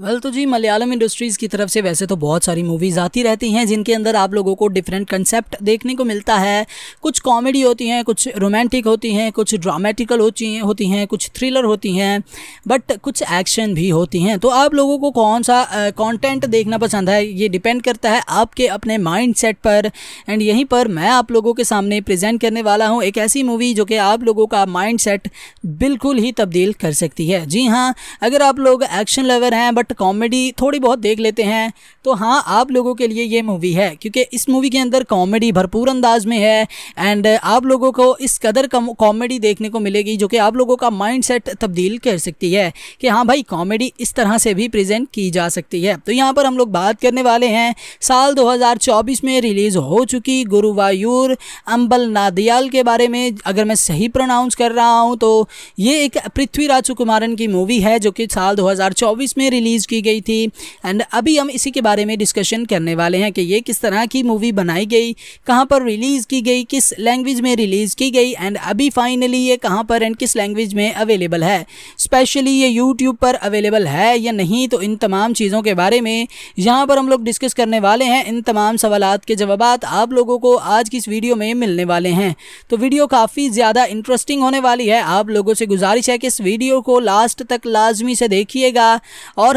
well तो जी Malayalam industries की तरफ से वैसे तो बहुत सारी मूवीज़ आती रहती हैं जिनके अंदर आप लोगों को डिफरेंट कंसेप्ट देखने को मिलता है कुछ कॉमेडी होती हैं कुछ रोमांटिक होती हैं कुछ ड्रामेटिकल होती हैं होती हैं कुछ थ्रिलर होती हैं बट कुछ एक्शन भी होती हैं तो आप लोगों को कौन सा कॉन्टेंट देखना पसंद है ये डिपेंड करता है आपके अपने माइंड सेट पर एंड यहीं पर मैं आप लोगों के सामने प्रजेंट करने वाला हूँ एक ऐसी मूवी जो कि आप लोगों का माइंड सेट बिल्कुल ही तब्दील कर सकती है जी हाँ अगर आप लोग एक्शन लवर हैं बट कॉमेडी थोड़ी बहुत देख लेते हैं तो हाँ आप लोगों के लिए ये मूवी है क्योंकि इस मूवी के अंदर कॉमेडी भरपूर अंदाज में है एंड आप लोगों को इस कदर कॉमेडी देखने को मिलेगी जो कि आप लोगों का माइंड सेट तब्दील कर सकती है कि हाँ भाई कॉमेडी इस तरह से भी प्रेजेंट की जा सकती है तो यहाँ पर हम लोग बात करने वाले हैं साल दो में रिलीज़ हो चुकी गुरुवायूर अम्बल नादियाल के बारे में अगर मैं सही प्रोनाउंस कर रहा हूँ तो ये एक पृथ्वीराज सुकुमारन की मूवी है जो कि साल 2024 में रिलीज रिलीज़ की गई थी एंड अभी हम इसी के बारे में डिस्कशन करने वाले हैं कि ये किस तरह की मूवी बनाई गई कहाँ पर रिलीज़ की गई किस लैंग्वेज में रिलीज़ की गई एंड अभी फाइनली ये कहाँ पर एंड किस लैंग्वेज में अवेलेबल है स्पेशली ये यूट्यूब पर अवेलेबल है या नहीं तो इन तमाम चीज़ों के बारे में यहाँ पर हम लोग डिस्कस करने वाले हैं इन तमाम सवाल के जवाब आप लोगों को आज की इस वीडियो में मिलने वाले हैं तो वीडियो काफ़ी ज़्यादा इंटरेस्टिंग होने वाली है आप लोगों से गुजारिश है कि इस वीडियो को लास्ट तक लाजमी से देखिएगा और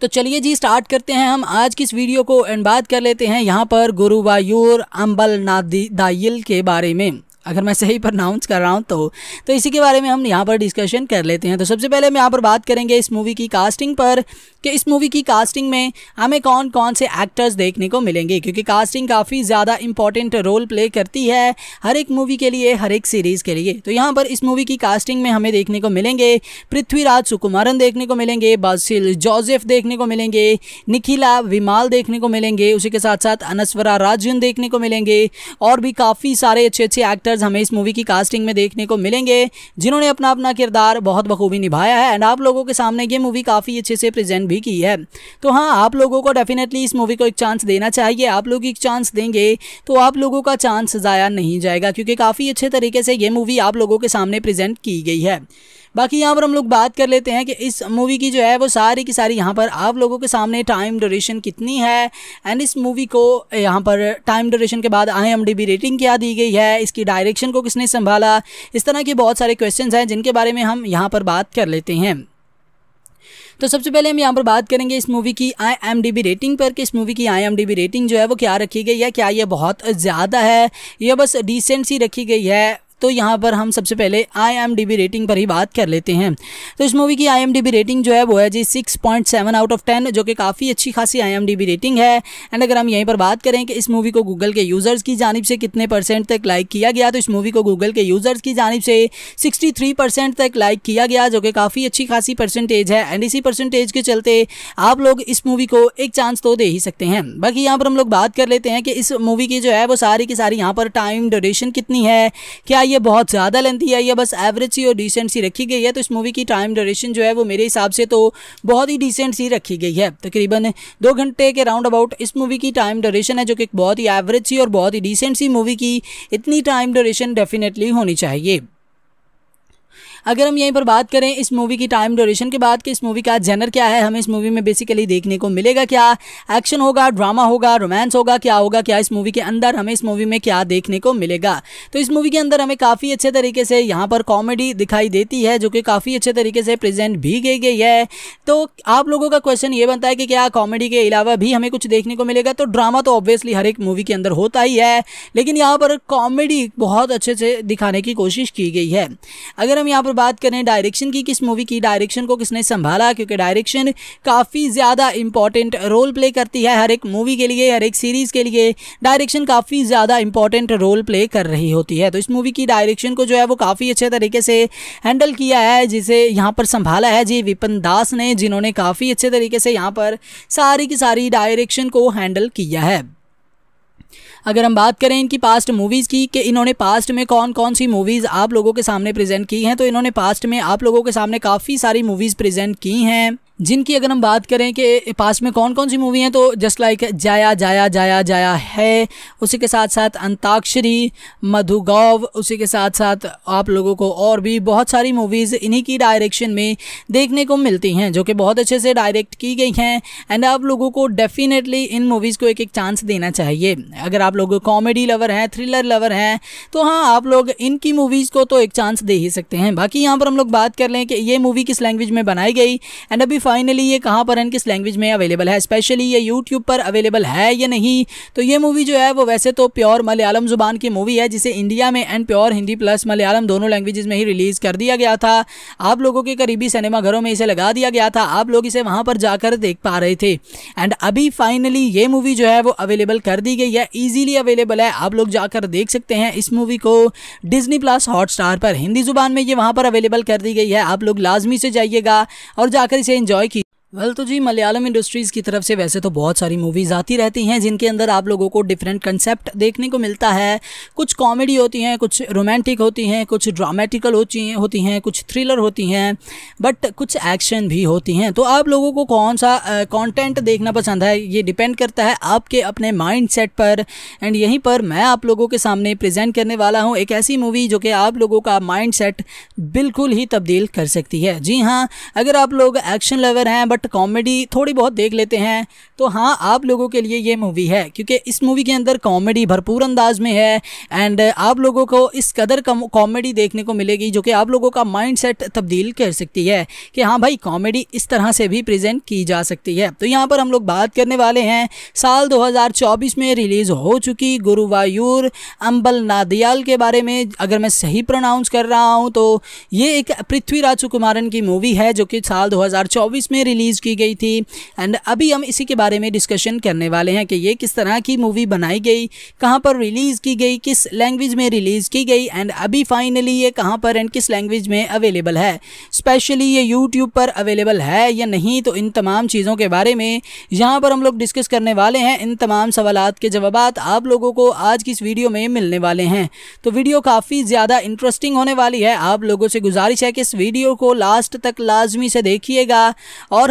तो चलिए जी स्टार्ट करते हैं हम आज की इस वीडियो को एंड बात कर लेते हैं यहाँ पर गुरुवायूर अम्बल दाइल के बारे में अगर मैं सही प्रनाउंस कर रहा हूँ तो तो इसी के बारे में हम यहाँ पर डिस्कशन कर लेते हैं तो सबसे पहले हम यहाँ पर बात करेंगे इस मूवी की कास्टिंग पर कि इस मूवी की कास्टिंग में हमें कौन कौन से एक्टर्स देखने को मिलेंगे क्योंकि कास्टिंग काफ़ी ज़्यादा इंपॉर्टेंट रोल प्ले करती है हर एक मूवी के लिए हर एक सीरीज़ के लिए तो यहाँ पर इस मूवी की कास्टिंग में हमें देखने को मिलेंगे पृथ्वीराज सुकुमारन देखने को मिलेंगे बासिल जोजेफ़ देखने को मिलेंगे निखिला विमाल देखने को मिलेंगे उसी के साथ साथ अनस्वरा राजन देखने को मिलेंगे और भी काफ़ी सारे अच्छे अच्छे एक्टर्स एक्टर्स हमें इस मूवी की कास्टिंग में देखने को मिलेंगे जिन्होंने अपना अपना किरदार बहुत बखूबी निभाया है एंड आप लोगों के सामने ये मूवी काफ़ी अच्छे से प्रेजेंट भी की है तो हाँ आप लोगों को डेफिनेटली इस मूवी को एक चांस देना चाहिए आप लोग एक चांस देंगे तो आप लोगों का चांस ज़ाया नहीं जाएगा क्योंकि काफ़ी अच्छे तरीके से ये मूवी आप लोगों के सामने प्रजेंट की गई है बाकी यहाँ पर हम लोग बात कर लेते हैं कि इस मूवी की जो है वो सारी की सारी यहाँ पर आप लोगों के सामने टाइम ड्यूरेशन कितनी है एंड इस मूवी को यहाँ पर टाइम ड्यूरेशन के बाद आई रेटिंग क्या दी गई है इसकी डायरेक्शन को किसने संभाला इस तरह के बहुत सारे क्वेश्चन हैं जिनके बारे में हम यहाँ पर बात कर लेते हैं तो सबसे पहले हम यहाँ पर बात करेंगे इस मूवी की I M D B rating पर कि इस मूवी की I M D B rating जो है वो क्या रखी गई है क्या ये बहुत ज़्यादा है या बस डिसेंट सी रखी गई है तो यहाँ पर हम सबसे पहले आई रेटिंग पर ही बात कर लेते हैं तो इस मूवी की आई रेटिंग जो है वो है जी six point seven out of ten जो कि काफ़ी अच्छी खासी आई रेटिंग है एंड अगर हम यहीं पर बात करें कि इस मूवी को गूगल के यूज़र्स की जानब से कितने परसेंट तक लाइक किया गया तो इस मूवी को गूगल के यूज़र्स की जानब से सिक्सटी थ्री परसेंट तक लाइक किया गया जो कि काफ़ी अच्छी खासी परसेंटेज है एंड इसी परसेंटेज के चलते आप लोग इस मूवी को एक चांस तो दे ही सकते हैं बाकी यहाँ पर हम लोग बात कर लेते हैं कि इस मूवी की जो है वो सारी की सारी यहाँ पर टाइम ड्यूरेशन कितनी है क्या आई है बहुत ज़्यादा लेंथी आई है बस एवरेज सी और डिसेंट सी रखी गई है तो इस मूवी की टाइम ड्यूरेशन जो है वो मेरे हिसाब से तो बहुत ही डिसेंट सी रखी गई है तकरीबन दो घंटे के राउंड अबाउट इस मूवी की टाइम ड्यूरेशन है जो कि बहुत ही एवरेज सी और बहुत ही डिसेंट सी मूवी की इतनी टाइम ड्यूरेशन डेफिनेटली होनी चाहिए अगर हम यहीं पर बात करें इस मूवी की टाइम ड्यूरेशन के बाद कि इस मूवी का जेनर क्या है हमें इस मूवी में बेसिकली देखने को मिलेगा क्या एक्शन होगा ड्रामा होगा रोमांस होगा क्या होगा क्या इस मूवी के अंदर हमें इस मूवी में क्या देखने को मिलेगा तो इस मूवी के अंदर हमें काफ़ी अच्छे तरीके से यहाँ पर कॉमेडी दिखाई देती है जो कि काफ़ी अच्छे तरीके से प्रेजेंट भी की गई है तो आप लोगों का क्वेश्चन ये बनता है कि क्या कॉमेडी के अलावा भी हमें कुछ देखने को मिलेगा तो ड्रामा तो ऑब्वियसली हर एक मूवी के अंदर होता ही है लेकिन यहाँ पर कॉमेडी बहुत अच्छे से दिखाने की कोशिश की गई है अगर हम यहाँ पर बात करें डायरेक्शन की किस मूवी की डायरेक्शन को किसने संभाला क्योंकि डायरेक्शन काफ़ी ज़्यादा इंपॉर्टेंट रोल प्ले करती है हर एक मूवी के लिए हर एक सीरीज़ के लिए डायरेक्शन काफ़ी ज़्यादा इंपॉर्टेंट रोल प्ले कर रही होती है तो इस मूवी की डायरेक्शन को जो है वो काफ़ी अच्छे तरीके से हैंडल किया है जिसे यहाँ पर संभाला है जी विपिन दास ने जिन्होंने काफ़ी अच्छे तरीके से यहाँ पर सारी की सारी डायरेक्शन को हैंडल किया है अगर हम बात करें इनकी पास्ट मूवीज़ की कि इन्होंने पास्ट में कौन कौन सी मूवीज़ आप लोगों के सामने प्रेजेंट की हैं तो इन्होंने पास्ट में आप लोगों के सामने काफ़ी सारी मूवीज़ प्रेजेंट की हैं जिनकी अगर हम बात करें कि पास में कौन कौन सी मूवी हैं तो जस्ट लाइक जाया जाया जाया जाया है उसी के साथ साथ अंताक्षरी मधुगौव उसी के साथ साथ आप लोगों को और भी बहुत सारी मूवीज़ इन्हीं की डायरेक्शन में देखने को मिलती हैं जो कि बहुत अच्छे से डायरेक्ट की गई हैं एंड आप लोगों को डेफिनेटली इन मूवीज़ को एक एक चांस देना चाहिए अगर आप लोग कॉमेडी लवर हैं थ्रिलर लवर हैं तो हाँ आप लोग इनकी मूवीज़ को तो एक चांस दे ही सकते हैं बाकी यहाँ पर हम लोग बात कर लें कि ये मूवी किस लैंग्वेज में बनाई गई एंड अभी फाइनली ये कहाँ पर एंड किस लैंग्वेज में अवेलेबल है स्पेशली ये यूट्यूब पर अवेलेबल है या नहीं तो ये मूवी जो है वो वैसे तो प्योर मलयालम जुबान की मूवी है जिसे इंडिया में and pure Hindi plus Malayalam दोनों लैंग्वेजेस में ही रिलीज़ कर दिया गया था आप लोगों के करीबी सिनेमाघरों में इसे लगा दिया गया था आप लोग इसे वहाँ पर जाकर देख पा रहे थे एंड अभी फाइनली ये मूवी जो है वो अवेलेबल कर दी गई है ईजिली अवेलेबल है आप लोग जाकर देख सकते हैं इस मूवी को डिजनी प्लस हॉटस्टार पर हिंदी जुबान में ये वहाँ पर अवेलेबल कर दी गई है आप लोग लाजमी से जाइएगा और जाकर इसे इंजॉय enjoy वेल तो जी मलयालम इंडस्ट्रीज़ की तरफ से वैसे तो बहुत सारी मूवीज़ आती रहती हैं जिनके अंदर आप लोगों को डिफरेंट कंसेप्ट देखने को मिलता है कुछ कॉमेडी होती हैं कुछ रोमांटिक होती हैं कुछ ड्रामेटिकल होती हैं होती हैं कुछ थ्रिलर होती हैं बट कुछ एक्शन भी होती हैं तो आप लोगों को कौन सा कॉन्टेंट देखना पसंद है ये डिपेंड करता है आपके अपने माइंड सेट पर एंड यहीं पर मैं आप लोगों के सामने प्रजेंट करने वाला हूँ एक ऐसी मूवी जो कि आप लोगों का माइंड बिल्कुल ही तब्दील कर सकती है जी हाँ अगर आप लोग एक्शन लवर हैं बट कॉमेडी थोड़ी बहुत देख लेते हैं तो हाँ आप लोगों के लिए ये मूवी है क्योंकि इस मूवी के अंदर कॉमेडी भरपूर अंदाज में है एंड आप लोगों को इस कदर कॉमेडी देखने को मिलेगी जो कि आप लोगों का माइंड सेट तब्दील कर सकती है कि हाँ भाई कॉमेडी इस तरह से भी प्रेजेंट की जा सकती है तो यहाँ पर हम लोग बात करने वाले हैं साल दो में रिलीज़ हो चुकी गुरुवायूर अम्बल नादियाल के बारे में अगर मैं सही प्रोनाउंस कर रहा हूँ तो ये एक पृथ्वीराज सुकुमारन की मूवी है जो कि साल 2024 में रिलीज रिलीज़ की गई थी एंड अभी हम इसी के बारे में डिस्कशन करने वाले हैं कि ये किस तरह की मूवी बनाई गई कहाँ पर रिलीज़ की गई किस लैंग्वेज में रिलीज़ की गई एंड अभी फाइनली ये कहाँ पर एंड किस लैंग्वेज में अवेलेबल है स्पेशली ये यूट्यूब पर अवेलेबल है या नहीं तो इन तमाम चीज़ों के बारे में यहाँ पर हम लोग डिस्कस करने वाले हैं इन तमाम सवाल के जवाब आप लोगों को आज की इस वीडियो में मिलने वाले हैं तो वीडियो काफ़ी ज़्यादा इंटरेस्टिंग होने वाली है आप लोगों से गुजारिश है कि इस वीडियो को लास्ट तक लाजमी से देखिएगा और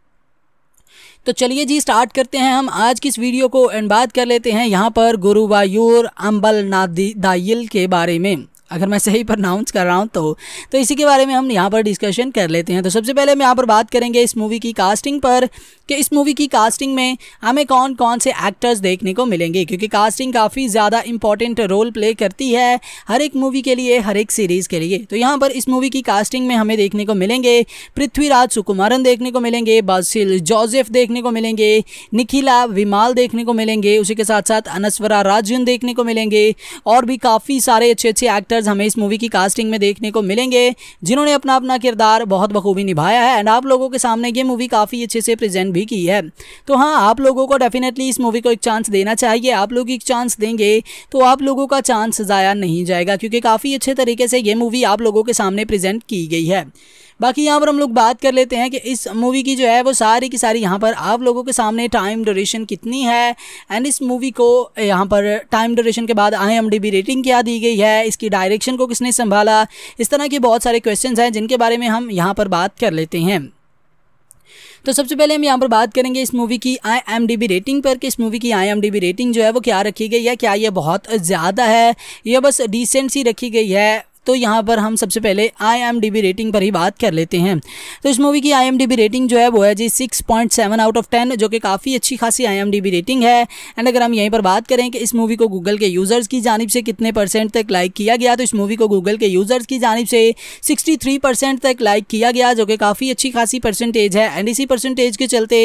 तो चलिए जी स्टार्ट करते हैं हम आज की इस वीडियो को एंड बात कर लेते हैं यहाँ पर गुरुवायूर अम्बल नादी दाइल के बारे में अगर मैं सही प्रनाउंस कर रहा हूँ तो तो इसी के बारे में हम यहाँ पर डिस्कशन कर लेते हैं तो सबसे पहले हम यहाँ पर बात करेंगे इस मूवी की कास्टिंग पर कि इस मूवी की कास्टिंग में हमें कौन कौन से एक्टर्स देखने को मिलेंगे क्योंकि कास्टिंग काफ़ी ज़्यादा इंपॉर्टेंट रोल प्ले करती है हर एक मूवी के लिए हर एक सीरीज़ के लिए तो यहाँ पर इस मूवी की कास्टिंग में हमें देखने को मिलेंगे पृथ्वीराज सुकुमारन देखने को मिलेंगे बासिल जोजेफ़ देखने को मिलेंगे निखिला विमाल देखने को मिलेंगे उसी के साथ साथ अनस्वरा राजन देखने को मिलेंगे और भी काफ़ी सारे अच्छे अच्छे एक्टर्स एक्टर्स हमें इस मूवी की कास्टिंग में देखने को मिलेंगे जिन्होंने अपना अपना किरदार बहुत बखूबी निभाया है एंड आप लोगों के सामने ये मूवी काफ़ी अच्छे से प्रेजेंट भी की है तो हाँ आप लोगों को डेफिनेटली इस मूवी को एक चांस देना चाहिए आप लोग एक चांस देंगे तो आप लोगों का चांस ज़ाया नहीं जाएगा क्योंकि काफ़ी अच्छे तरीके से ये मूवी आप लोगों के सामने प्रजेंट की गई है बाकी यहाँ पर हम लोग बात कर लेते हैं कि इस मूवी की जो है वो सारी की सारी यहाँ पर आप लोगों के सामने टाइम ड्यूरेशन कितनी है एंड इस मूवी को यहाँ पर टाइम ड्यूरेशन के बाद आई रेटिंग क्या दी गई है इसकी डायरेक्शन को किसने संभाला इस तरह के बहुत सारे क्वेश्चन हैं जिनके बारे में हम यहाँ पर बात कर लेते हैं तो सबसे पहले हम यहाँ पर बात करेंगे इस मूवी की I M D B rating पर कि इस मूवी की I M D B rating जो है वो क्या रखी गई है क्या ये बहुत ज़्यादा है या बस डिसेंट सी रखी गई है तो यहाँ पर हम सबसे पहले आई रेटिंग पर ही बात कर लेते हैं तो इस मूवी की आई रेटिंग जो है वो है जी six point seven out of ten जो कि काफ़ी अच्छी खासी आई रेटिंग है एंड अगर हम यहीं पर बात करें कि इस मूवी को गूगल के यूज़र्स की जानब से कितने परसेंट तक लाइक किया गया तो इस मूवी को गूगल के यूज़र्स की जानब से सिक्सटी थ्री परसेंट तक लाइक किया गया जो कि काफ़ी अच्छी खासी परसेंटेज है एंड इसी परसेंटेज के चलते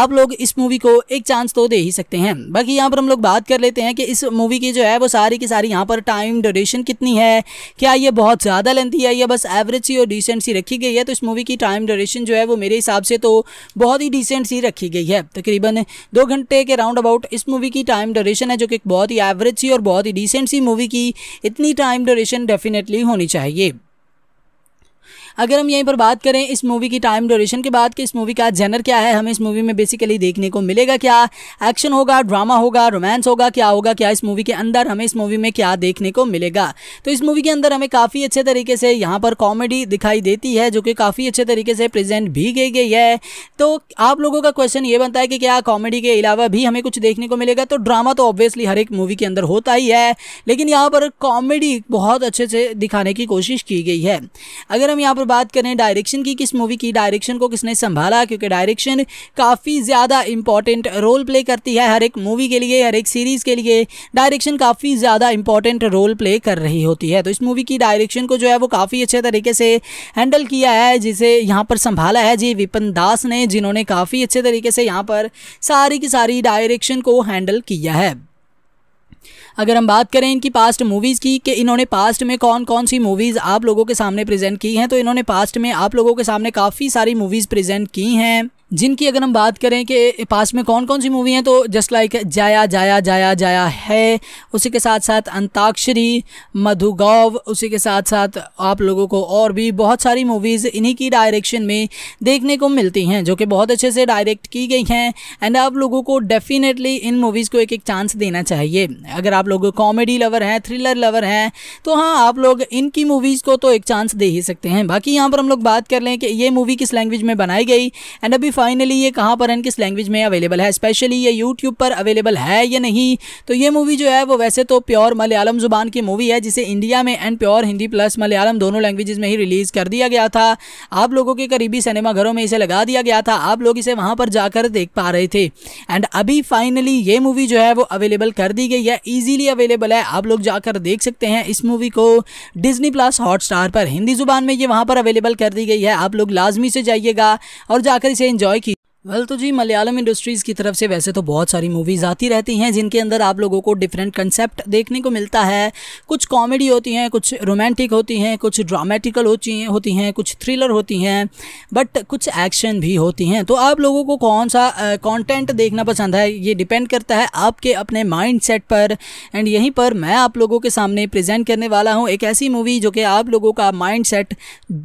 आप लोग इस मूवी को एक चांस तो दे ही सकते हैं बाकी यहाँ पर हम लोग बात कर लेते हैं कि इस मूवी की जो है वो सारी की सारी यहाँ पर टाइम ड्यूरेशन कितनी है क्या आई है बहुत ज़्यादा लेंथी आई है बस एवरेज सी और डिसेंट सी रखी गई है तो इस मूवी की टाइम ड्यूरेशन जो है वो मेरे हिसाब से तो बहुत ही डिसेंट सी रखी गई है तकरीबन दो घंटे के राउंड अबाउट इस मूवी की टाइम ड्यूरेशन है जो कि बहुत ही एवरेज सी और बहुत ही डिसेंट सी मूवी की इतनी टाइम ड्यूरेशन डेफिनेटली होनी चाहिए अगर हम यहीं पर बात करें इस मूवी की टाइम ड्यूरेशन के बाद कि इस मूवी का जेनर क्या है हमें इस मूवी में बेसिकली देखने को मिलेगा क्या एक्शन होगा ड्रामा होगा रोमांस होगा क्या होगा क्या इस मूवी के अंदर हमें इस मूवी में क्या देखने को मिलेगा तो इस मूवी के अंदर हमें काफ़ी अच्छे तरीके से यहाँ पर कॉमेडी दिखाई देती है जो कि काफ़ी अच्छे तरीके से प्रेजेंट भी की गई है तो आप लोगों का क्वेश्चन ये बनता है कि क्या कॉमेडी के अलावा भी हमें कुछ देखने को मिलेगा तो ड्रामा तो ऑब्वियसली हर एक मूवी के अंदर होता ही है लेकिन यहाँ पर कॉमेडी बहुत अच्छे से दिखाने की कोशिश की गई है अगर हम यहाँ पर बात करें डायरेक्शन की किस मूवी की डायरेक्शन को किसने संभाला क्योंकि डायरेक्शन काफ़ी ज़्यादा इंपॉर्टेंट रोल प्ले करती है हर एक मूवी के लिए हर एक सीरीज़ के लिए डायरेक्शन काफ़ी ज़्यादा इंपॉर्टेंट रोल प्ले कर रही होती है तो इस मूवी की डायरेक्शन को जो है वो काफ़ी अच्छे तरीके से हैंडल किया है जिसे यहाँ पर संभाला है जी विपिन दास ने जिन्होंने काफ़ी अच्छे तरीके से यहाँ पर सारी की सारी डायरेक्शन को हैंडल किया है अगर हम बात करें इनकी पास्ट मूवीज़ की कि इन्होंने पास्ट में कौन कौन सी मूवीज़ आप लोगों के सामने प्रेजेंट की हैं तो इन्होंने पास्ट में आप लोगों के सामने काफ़ी सारी मूवीज़ प्रेजेंट की हैं जिनकी अगर हम बात करें कि पास में कौन कौन सी मूवी हैं तो जस्ट लाइक जाया जाया जाया जाया है उसी के साथ साथ अंताक्षरी मधुगौव उसी के साथ साथ आप लोगों को और भी बहुत सारी मूवीज़ इन्हीं की डायरेक्शन में देखने को मिलती हैं जो कि बहुत अच्छे से डायरेक्ट की गई हैं एंड आप लोगों को डेफिनेटली इन मूवीज़ को एक एक चांस देना चाहिए अगर आप लोग कॉमेडी लवर हैं थ्रिलर लवर हैं तो हाँ आप लोग इनकी मूवीज़ को तो एक चांस दे ही सकते हैं बाकी यहाँ पर हम लोग बात कर लें कि ये मूवी किस लैंग्वेज में बनाई गई एंड अभी फाइनली ये कहाँ पर एंड किस लैंग्वेज में अवेलेबल है स्पेशली ये यूट्यूब पर अवेलेबल है या नहीं तो ये मूवी जो है वो वैसे तो प्योर मलयालम जुबान की मूवी है जिसे इंडिया में and pure Hindi plus Malayalam दोनों लैंग्वेजेस में ही रिलीज़ कर दिया गया था आप लोगों के करीबी सिनेमाघरों में इसे लगा दिया गया था आप लोग इसे वहाँ पर जाकर देख पा रहे थे एंड अभी फाइनली ये मूवी जो है वो अवेलेबल कर दी गई है ईजिली अवेलेबल है आप लोग जाकर देख सकते हैं इस मूवी को डिजनी प्लस हॉटस्टार पर हिंदी जुबान में ये वहाँ पर अवेलेबल कर दी गई है आप लोग लाजमी से जाइएगा और जाकर इसे इंजॉय enjoy वेल तो जी मलयालम इंडस्ट्रीज़ की तरफ से वैसे तो बहुत सारी मूवीज़ आती रहती हैं जिनके अंदर आप लोगों को डिफरेंट कंसेप्ट देखने को मिलता है कुछ कॉमेडी होती हैं कुछ रोमांटिक होती हैं कुछ ड्रामेटिकल होती हैं होती हैं कुछ थ्रिलर होती हैं बट कुछ एक्शन भी होती हैं तो आप लोगों को कौन सा कॉन्टेंट देखना पसंद है ये डिपेंड करता है आपके अपने माइंड सेट पर एंड यहीं पर मैं आप लोगों के सामने प्रजेंट करने वाला हूँ एक ऐसी मूवी जो कि आप लोगों का माइंड सेट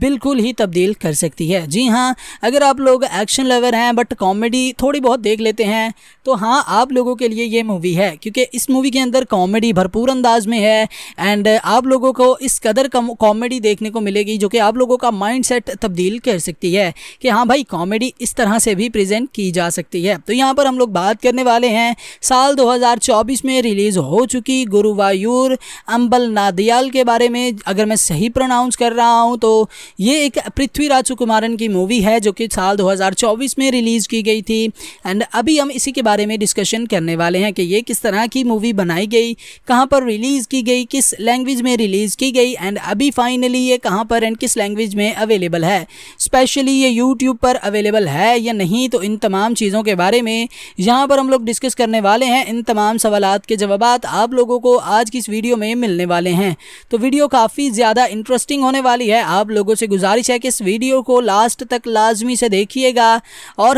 बिल्कुल ही तब्दील कर सकती है जी हाँ अगर आप लोग एक्शन लवर हैं बट कॉमेडी थोड़ी बहुत देख लेते हैं तो हाँ आप लोगों के लिए ये मूवी है क्योंकि इस मूवी के अंदर कॉमेडी भरपूर अंदाज में है एंड आप लोगों को इस कदर कॉमेडी देखने को मिलेगी जो कि आप लोगों का माइंड सेट तब्दील कर सकती है कि हाँ भाई कॉमेडी इस तरह से भी प्रेजेंट की जा सकती है तो यहाँ पर हम लोग बात करने वाले हैं साल चौबीस में रिलीज़ हो चुकी गुरुवायूर अम्बल नादियाल के बारे में अगर मैं सही प्रोनाउंस कर रहा हूँ तो ये एक राजू कुमारन की मूवी है जो कि साल 2024 में रिलीज रिलीज़ की गई थी एंड अभी हम इसी के बारे में डिस्कशन करने वाले हैं कि ये किस तरह की मूवी बनाई गई कहाँ पर रिलीज़ की गई किस लैंग्वेज में रिलीज़ की गई एंड अभी फाइनली ये कहाँ पर एंड किस लैंग्वेज में अवेलेबल है स्पेशली ये यूट्यूब पर अवेलेबल है या नहीं तो इन तमाम चीज़ों के बारे में यहाँ पर हम लोग डिस्कस करने वाले हैं इन तमाम सवाल के जवाब आप लोगों को आज की इस वीडियो में मिलने वाले हैं तो वीडियो काफ़ी ज़्यादा इंटरेस्टिंग होने वाली है आप लोगों से गुजारिश है कि इस वीडियो को लास्ट तक लाजमी से देखिएगा और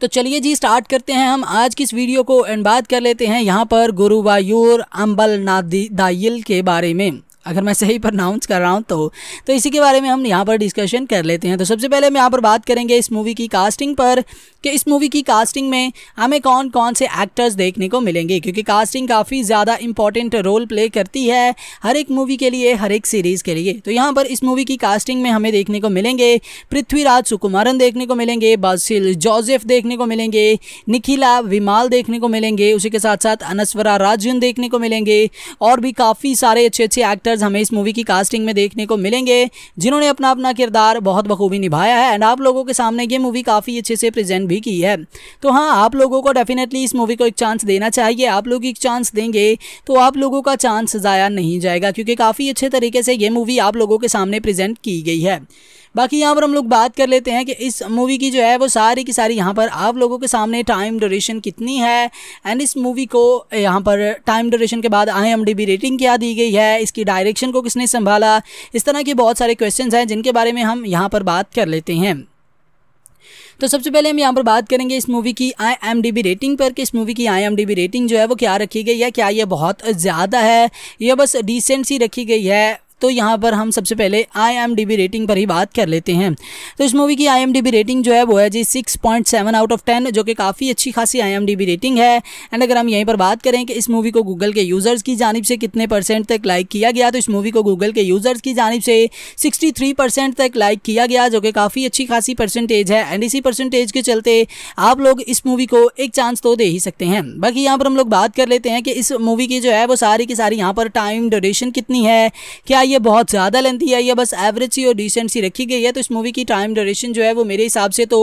तो चलिए जी स्टार्ट करते हैं हम आज की इस वीडियो को एंड बात कर लेते हैं यहाँ पर गुरुवायूर अम्बल दाइल के बारे में अगर मैं सही प्रनाउंस कर रहा हूँ तो तो इसी के बारे में हम यहाँ पर डिस्कशन कर लेते हैं तो सबसे पहले हम यहाँ पर बात करेंगे इस मूवी की कास्टिंग पर कि इस मूवी की कास्टिंग में हमें कौन कौन से एक्टर्स देखने को मिलेंगे क्योंकि कास्टिंग काफ़ी ज़्यादा इंपॉर्टेंट रोल प्ले करती है हर एक मूवी के लिए हर एक सीरीज़ के लिए तो यहाँ पर इस मूवी की कास्टिंग में हमें देखने को मिलेंगे पृथ्वीराज सुकुमारन देखने को मिलेंगे बासिल जोसेफ देखने को मिलेंगे निखिला विमाल देखने को मिलेंगे उसी के साथ साथ अनस्वरा राजन देखने को मिलेंगे और भी काफ़ी सारे अच्छे अच्छे एक्टर्स हमें इस मूवी की कास्टिंग में देखने को मिलेंगे जिन्होंने अपना अपना किरदार बहुत बखूबी निभाया है एंड आप लोगों के सामने ये मूवी काफ़ी अच्छे से प्रेजेंट भी मूवी की है तो हाँ आप लोगों को डेफिनेटली इस मूवी को एक चांस देना चाहिए आप लोग एक चांस देंगे तो आप लोगों का चांस ज़ाया नहीं जाएगा क्योंकि काफ़ी अच्छे तरीके से ये मूवी आप लोगों के सामने प्रेजेंट की गई है बाकी यहाँ पर हम लोग बात कर लेते हैं कि इस मूवी की जो है वो सारी की सारी यहाँ पर आप लोगों के सामने टाइम ड्यूरेशन कितनी है एंड इस मूवी को यहाँ पर टाइम ड्यूरेशन के बाद आई रेटिंग क्या दी गई है इसकी डायरेक्शन को किसने संभाला इस तरह के बहुत सारे क्वेश्चन हैं जिनके बारे में हम यहाँ पर बात कर लेते हैं तो सबसे पहले हम यहाँ पर बात करेंगे इस मूवी की I M D B rating पर कि इस मूवी की I M D B rating जो है वो क्या रखी गई है क्या ये बहुत ज़्यादा है या बस डिसेंट सी रखी गई है तो यहाँ पर हम सबसे पहले आई रेटिंग पर ही बात कर लेते हैं तो इस मूवी की आई रेटिंग जो है वो है जी six point seven out of ten जो कि काफ़ी अच्छी खासी आई रेटिंग है एंड अगर हम यहीं पर बात करें कि इस मूवी को गूगल के यूज़र्स की जानब से कितने परसेंट तक लाइक किया गया तो इस मूवी को गूगल के यूज़र्स की जानब से सिक्सटी थ्री परसेंट तक लाइक किया गया जो कि काफ़ी अच्छी खासी परसेंटेज है एंड इसी परसेंटेज के चलते आप लोग इस मूवी को एक चांस तो दे ही सकते हैं बाकी यहाँ पर हम लोग बात कर लेते हैं कि इस मूवी की जो है वो सारी की सारी यहाँ पर टाइम ड्यूरेशन कितनी है क्या है ये बहुत ज़्यादा लेंथी है बस एवरेज सी और डिसेंट सी रखी गई है तो इस मूवी की टाइम ड्यूरेशन जो है वो मेरे हिसाब से तो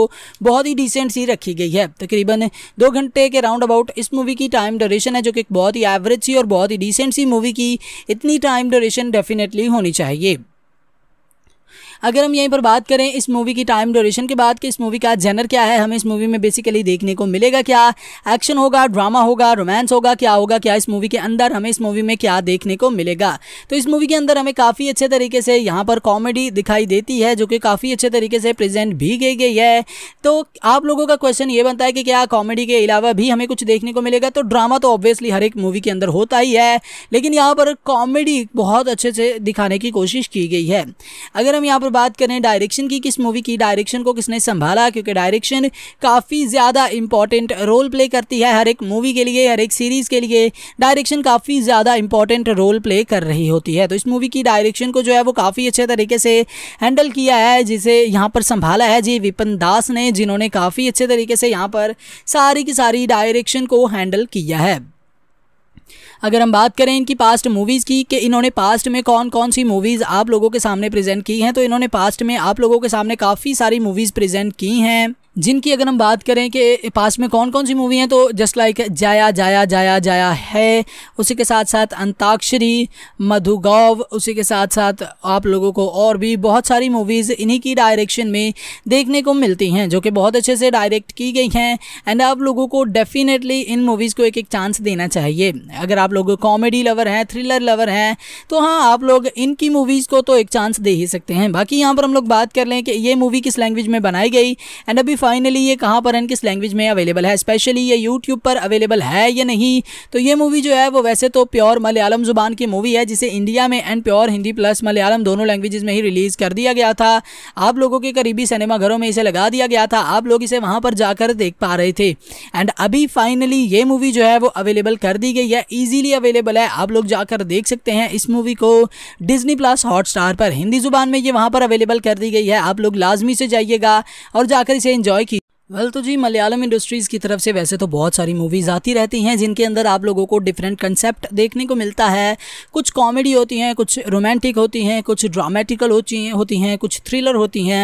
बहुत ही डिसेंट सी रखी गई है तकरीबन दो घंटे के राउंड अबाउट इस मूवी की टाइम ड्यूरेशन है जो कि बहुत ही एवरेज सी और बहुत ही डिसेंट सी मूवी की इतनी टाइम ड्यूरेशन डेफिनेटली होनी चाहिए अगर हम यहीं पर बात करें इस मूवी की टाइम ड्यूरेशन के बाद कि इस मूवी का जेनर क्या है हमें इस मूवी में बेसिकली देखने को मिलेगा क्या एक्शन होगा ड्रामा होगा रोमांस होगा क्या होगा क्या इस मूवी के अंदर हमें इस मूवी में क्या देखने को मिलेगा तो इस मूवी के अंदर हमें काफ़ी अच्छे तरीके से यहाँ पर कॉमेडी दिखाई देती है जो कि काफ़ी अच्छे तरीके से प्रेजेंट भी की गई है तो आप लोगों का क्वेश्चन ये बनता है कि क्या कॉमेडी के अलावा भी हमें कुछ देखने को मिलेगा तो ड्रामा तो ऑब्वियसली हर एक मूवी के अंदर होता ही है लेकिन यहाँ पर कॉमेडी बहुत अच्छे से दिखाने की कोशिश की गई है अगर हम यहाँ पर बात करें डायरेक्शन की किस मूवी की डायरेक्शन को किसने संभाला क्योंकि डायरेक्शन काफ़ी ज़्यादा इंपॉर्टेंट रोल प्ले करती है हर एक मूवी के लिए हर एक सीरीज़ के लिए डायरेक्शन काफ़ी ज़्यादा इंपॉर्टेंट रोल प्ले कर रही होती है तो इस मूवी की डायरेक्शन को जो है वो काफ़ी अच्छे तरीके से हैंडल किया है जिसे यहाँ पर संभाला है जी विपिन दास ने जिन्होंने काफ़ी अच्छे तरीके से यहाँ पर सारी की सारी डायरेक्शन को हैंडल किया है अगर हम बात करें इनकी पास्ट मूवीज़ की कि इन्होंने पास्ट में कौन कौन सी मूवीज़ आप लोगों के सामने प्रेजेंट की हैं तो इन्होंने पास्ट में आप लोगों के सामने काफ़ी सारी मूवीज़ प्रेजेंट की हैं जिनकी अगर हम बात करें कि पास में कौन कौन सी मूवी हैं तो जस्ट लाइक जाया जाया जाया जाया है उसी के साथ साथ अंताक्षरी मधुगौव उसी के साथ साथ आप लोगों को और भी बहुत सारी मूवीज़ इन्हीं की डायरेक्शन में देखने को मिलती हैं जो कि बहुत अच्छे से डायरेक्ट की गई हैं एंड आप लोगों को डेफिनेटली इन मूवीज़ को एक एक चांस देना चाहिए अगर आप लोग कॉमेडी लवर हैं थ्रिलर लवर हैं तो हाँ आप लोग इनकी मूवीज़ को तो एक चांस दे ही सकते हैं बाकी यहाँ पर हम लोग बात कर लें कि ये मूवी किस लैंग्वेज में बनाई गई एंड अभी फाइनली ये कहाँ पर एंड किस लैंग्वेज में अवेलेबल है स्पेशली ये यूट्यूब पर अवेलेबल है या नहीं तो ये मूवी जो है वो वैसे तो प्योर मलयालम जुबान की मूवी है जिसे इंडिया में and pure Hindi plus Malayalam दोनों लैंग्वेजेस में ही रिलीज़ कर दिया गया था आप लोगों के करीबी सिनेमा घरों में इसे लगा दिया गया था आप लोग इसे वहाँ पर जाकर देख पा रहे थे एंड अभी फाइनली ये मूवी जो है वो अवेलेबल कर दी गई है ईजिली अवेलेबल है आप लोग जाकर देख सकते हैं इस मूवी को डिजनी प्लस हॉटस्टार पर हिंदी जुबान में ये वहाँ पर अवेलेबल कर दी गई है आप लोग लाजमी से जाइएगा और जाकर इसे इंजॉय enjoy वेल तो जी मलयालम इंडस्ट्रीज़ की तरफ से वैसे तो बहुत सारी मूवीज़ आती रहती हैं जिनके अंदर आप लोगों को डिफरेंट कंसेप्ट देखने को मिलता है कुछ कॉमेडी होती हैं कुछ रोमांटिक होती हैं कुछ ड्रामेटिकल होती हैं होती हैं कुछ थ्रिलर होती हैं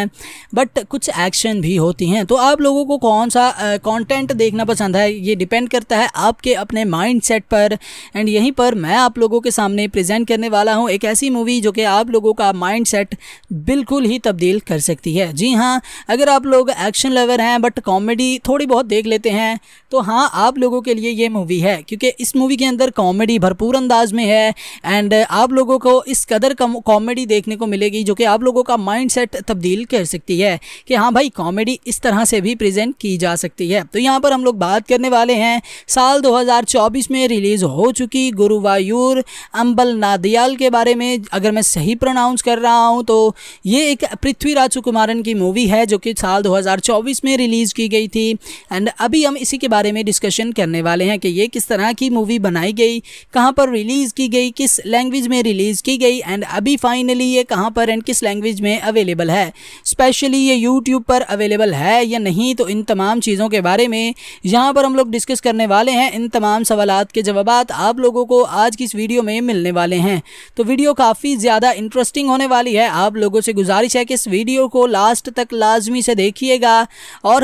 बट कुछ एक्शन भी होती हैं तो आप लोगों को कौन सा कॉन्टेंट देखना पसंद है ये डिपेंड करता है आपके अपने माइंड सेट पर एंड यहीं पर मैं आप लोगों के सामने प्रजेंट करने वाला हूँ एक ऐसी मूवी जो कि आप लोगों का माइंड सेट बिल्कुल ही तब्दील कर सकती है जी हाँ अगर आप लोग एक्शन लवर हैं बट साथ कॉमेडी थोड़ी बहुत देख लेते हैं तो हाँ आप लोगों के लिए ये मूवी है क्योंकि इस मूवी के अंदर कॉमेडी भरपूर अंदाज में है एंड आप लोगों को इस कदर कॉमेडी देखने को मिलेगी जो कि आप लोगों का माइंड सेट तब्दील कर सकती है कि हाँ भाई कॉमेडी इस तरह से भी प्रेजेंट की जा सकती है तो यहाँ पर हम लोग बात करने वाले हैं साल चौबीस में रिलीज़ हो चुकी गुरुवायूर अम्बल नादियाल के बारे में अगर मैं सही प्रोनाउंस कर रहा हूँ तो ये एक पृथ्वीराज कुमारन की मूवी है जो कि साल 2024 में रिलीज रिलीज़ की गई थी एंड अभी हम इसी के बारे में डिस्कशन करने वाले हैं कि ये किस तरह की मूवी बनाई गई कहाँ पर रिलीज़ की गई किस लैंग्वेज में रिलीज़ की गई एंड अभी फाइनली ये कहाँ पर एंड किस लैंग्वेज में अवेलेबल है स्पेशली ये यूट्यूब पर अवेलेबल है या नहीं तो इन तमाम चीज़ों के बारे में यहाँ पर हम लोग डिस्कस करने वाले हैं इन तमाम सवाल के जवाब आप लोगों को आज की इस वीडियो में मिलने वाले हैं तो वीडियो काफ़ी ज़्यादा इंटरेस्टिंग होने वाली है आप लोगों से गुजारिश है कि इस वीडियो को लास्ट तक लाजमी से देखिएगा और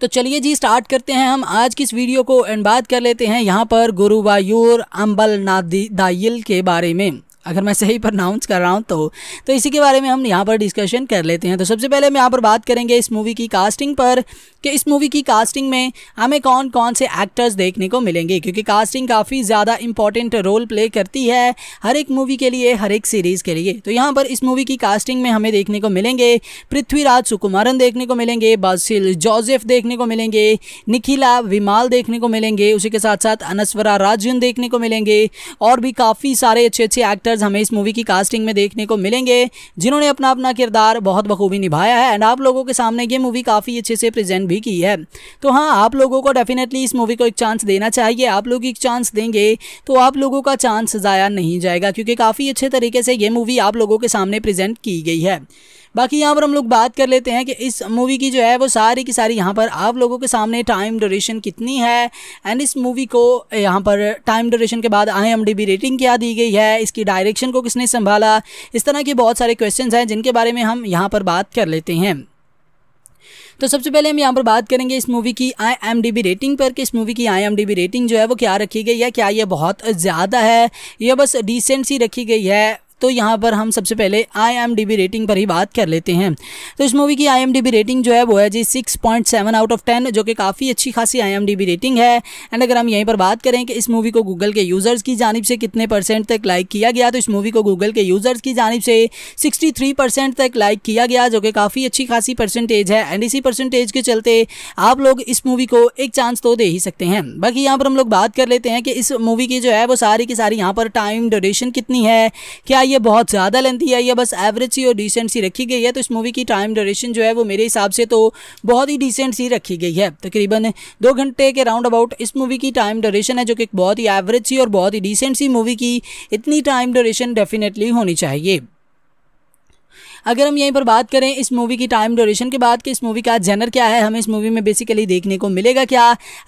तो चलिए जी स्टार्ट करते हैं हम आज की इस वीडियो को एंड बात कर लेते हैं यहाँ पर गुरुवायूर अम्बल नादी दाइल के बारे में अगर मैं सही प्रनाउंस कर रहा हूँ तो तो इसी के बारे में हम यहाँ पर डिस्कशन कर लेते हैं तो सबसे पहले हम यहाँ पर बात करेंगे इस मूवी की कास्टिंग पर कि इस मूवी की कास्टिंग में हमें कौन कौन से एक्टर्स देखने को मिलेंगे क्योंकि कास्टिंग काफ़ी ज़्यादा इंपॉर्टेंट रोल प्ले करती है हर एक मूवी के लिए हर एक सीरीज़ के लिए तो यहाँ पर इस मूवी की कास्टिंग में हमें देखने को मिलेंगे पृथ्वीराज सुकुमारन देखने को मिलेंगे बासिल जोजेफ़ देखने को मिलेंगे निखिला विमाल देखने को मिलेंगे उसी के साथ साथ अनस्वरा राजन देखने को मिलेंगे और भी काफ़ी सारे अच्छे अच्छे एक्टर्स एक्टर्स हमें इस मूवी की कास्टिंग में देखने को मिलेंगे जिन्होंने अपना अपना किरदार बहुत बखूबी निभाया है एंड आप लोगों के सामने ये मूवी काफ़ी अच्छे से प्रेजेंट भी की है तो हाँ आप लोगों को डेफिनेटली इस मूवी को एक चांस देना चाहिए आप लोग एक चांस देंगे तो आप लोगों का चांस ज़ाया नहीं जाएगा क्योंकि काफ़ी अच्छे तरीके से ये मूवी आप लोगों के सामने प्रजेंट की गई है बाकी यहाँ पर हम लोग बात कर लेते हैं कि इस मूवी की जो है वो सारी की सारी यहाँ पर आप लोगों के सामने टाइम ड्यूरेशन कितनी है एंड इस मूवी को यहाँ पर टाइम ड्यूरेशन के बाद आई रेटिंग क्या दी गई है इसकी डायरेक्शन को किसने संभाला इस तरह के बहुत सारे क्वेश्चन हैं जिनके बारे में हम यहाँ पर बात कर लेते हैं तो सबसे पहले हम यहाँ पर बात करेंगे इस मूवी की I M D B rating पर कि इस मूवी की I M D B rating जो है वो क्या रखी गई है क्या ये बहुत ज़्यादा है या बस डिसेंट सी रखी गई है तो यहाँ पर हम सबसे पहले आई रेटिंग पर ही बात कर लेते हैं तो इस मूवी की आई रेटिंग जो है वो है जी six point seven out of ten जो कि काफ़ी अच्छी खासी आई रेटिंग है एंड अगर हम यहीं पर बात करें कि इस मूवी को गूगल के यूज़र्स की जानब से कितने परसेंट तक लाइक किया गया तो इस मूवी को गूगल के यूज़र्स की जानब से सिक्सटी थ्री परसेंट तक लाइक किया गया जो कि काफ़ी अच्छी खासी परसेंटेज है एंड इसी परसेंटेज के चलते आप लोग इस मूवी को एक चांस तो दे ही सकते हैं बाकी यहाँ पर हम लोग बात कर लेते हैं कि इस मूवी की जो है वो सारी की सारी यहाँ पर टाइम ड्यूरेशन कितनी है क्या ये बहुत ज़्यादा लेंथी है बस एवरेज सी और डिसेंट सी रखी गई है तो इस मूवी की टाइम ड्यूरेशन जो है वो मेरे हिसाब से तो बहुत ही डिसेंट सी रखी गई है तकरीबन दो घंटे के राउंड अबाउट इस मूवी की टाइम ड्यूरेशन है जो कि बहुत ही एवरेज सी और बहुत ही डिसेंट सी मूवी की इतनी टाइम ड्यूरेशन डेफिनेटली होनी चाहिए अगर हम यहीं पर बात करें इस मूवी की टाइम ड्यूरेशन के बाद कि इस मूवी का जेनर क्या है हमें इस मूवी में बेसिकली देखने को मिलेगा क्या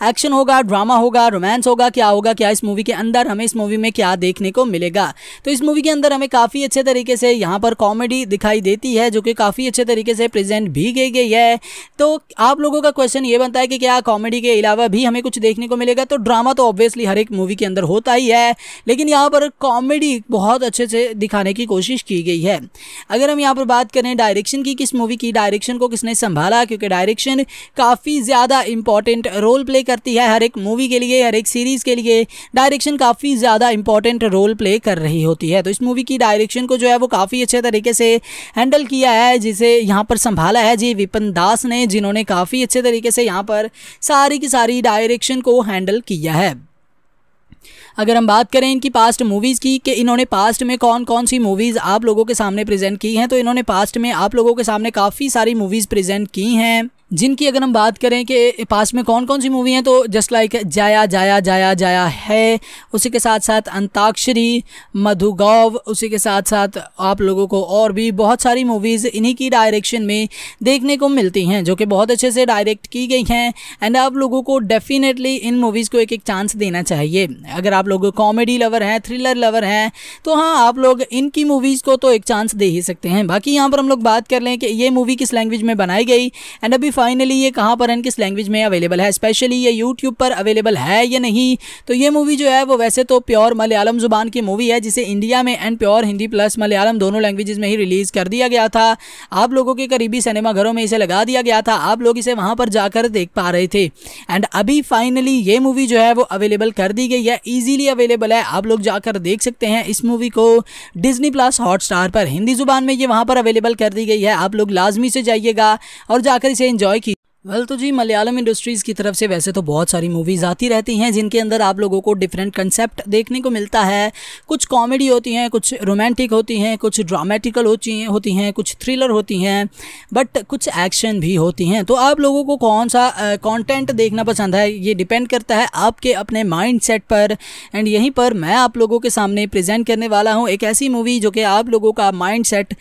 एक्शन होगा ड्रामा होगा रोमांस होगा क्या होगा क्या इस मूवी के अंदर हमें इस मूवी में क्या देखने को मिलेगा तो इस मूवी के अंदर हमें काफ़ी अच्छे तरीके से यहाँ पर कॉमेडी दिखाई देती है जो कि काफ़ी अच्छे तरीके से प्रेजेंट भी की गई है तो आप लोगों का क्वेश्चन ये बनता है कि क्या कॉमेडी के अलावा भी हमें कुछ देखने को मिलेगा तो ड्रामा तो ऑब्वियसली हर एक मूवी के अंदर होता ही है लेकिन यहाँ पर कॉमेडी बहुत अच्छे से दिखाने की कोशिश की गई है अगर हम यहाँ पर बात करें डायरेक्शन की किस मूवी की डायरेक्शन को किसने संभाला क्योंकि डायरेक्शन काफ़ी ज़्यादा इंपॉर्टेंट रोल प्ले करती है हर एक मूवी के लिए हर एक सीरीज़ के लिए डायरेक्शन काफ़ी ज़्यादा इंपॉर्टेंट रोल प्ले कर रही होती है तो इस मूवी की डायरेक्शन को जो है वो काफ़ी अच्छे तरीके से हैंडल किया है जिसे यहाँ पर संभाला है जी विपिन दास ने जिन्होंने काफ़ी अच्छे तरीके से यहाँ पर सारी की सारी डायरेक्शन को हैंडल किया है अगर हम बात करें इनकी पास्ट मूवीज़ की कि इन्होंने पास्ट में कौन कौन सी मूवीज़ आप लोगों के सामने प्रेजेंट की हैं तो इन्होंने पास्ट में आप लोगों के सामने काफ़ी सारी मूवीज़ प्रेजेंट की हैं जिनकी अगर हम बात करें कि पास में कौन कौन सी मूवी हैं तो जस्ट लाइक जाया जाया जाया जाया है उसी के साथ साथ अंताक्षरी मधुगौव उसी के साथ साथ आप लोगों को और भी बहुत सारी मूवीज़ इन्हीं की डायरेक्शन में देखने को मिलती हैं जो कि बहुत अच्छे से डायरेक्ट की गई हैं एंड आप लोगों को डेफिनेटली इन मूवीज़ को एक एक चांस देना चाहिए अगर आप लोग कॉमेडी लवर हैं थ्रिलर लवर हैं तो हाँ आप लोग इनकी मूवीज़ को तो एक चांस दे ही सकते हैं बाकी यहाँ पर हम लोग बात कर लें कि ये मूवी किस लैंग्वेज में बनाई गई एंड अभी फाइनली ये कहाँ पर एंड किस लैंग्वेज में अवेलेबल है स्पेशली ये यूट्यूब पर अवेलेबल है या नहीं तो ये मूवी जो है वो वैसे तो प्योर मलयालम जुबान की मूवी है जिसे इंडिया में and pure Hindi plus Malayalam दोनों लैंग्वेजेस में ही रिलीज़ कर दिया गया था आप लोगों के करीबी सिनेमाघरों में इसे लगा दिया गया था आप लोग इसे वहाँ पर जाकर देख पा रहे थे एंड अभी फाइनली ये मूवी जो है वो अवेलेबल कर दी गई है ईजिली अवेलेबल है आप लोग जाकर देख सकते हैं इस मूवी को डिजनी प्लस हॉटस्टार पर हिंदी जुबान में ये वहाँ पर अवेलेबल कर दी गई है आप लोग लाजमी से जाइएगा और जाकर इसे इंजॉय enjoy वेल well, तो जी मलयालम इंडस्ट्रीज़ की तरफ से वैसे तो बहुत सारी मूवीज़ आती रहती हैं जिनके अंदर आप लोगों को डिफरेंट कंसेप्ट देखने को मिलता है कुछ कॉमेडी होती हैं कुछ रोमांटिक होती हैं कुछ ड्रामेटिकल होती हैं होती हैं कुछ थ्रिलर होती हैं बट कुछ एक्शन भी होती हैं तो आप लोगों को कौन सा कॉन्टेंट देखना पसंद है ये डिपेंड करता है आपके अपने माइंड सेट पर एंड यहीं पर मैं आप लोगों के सामने प्रजेंट करने वाला हूँ एक ऐसी मूवी जो कि आप लोगों का माइंड सेट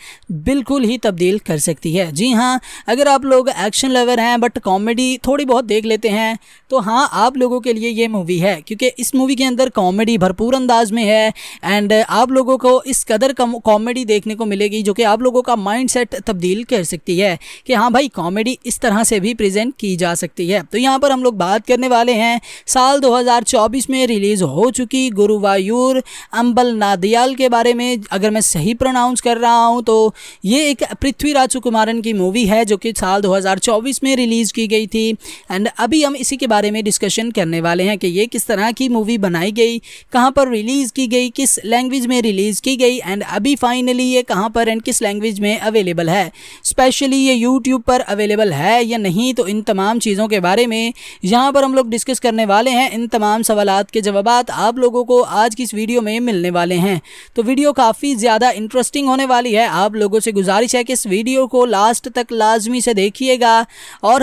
बिल्कुल ही तब्दील कर सकती है जी हाँ अगर आप लोग एक्शन लवर हैं बट कॉमेडी थोड़ी बहुत देख लेते हैं तो हाँ आप लोगों के लिए ये मूवी है क्योंकि इस मूवी के अंदर कॉमेडी भरपूर अंदाज में है एंड आप लोगों को इस कदर कॉमेडी देखने को मिलेगी जो कि आप लोगों का माइंड सेट तब्दील कर सकती है कि हाँ भाई कॉमेडी इस तरह से भी प्रेजेंट की जा सकती है तो यहाँ पर हम लोग बात करने वाले हैं साल चौबीस में रिलीज़ हो चुकी गुरुवायूर अम्बल नादियाल के बारे में अगर मैं सही प्रोनाउंस कर रहा हूँ तो ये एक राजू कुमारन की मूवी है जो कि साल 2024 में रिलीज रिलीज़ की गई थी एंड अभी हम इसी के बारे में डिस्कशन करने वाले हैं कि ये किस तरह की मूवी बनाई गई कहाँ पर रिलीज़ की गई किस लैंग्वेज में रिलीज़ की गई एंड अभी फाइनली ये कहाँ पर एंड किस लैंग्वेज में अवेलेबल है स्पेशली ये यूट्यूब पर अवेलेबल है या नहीं तो इन तमाम चीज़ों के बारे में यहाँ पर हम लोग डिस्कस करने वाले हैं इन तमाम सवाल के जवाब आप लोगों को आज की इस वीडियो में मिलने वाले हैं तो वीडियो काफ़ी ज़्यादा इंटरेस्टिंग होने वाली है आप लोगों से गुजारिश है कि इस वीडियो को लास्ट तक लाजमी से देखिएगा और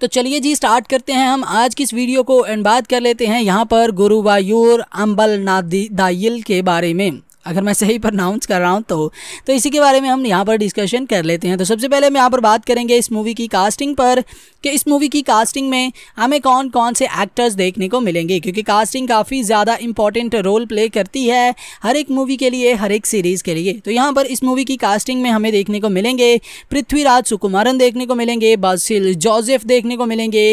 तो चलिए जी स्टार्ट करते हैं हम आज की इस वीडियो को एंड बात कर लेते हैं यहाँ पर गुरुवायूर अम्बल दाइल के बारे में अगर मैं सही प्रनाउंस कर रहा हूँ तो तो इसी के बारे में हम यहाँ पर डिस्कशन कर लेते हैं तो सबसे पहले हम यहाँ पर बात करेंगे इस मूवी की कास्टिंग पर कि इस मूवी की कास्टिंग में हमें कौन कौन से एक्टर्स देखने को मिलेंगे क्योंकि कास्टिंग काफ़ी ज़्यादा इंपॉर्टेंट रोल प्ले करती है हर एक मूवी के लिए हर एक सीरीज़ के लिए तो यहाँ पर इस मूवी की कास्टिंग में हमें देखने को मिलेंगे पृथ्वीराज सुकुमारन देखने को मिलेंगे बासिल जोसेफ देखने को मिलेंगे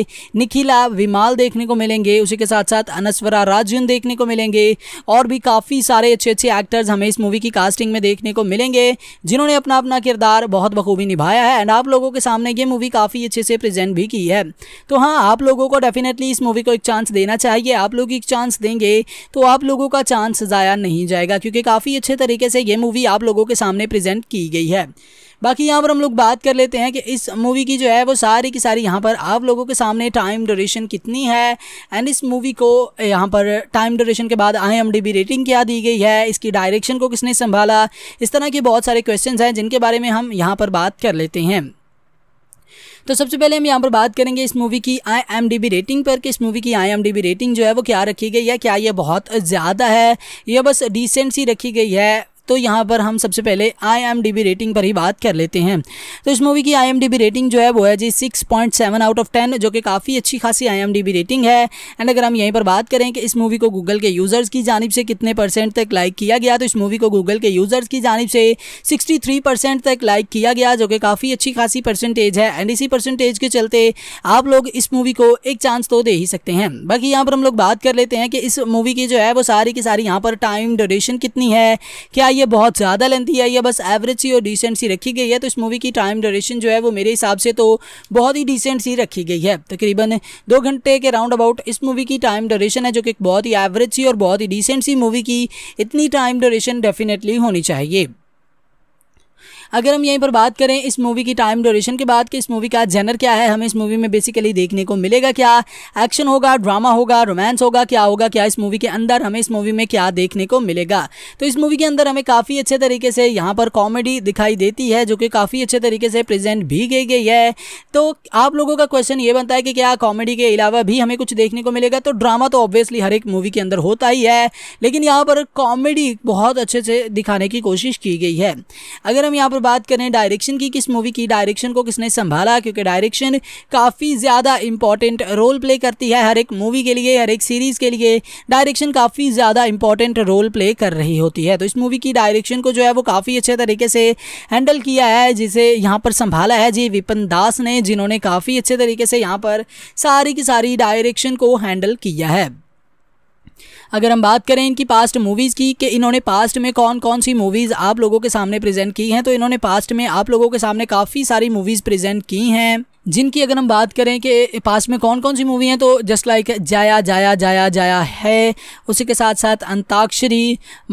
निखिला विमाल देखने को मिलेंगे उसी के साथ साथ अनस्वरा राजन देखने को मिलेंगे और भी काफ़ी सारे अच्छे अच्छे एक्टर्स हमें इस मूवी की कास्टिंग में देखने को मिलेंगे जिन्होंने अपना अपना किरदार बहुत बखूबी निभाया है एंड आप लोगों के सामने ये मूवी काफ़ी अच्छे से प्रेजेंट भी मूवी की है तो हाँ आप लोगों को डेफिनेटली इस मूवी को एक चांस देना चाहिए आप लोग एक चांस देंगे तो आप लोगों का चांस ज़ाया नहीं जाएगा क्योंकि काफ़ी अच्छे तरीके से ये मूवी आप लोगों के सामने प्रेजेंट की गई है बाकी यहाँ पर हम लोग बात कर लेते हैं कि इस मूवी की जो है वो सारी की सारी यहाँ पर आप लोगों के सामने टाइम ड्यूरेशन कितनी है एंड इस मूवी को यहाँ पर टाइम ड्यूरेशन के बाद आई रेटिंग क्या दी गई है इसकी डायरेक्शन को किसने संभाला इस तरह के बहुत सारे क्वेश्चन हैं जिनके बारे में हम यहाँ पर बात कर लेते हैं तो सबसे पहले हम यहाँ पर बात करेंगे इस मूवी की I M D B rating पर कि इस मूवी की I M D B rating जो है वो क्या रखी गई है क्या ये बहुत ज़्यादा है या बस डिसेंट सी रखी गई है तो यहाँ पर हम सबसे पहले आई रेटिंग पर ही बात कर लेते हैं तो इस मूवी की आई रेटिंग जो है वो है जी six point seven out of ten जो कि काफ़ी अच्छी खासी आई रेटिंग है एंड अगर हम यहीं पर बात करें कि इस मूवी को गूगल के यूज़र्स की जानब से कितने परसेंट तक लाइक किया गया तो इस मूवी को गूगल के यूज़र्स की जानब से सिक्सटी थ्री परसेंट तक लाइक किया गया जो कि काफ़ी अच्छी खासी परसेंटेज है एंड इसी परसेंटेज के चलते आप लोग इस मूवी को एक चांस तो दे ही सकते हैं बाकी यहाँ पर हम लोग बात कर लेते हैं कि इस मूवी की जो है वो सारी की सारी यहाँ पर टाइम ड्यूरेशन कितनी है क्या ये बहुत ज़्यादा लेंथी है या बस एवरेज सी और डिसेंट सी रखी गई है तो इस मूवी की टाइम ड्यूरेशन जो है वो मेरे हिसाब से तो बहुत ही डिसेंट सी रखी गई है तकरीबन दो घंटे के राउंड अबाउट इस मूवी की टाइम ड्यूरेशन है जो कि बहुत ही एवरेज सी और बहुत ही डिसेंट सी मूवी की इतनी टाइम ड्यूरेशन डेफिनेटली होनी चाहिए अगर हम यहीं पर बात करें इस मूवी की टाइम ड्यूरेशन के बाद कि इस मूवी का जेनर क्या है हमें इस मूवी में बेसिकली देखने को मिलेगा क्या एक्शन होगा ड्रामा होगा रोमांस होगा क्या होगा क्या इस मूवी के अंदर हमें इस मूवी में क्या देखने को मिलेगा तो इस मूवी के अंदर हमें काफ़ी अच्छे तरीके से यहाँ पर कॉमेडी दिखाई देती है जो कि काफ़ी अच्छे तरीके से प्रेजेंट भी की गई है तो आप लोगों का क्वेश्चन ये बनता है कि क्या कॉमेडी के अलावा भी हमें कुछ देखने को मिलेगा तो ड्रामा तो ऑब्वियसली हर एक मूवी के अंदर होता ही है लेकिन यहाँ पर कॉमेडी बहुत अच्छे से दिखाने की कोशिश की गई है अगर हम यहाँ पर बात करें डायरेक्शन की किस मूवी की डायरेक्शन को किसने संभाला क्योंकि डायरेक्शन काफ़ी ज़्यादा इंपॉर्टेंट रोल प्ले करती है हर एक मूवी के लिए हर एक सीरीज़ के लिए डायरेक्शन काफ़ी ज़्यादा इंपॉर्टेंट रोल प्ले कर रही होती है तो इस मूवी की डायरेक्शन को जो है वो काफ़ी अच्छे तरीके से हैंडल किया है जिसे यहाँ पर संभाला है जी विपिन दास ने जिन्होंने काफ़ी अच्छे तरीके से यहाँ पर सारी की सारी डायरेक्शन को हैंडल किया है अगर हम बात करें इनकी पास्ट मूवीज़ की कि इन्होंने पास्ट में कौन कौन सी मूवीज़ आप लोगों के सामने प्रेजेंट की हैं तो इन्होंने पास्ट में आप लोगों के सामने काफ़ी सारी मूवीज़ प्रेजेंट की हैं जिनकी अगर हम बात करें कि पास में कौन कौन सी मूवी हैं तो जस्ट लाइक जाया जाया जाया जाया है उसी के साथ साथ अंताक्षरी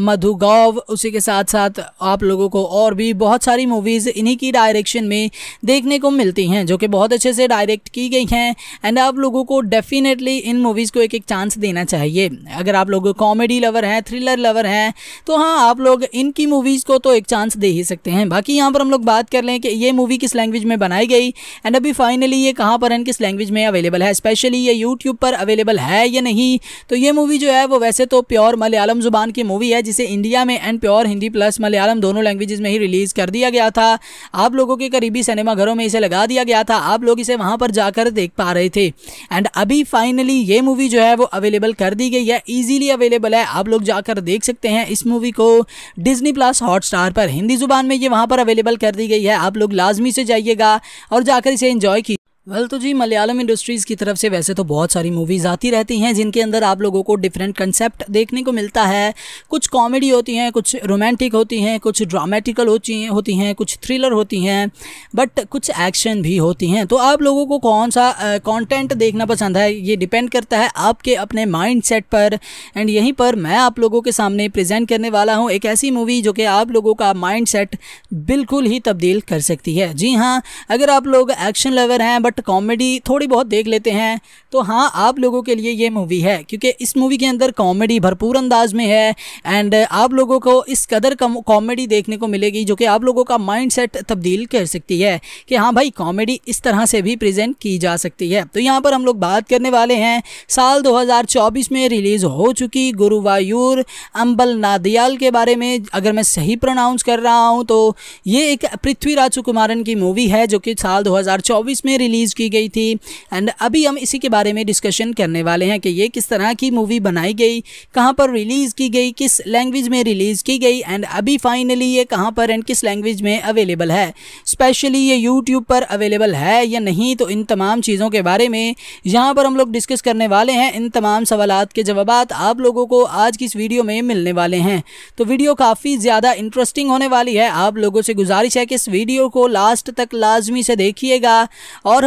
मधुगौव उसी के साथ साथ आप लोगों को और भी बहुत सारी मूवीज़ इन्हीं की डायरेक्शन में देखने को मिलती हैं जो कि बहुत अच्छे से डायरेक्ट की गई हैं एंड आप लोगों को डेफिनेटली इन मूवीज़ को एक एक चांस देना चाहिए अगर आप लोग कॉमेडी लवर हैं थ्रिलर लवर हैं तो हाँ आप लोग इनकी मूवीज़ को तो एक चांस दे ही सकते हैं बाकी यहाँ पर हम लोग बात कर लें कि ये मूवी किस लैंग्वेज में बनाई गई एंड अभी फाइनली ये कहाँ पर एंड किस लैंग्वेज में अवेलेबल है स्पेशली ये यूट्यूब पर अवेलेबल है या नहीं तो ये मूवी जो है वो वैसे तो प्योर मलयालम जुबान की मूवी है जिसे इंडिया में and pure Hindi plus Malayalam दोनों लैंग्वेजेस में ही रिलीज़ कर दिया गया था आप लोगों के करीबी सिनेमाघरों में इसे लगा दिया गया था आप लोग इसे वहाँ पर जाकर देख पा रहे थे एंड अभी फाइनली ये मूवी जो है वो अवेलेबल कर दी गई है ईजिली अवेलेबल है आप लोग जाकर देख सकते हैं इस मूवी को डिजनी प्लस हॉटस्टार पर हिंदी जुबान में ये वहाँ पर अवेलेबल कर दी गई है आप लोग लाजमी से जाइएगा और जाकर इसे इंजॉय enjoy वेल तो जी मलयालम इंडस्ट्रीज़ की तरफ से वैसे तो बहुत सारी मूवीज़ आती रहती हैं जिनके अंदर आप लोगों को डिफरेंट कंसेप्ट देखने को मिलता है कुछ कॉमेडी होती हैं कुछ रोमांटिक होती हैं कुछ ड्रामेटिकल होती हैं होती हैं कुछ थ्रिलर होती हैं बट कुछ एक्शन भी होती हैं तो आप लोगों को कौन सा कॉन्टेंट देखना पसंद है ये डिपेंड करता है आपके अपने माइंड सेट पर एंड यहीं पर मैं आप लोगों के सामने प्रजेंट करने वाला हूँ एक ऐसी मूवी जो कि आप लोगों का माइंड सेट बिल्कुल ही तब्दील कर सकती है जी हाँ अगर आप लोग एक्शन लवर हैं बट साथ कॉमेडी थोड़ी बहुत देख लेते हैं तो हाँ आप लोगों के लिए ये मूवी है क्योंकि इस मूवी के अंदर कॉमेडी भरपूर अंदाज में है एंड आप लोगों को इस कदर कॉमेडी देखने को मिलेगी जो कि आप लोगों का माइंड सेट तब्दील कर सकती है कि हाँ भाई कॉमेडी इस तरह से भी प्रेजेंट की जा सकती है तो यहाँ पर हम लोग बात करने वाले हैं साल चौबीस में रिलीज़ हो चुकी गुरुवायूर अम्बल नादियाल के बारे में अगर मैं सही प्रोनाउंस कर रहा हूँ तो ये एक पृथ्वीराज कुमारन की मूवी है जो कि साल 2024 में रिलीज रिलीज़ की गई थी एंड अभी हम इसी के बारे में डिस्कशन करने वाले हैं कि ये किस तरह की मूवी बनाई गई कहाँ पर रिलीज़ की गई किस लैंग्वेज में रिलीज़ की गई एंड अभी फाइनली ये कहाँ पर एंड किस लैंग्वेज में अवेलेबल है स्पेशली ये यूट्यूब पर अवेलेबल है या नहीं तो इन तमाम चीज़ों के बारे में यहाँ पर हम लोग डिस्कस करने वाले हैं इन तमाम सवाल के जवाब आप लोगों को आज की इस वीडियो में मिलने वाले हैं तो वीडियो काफ़ी ज़्यादा इंटरेस्टिंग होने वाली है आप लोगों से गुजारिश है कि इस वीडियो को लास्ट तक लाजमी से देखिएगा और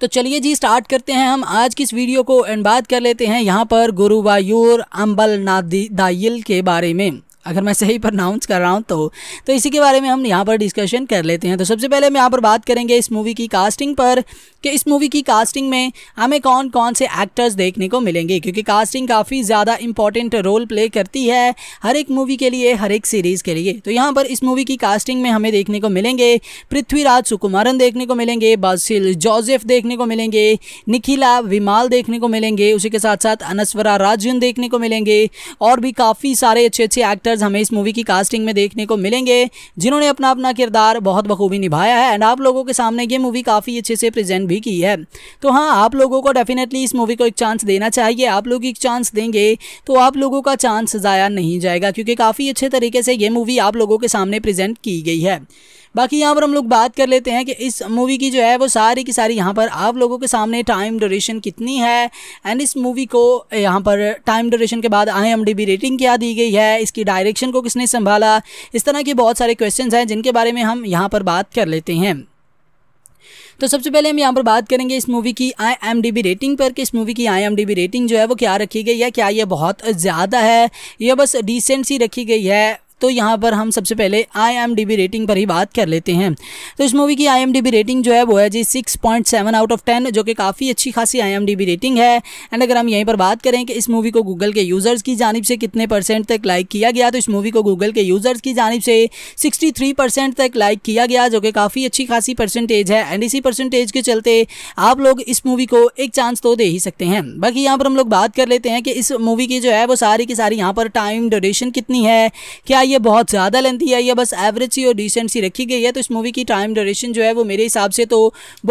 तो चलिए जी स्टार्ट करते हैं हम आज की इस वीडियो को एंड बात कर लेते हैं यहाँ पर गुरुवायूर अम्बल नादी दाइल के बारे में अगर मैं सही प्रनाउंस कर रहा हूँ तो तो इसी के बारे में हम यहाँ पर डिस्कशन कर लेते हैं तो सबसे पहले हम यहाँ पर बात करेंगे इस मूवी की कास्टिंग पर कि इस मूवी की कास्टिंग में हमें कौन कौन से एक्टर्स देखने को मिलेंगे क्योंकि कास्टिंग काफ़ी ज़्यादा इंपॉर्टेंट रोल प्ले करती है हर एक मूवी के लिए हर एक सीरीज़ के लिए तो यहाँ पर इस मूवी की कास्टिंग में हमें देखने को मिलेंगे पृथ्वीराज सुकुमारन देखने को मिलेंगे बासिल जोजेफ़ देखने को मिलेंगे निखिला विमाल देखने को मिलेंगे उसी के साथ साथ अनस्वरा राजन देखने को मिलेंगे और भी काफ़ी सारे अच्छे अच्छे एक्टर्स एक्टर्स हमें इस मूवी की कास्टिंग में देखने को मिलेंगे जिन्होंने अपना अपना किरदार बहुत बखूबी निभाया है एंड आप लोगों के सामने ये मूवी काफ़ी अच्छे से प्रेजेंट भी की है तो हाँ आप लोगों को डेफिनेटली इस मूवी को एक चांस देना चाहिए आप लोग एक चांस देंगे तो आप लोगों का चांस ज़ाया नहीं जाएगा क्योंकि काफ़ी अच्छे तरीके से ये मूवी आप लोगों के सामने प्रजेंट की गई है बाकी यहाँ पर हम लोग बात कर लेते हैं कि इस मूवी की जो है वो सारी की सारी यहाँ पर आप लोगों के सामने टाइम ड्यूरेशन कितनी है एंड इस मूवी को यहाँ पर टाइम ड्यूरेशन के बाद आई रेटिंग क्या दी गई है इसकी डायरेक्शन को किसने संभाला इस तरह के बहुत सारे क्वेश्चन हैं जिनके बारे में हम यहाँ पर बात कर लेते हैं तो सबसे पहले हम यहाँ पर बात करेंगे इस मूवी की I M D B rating पर कि इस मूवी की I M D B rating जो है वो क्या रखी गई है क्या ये बहुत ज़्यादा है या बस डिसेंट सी रखी गई है तो यहाँ पर हम सबसे पहले आई रेटिंग पर ही बात कर लेते हैं तो इस मूवी की आई रेटिंग जो है वो है जी six point seven out of ten जो कि काफ़ी अच्छी खासी आई रेटिंग है एंड अगर हम यहीं पर बात करें कि इस मूवी को गूगल के यूज़र्स की जानब से कितने परसेंट तक लाइक किया गया तो इस मूवी को गूगल के यूज़र्स की जानब से सिक्सटी थ्री परसेंट तक लाइक किया गया जो कि काफ़ी अच्छी खासी परसेंटेज है एंड इसी परसेंटेज के चलते आप लोग इस मूवी को एक चांस तो दे ही सकते हैं बाकी यहाँ पर हम लोग बात कर लेते हैं कि इस मूवी की जो है वो सारी की सारी यहाँ पर टाइम ड्यूरेशन कितनी है क्या ये बहुत ज़्यादा लेंथी है बस एवरेज सी और डिसेंट सी रखी गई है तो इस मूवी की टाइम ड्यूरेशन जो है वो मेरे हिसाब से तो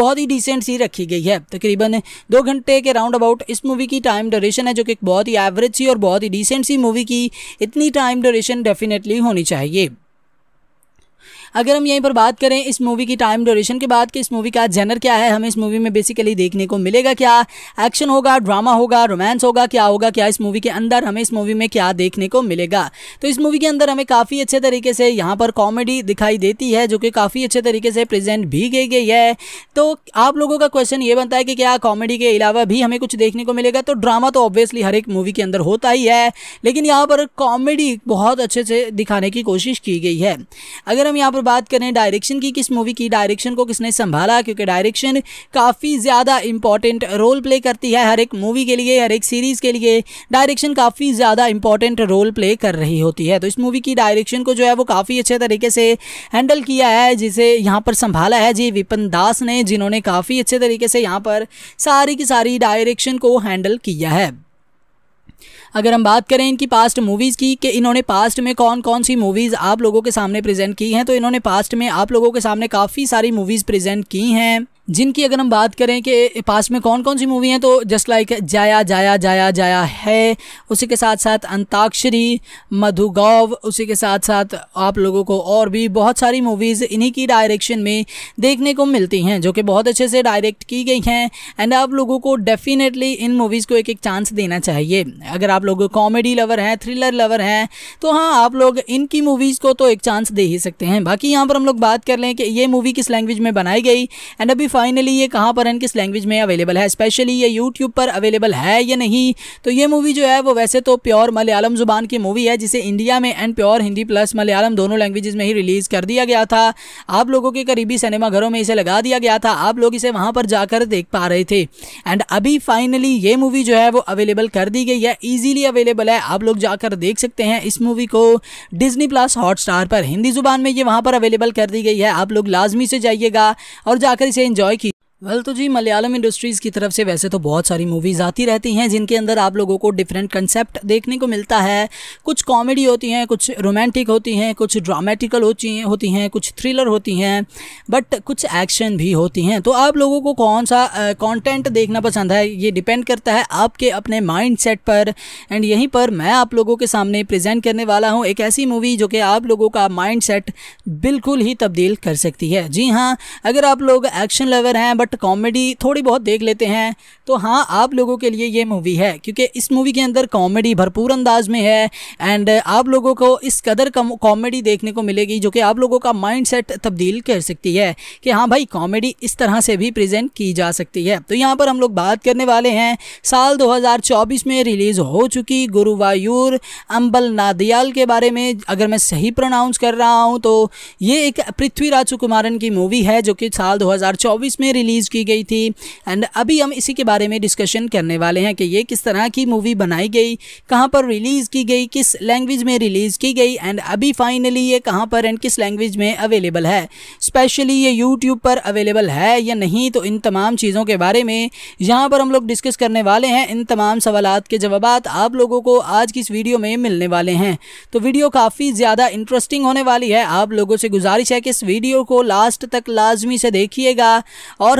बहुत ही डिसेंट सी रखी गई है तकरीबन दो घंटे के राउंड अबाउट इस मूवी की टाइम ड्यूरेशन है जो कि बहुत ही एवरेज सी और बहुत ही डिसेंट सी मूवी की इतनी टाइम ड्यूरेशन डेफिनेटली होनी चाहिए अगर हम यहीं पर बात करें इस मूवी की टाइम ड्यूरेशन के बाद कि इस मूवी का जेनर क्या है हमें इस मूवी में बेसिकली देखने को मिलेगा क्या एक्शन होगा ड्रामा होगा रोमांस होगा क्या होगा क्या इस मूवी के अंदर हमें इस मूवी में क्या देखने को मिलेगा तो इस मूवी के अंदर हमें काफ़ी अच्छे तरीके से यहाँ पर कॉमेडी दिखाई देती है जो कि काफ़ी अच्छे तरीके से प्रेजेंट भी की गई है तो आप लोगों का क्वेश्चन ये बनता है कि क्या कॉमेडी के अलावा भी हमें कुछ देखने को मिलेगा तो ड्रामा तो ऑब्वियसली हर एक मूवी के अंदर होता ही है लेकिन यहाँ पर कॉमेडी बहुत अच्छे से दिखाने की कोशिश की गई है अगर हम यहाँ पर बात करें डायरेक्शन की किस मूवी की डायरेक्शन को किसने संभाला क्योंकि डायरेक्शन काफ़ी ज़्यादा इंपॉर्टेंट रोल प्ले करती है हर एक मूवी के लिए हर एक सीरीज़ के लिए डायरेक्शन काफ़ी ज़्यादा इंपॉर्टेंट रोल प्ले कर रही होती है तो इस मूवी की डायरेक्शन को जो है वो काफ़ी अच्छे तरीके से हैंडल किया है जिसे यहाँ पर संभाला है जी विपिन दास ने जिन्होंने काफ़ी अच्छे तरीके से यहाँ पर सारी की सारी डायरेक्शन को हैंडल किया है अगर हम बात करें इनकी पास्ट मूवीज़ की कि इन्होंने पास्ट में कौन कौन सी मूवीज़ आप लोगों के सामने प्रेजेंट की हैं तो इन्होंने पास्ट में आप लोगों के सामने काफ़ी सारी मूवीज़ प्रेजेंट की हैं जिनकी अगर हम बात करें कि पास में कौन कौन सी मूवी हैं तो जस्ट लाइक जाया जाया जाया जाया है उसी के साथ साथ अंताक्षरी मधुगौव उसी के साथ साथ आप लोगों को और भी बहुत सारी मूवीज़ इन्हीं की डायरेक्शन में देखने को मिलती हैं जो कि बहुत अच्छे से डायरेक्ट की गई हैं एंड आप लोगों को डेफिनेटली इन मूवीज़ को एक एक चांस देना चाहिए अगर आप लोग कॉमेडी लवर हैं थ्रिलर लवर हैं तो हाँ आप लोग इनकी मूवीज़ को तो एक चांस दे ही सकते हैं बाकी यहाँ पर हम लोग बात कर लें कि ये मूवी किस लैंग्वेज में बनाई गई एंड अभी फाइनली ये कहाँ पर एंड किस लैंग्वेज में अवेलेबल है स्पेशली ये यूट्यूब पर अवेलेबल है या नहीं तो ये मूवी जो है वो वैसे तो प्योर मलयालम जुबान की मूवी है जिसे इंडिया में and pure Hindi plus Malayalam दोनों लैंग्वेजेस में ही रिलीज़ कर दिया गया था आप लोगों के करीबी सिनेमाघरों में इसे लगा दिया गया था आप लोग इसे वहाँ पर जाकर देख पा रहे थे एंड अभी फाइनली ये मूवी जो है वो अवेलेबल कर दी गई है ईजिली अवेलेबल है आप लोग जाकर देख सकते हैं इस मूवी को डिजनी प्लस हॉटस्टार पर हिंदी जुबान में ये वहाँ पर अवेलेबल कर दी गई है आप लोग लाजमी से जाइएगा और जाकर इसे इंजॉय enjoy वेल well, तो जी मलयालम इंडस्ट्रीज़ की तरफ से वैसे तो बहुत सारी मूवीज़ आती रहती हैं जिनके अंदर आप लोगों को डिफरेंट कंसेप्ट देखने को मिलता है कुछ कॉमेडी होती हैं कुछ रोमांटिक होती हैं कुछ ड्रामेटिकल होती हैं होती हैं कुछ थ्रिलर होती हैं बट कुछ एक्शन भी होती हैं तो आप लोगों को कौन सा कॉन्टेंट देखना पसंद है ये डिपेंड करता है आपके अपने माइंड सेट पर एंड यहीं पर मैं आप लोगों के सामने प्रजेंट करने वाला हूँ एक ऐसी मूवी जो कि आप लोगों का माइंड सेट बिल्कुल ही तब्दील कर सकती है जी हाँ अगर आप लोग एक्शन लवर हैं बट कॉमेडी थोड़ी बहुत देख लेते हैं तो हाँ आप लोगों के लिए ये मूवी है क्योंकि इस मूवी के अंदर कॉमेडी भरपूर अंदाज में है एंड आप लोगों को इस कदर कॉमेडी देखने को मिलेगी जो कि आप लोगों का माइंड सेट तब्दील कर सकती है कि हाँ भाई कॉमेडी इस तरह से भी प्रेजेंट की जा सकती है तो यहाँ पर हम लोग बात करने वाले हैं साल चौबीस में रिलीज़ हो चुकी गुरुवायूर अम्बल नादियाल के बारे में अगर मैं सही प्रोनाउंस कर रहा हूँ तो ये एक राजू कुमारन की मूवी है जो कि साल 2024 में रिलीज रिलीज़ की गई थी एंड अभी हम इसी के बारे में डिस्कशन करने वाले हैं कि ये किस तरह की मूवी बनाई गई कहाँ पर रिलीज़ की गई किस लैंग्वेज में रिलीज़ की गई एंड अभी फाइनली ये कहाँ पर एंड किस लैंग्वेज में अवेलेबल है स्पेशली ये यूट्यूब पर अवेलेबल है या नहीं तो इन तमाम चीज़ों के बारे में यहाँ पर हम लोग डिस्कस करने वाले हैं इन तमाम सवाल के जवाब आप लोगों को आज की इस वीडियो में मिलने वाले हैं तो वीडियो काफ़ी ज़्यादा इंटरेस्टिंग होने वाली है आप लोगों से गुजारिश है कि इस वीडियो को लास्ट तक लाजमी से देखिएगा और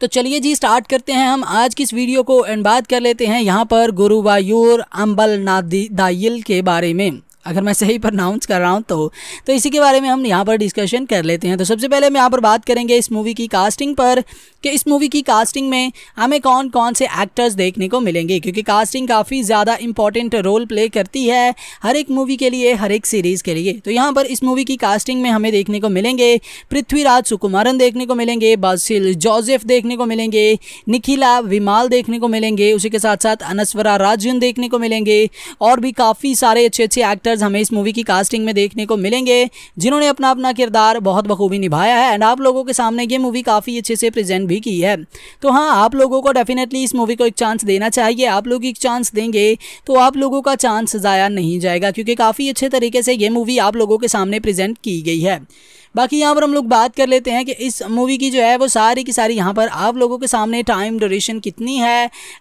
तो चलिए जी स्टार्ट करते हैं हम आज की इस वीडियो को एंड बात कर लेते हैं यहाँ पर गुरुवायूर अम्बल दाइल के बारे में अगर मैं सही प्रनाउंस कर रहा हूँ तो तो इसी के बारे में हम यहाँ पर डिस्कशन कर लेते हैं तो सबसे पहले हम यहाँ पर बात करेंगे इस मूवी की कास्टिंग पर कि इस मूवी की कास्टिंग में हमें कौन कौन से एक्टर्स देखने को मिलेंगे क्योंकि कास्टिंग काफ़ी ज़्यादा इंपॉर्टेंट रोल प्ले करती है हर एक मूवी के लिए हर एक सीरीज़ के लिए तो यहाँ पर इस मूवी की कास्टिंग में हमें देखने को मिलेंगे पृथ्वीराज सुकुमारन देखने को मिलेंगे बासिल जोसेफ देखने को मिलेंगे निखिला विमाल देखने को मिलेंगे उसी के साथ साथ अनस्वरा राजन देखने को मिलेंगे और भी काफ़ी सारे अच्छे अच्छे एक्टर्स हमें इस मूवी की कास्टिंग में देखने को मिलेंगे जिन्होंने अपना अपना किरदार बहुत बखूबी निभाया है एंड आप लोगों के सामने ये मूवी काफ़ी अच्छे से प्रेजेंट भी भी की है तो हाँ आप लोगों को डेफिनेटली इस मूवी को एक चांस देना चाहिए आप लोग एक चांस देंगे तो आप लोगों का चांस ज़ाया नहीं जाएगा क्योंकि काफ़ी अच्छे तरीके से ये मूवी आप लोगों के सामने प्रेजेंट की गई है बाकी यहाँ पर हम लोग बात कर लेते हैं कि इस मूवी की जो है वो सारी की सारी यहाँ पर आप लोगों के सामने टाइम ड्यूरेशन कितनी है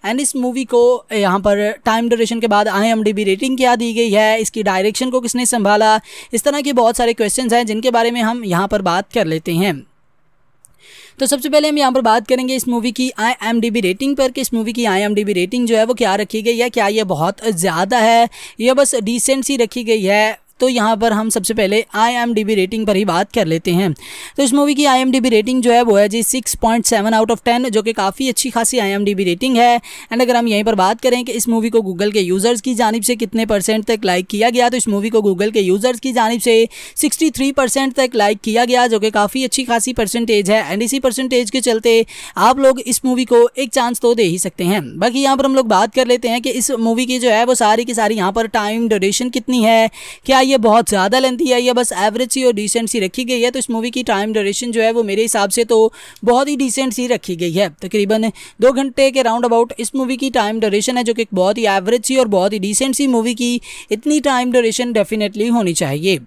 एंड इस मूवी को यहाँ पर टाइम ड्यूरेशन के बाद आई रेटिंग क्या दी गई है इसकी डायरेक्शन को किसने संभाला इस तरह के बहुत सारे क्वेश्चन हैं जिनके बारे में हम यहाँ पर बात कर लेते हैं तो सबसे पहले हम यहाँ पर बात करेंगे इस मूवी की I M D B rating पर कि इस मूवी की I M D B rating जो है वो क्या रखी गई है क्या ये बहुत ज़्यादा है या बस डिसेंट सी रखी गई है तो यहाँ पर हम सबसे पहले आई रेटिंग पर ही बात कर लेते हैं तो इस मूवी की आई रेटिंग जो है वो है जी six point seven out of ten जो कि काफ़ी अच्छी खासी आई रेटिंग है एंड अगर हम यहीं पर बात करें कि इस मूवी को गूगल के यूज़र्स की जानब से कितने परसेंट तक लाइक किया गया तो इस मूवी को गूगल के यूज़र्स की जानब से सिक्सटी थ्री परसेंट तक लाइक किया गया जो कि काफ़ी अच्छी खासी परसेंटेज है एंड इसी परसेंटेज के चलते आप लोग इस मूवी को एक चांस तो दे ही सकते हैं बाकी यहाँ पर हम लोग बात कर लेते हैं कि इस मूवी की जो है वो सारी की सारी यहाँ पर टाइम ड्यूरेशन कितनी है क्या ये बहुत ज़्यादा लेंथी है या बस एवरेज सी और डिसेंट सी रखी गई है तो इस मूवी की टाइम ड्यूरेशन जो है वो मेरे हिसाब से तो बहुत ही डिसेंट सी रखी गई है तकरीबन दो घंटे के राउंड अबाउट इस मूवी की टाइम ड्यूरेशन है जो कि बहुत ही एवरेज सी और बहुत ही डिसेंट सी मूवी की इतनी टाइम ड्यूरेशन डेफिनेटली होनी चाहिए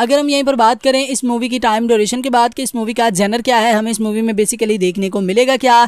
अगर हम यहीं पर बात करें इस मूवी की टाइम ड्यूरेशन के बाद कि इस मूवी का जेनर क्या है हमें इस मूवी में बेसिकली देखने को मिलेगा क्या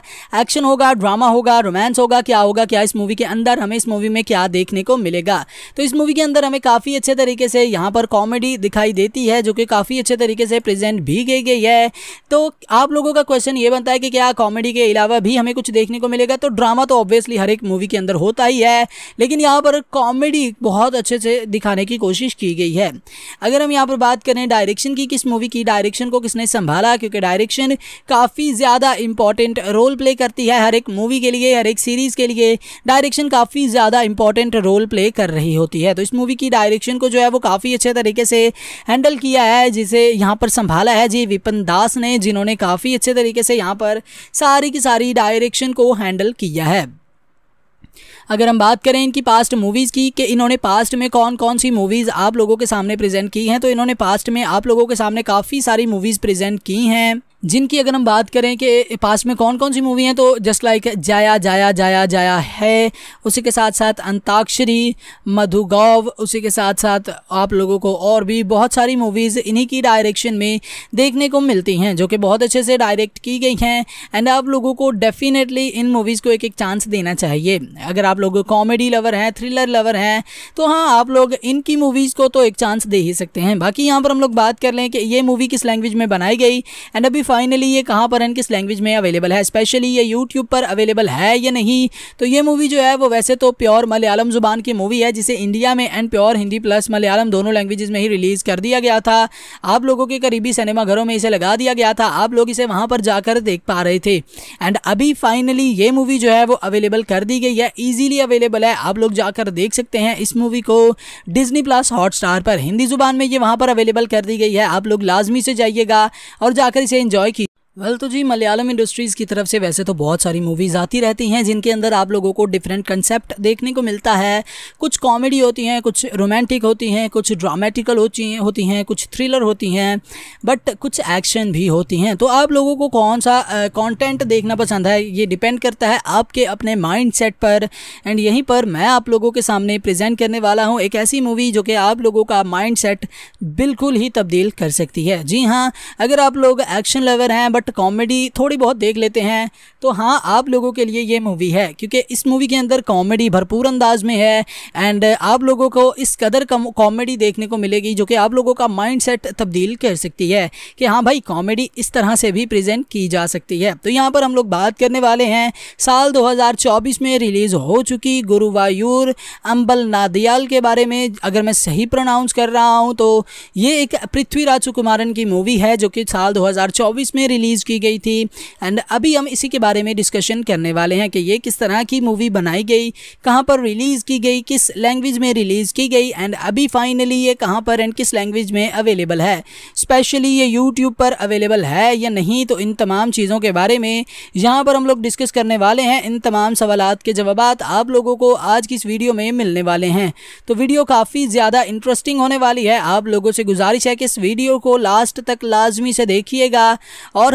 एक्शन होगा ड्रामा होगा रोमांस होगा क्या होगा क्या इस मूवी के अंदर हमें इस मूवी में क्या देखने को मिलेगा तो इस मूवी के अंदर हमें काफ़ी अच्छे तरीके से यहाँ पर कॉमेडी दिखाई देती है जो कि काफ़ी अच्छे तरीके से प्रेजेंट भी की गई है तो आप लोगों का क्वेश्चन ये बनता है कि क्या कॉमेडी के अलावा भी हमें कुछ देखने को मिलेगा तो ड्रामा तो ऑब्वियसली हर एक मूवी के अंदर होता ही है लेकिन यहाँ पर कॉमेडी बहुत अच्छे से दिखाने की कोशिश की गई है अगर हम यहाँ पर बात करें डायरेक्शन की किस मूवी की डायरेक्शन को किसने संभाला क्योंकि डायरेक्शन काफ़ी ज़्यादा इंपॉर्टेंट रोल प्ले करती है हर एक मूवी के लिए हर एक सीरीज़ के लिए डायरेक्शन काफ़ी ज़्यादा इंपॉर्टेंट रोल प्ले कर रही होती है तो इस मूवी की डायरेक्शन को जो है वो काफ़ी अच्छे तरीके से हैंडल किया है जिसे यहाँ पर संभाला है जी विपिन दास ने जिन्होंने काफ़ी अच्छे तरीके से यहाँ पर सारी की सारी डायरेक्शन को हैंडल किया है अगर हम बात करें इनकी पास्ट मूवीज़ की कि इन्होंने पास्ट में कौन कौन सी मूवीज़ आप लोगों के सामने प्रेजेंट की हैं तो इन्होंने पास्ट में आप लोगों के सामने काफ़ी सारी मूवीज़ प्रेजेंट की हैं जिनकी अगर हम बात करें कि पास में कौन कौन सी मूवी हैं तो जस्ट लाइक जाया जाया जाया जाया है उसी के साथ साथ अंताक्षरी मधुगौव उसी के साथ साथ आप लोगों को और भी बहुत सारी मूवीज़ इन्हीं की डायरेक्शन में देखने को मिलती हैं जो कि बहुत अच्छे से डायरेक्ट की गई हैं एंड आप लोगों को डेफिनेटली इन मूवीज़ को एक एक चांस देना चाहिए अगर आप लोग कॉमेडी लवर हैं थ्रिलर लवर हैं तो हाँ आप लोग इनकी मूवीज़ को तो एक चांस दे ही सकते हैं बाकी यहाँ पर हम लोग बात कर लें कि ये मूवी किस लैंग्वेज में बनाई गई एंड अभी फाइनली ये कहाँ पर एंड किस लैंग्वेज में अवेलेबल है स्पेशली ये यूट्यूब पर अवेलेबल है या नहीं तो ये मूवी जो है वो वैसे तो प्योर मलयालम ज़ुबान की मूवी है जिसे इंडिया में and pure Hindi plus Malayalam दोनों लैंग्वेज में ही रिलीज़ कर दिया गया था आप लोगों के करीबी सिनेमाघरों में इसे लगा दिया गया था आप लोग इसे वहाँ पर जाकर देख पा रहे थे एंड अभी फाइनली ये मूवी जो है वो अवेलेबल कर दी गई है ईजिली अवेलेबल है आप लोग जाकर देख सकते हैं इस मूवी को डिजनी प्लस हॉटस्टार पर हिंदी ज़ुबान में ये वहाँ पर अवेलेबल कर दी गई है आप लोग लाजमी से जाइएगा और जाकर इसे इंजॉय enjoy वेल तो जी मलयालम इंडस्ट्रीज़ की तरफ से वैसे तो बहुत सारी मूवीज़ आती रहती हैं जिनके अंदर आप लोगों को डिफरेंट कंसेप्ट देखने को मिलता है कुछ कॉमेडी होती हैं कुछ रोमांटिक होती हैं कुछ ड्रामेटिकल होती हैं होती हैं कुछ थ्रिलर होती हैं बट कुछ एक्शन भी होती हैं तो आप लोगों को कौन सा कॉन्टेंट देखना पसंद है ये डिपेंड करता है आपके अपने माइंड सेट पर एंड यहीं पर मैं आप लोगों के सामने प्रजेंट करने वाला हूँ एक ऐसी मूवी जो कि आप लोगों का माइंड सेट बिल्कुल ही तब्दील कर सकती है जी हाँ अगर आप लोग एक्शन लवर हैं बट साथ कॉमेडी थोड़ी बहुत देख लेते हैं तो हाँ आप लोगों के लिए ये मूवी है क्योंकि इस मूवी के अंदर कॉमेडी भरपूर अंदाज में है एंड आप लोगों को इस कदर कॉमेडी देखने को मिलेगी जो कि आप लोगों का माइंड सेट तब्दील कर सकती है कि हाँ भाई कॉमेडी इस तरह से भी प्रेजेंट की जा सकती है तो यहाँ पर हम लोग बात करने वाले हैं साल चौबीस में रिलीज़ हो चुकी गुरुवायूर अम्बल नादियाल के बारे में अगर मैं सही प्रोनाउंस कर रहा हूँ तो ये एक पृथ्वी राजू कुमारन की मूवी है जो कि साल 2024 में रिलीज रिलीज़ की गई थी एंड अभी हम इसी के बारे में डिस्कशन करने वाले हैं कि ये किस तरह की मूवी बनाई गई कहाँ पर रिलीज़ की गई किस लैंग्वेज में रिलीज़ की गई एंड अभी फाइनली ये कहाँ पर एंड किस लैंग्वेज में अवेलेबल है स्पेशली ये यूट्यूब पर अवेलेबल है या नहीं तो इन तमाम चीज़ों के बारे में यहाँ पर हम लोग डिस्कस करने वाले हैं इन तमाम सवाल के जवाब आप लोगों को आज की इस वीडियो में मिलने वाले हैं तो वीडियो काफ़ी ज़्यादा इंटरेस्टिंग होने वाली है आप लोगों से गुजारिश है कि इस वीडियो को लास्ट तक लाजमी से देखिएगा और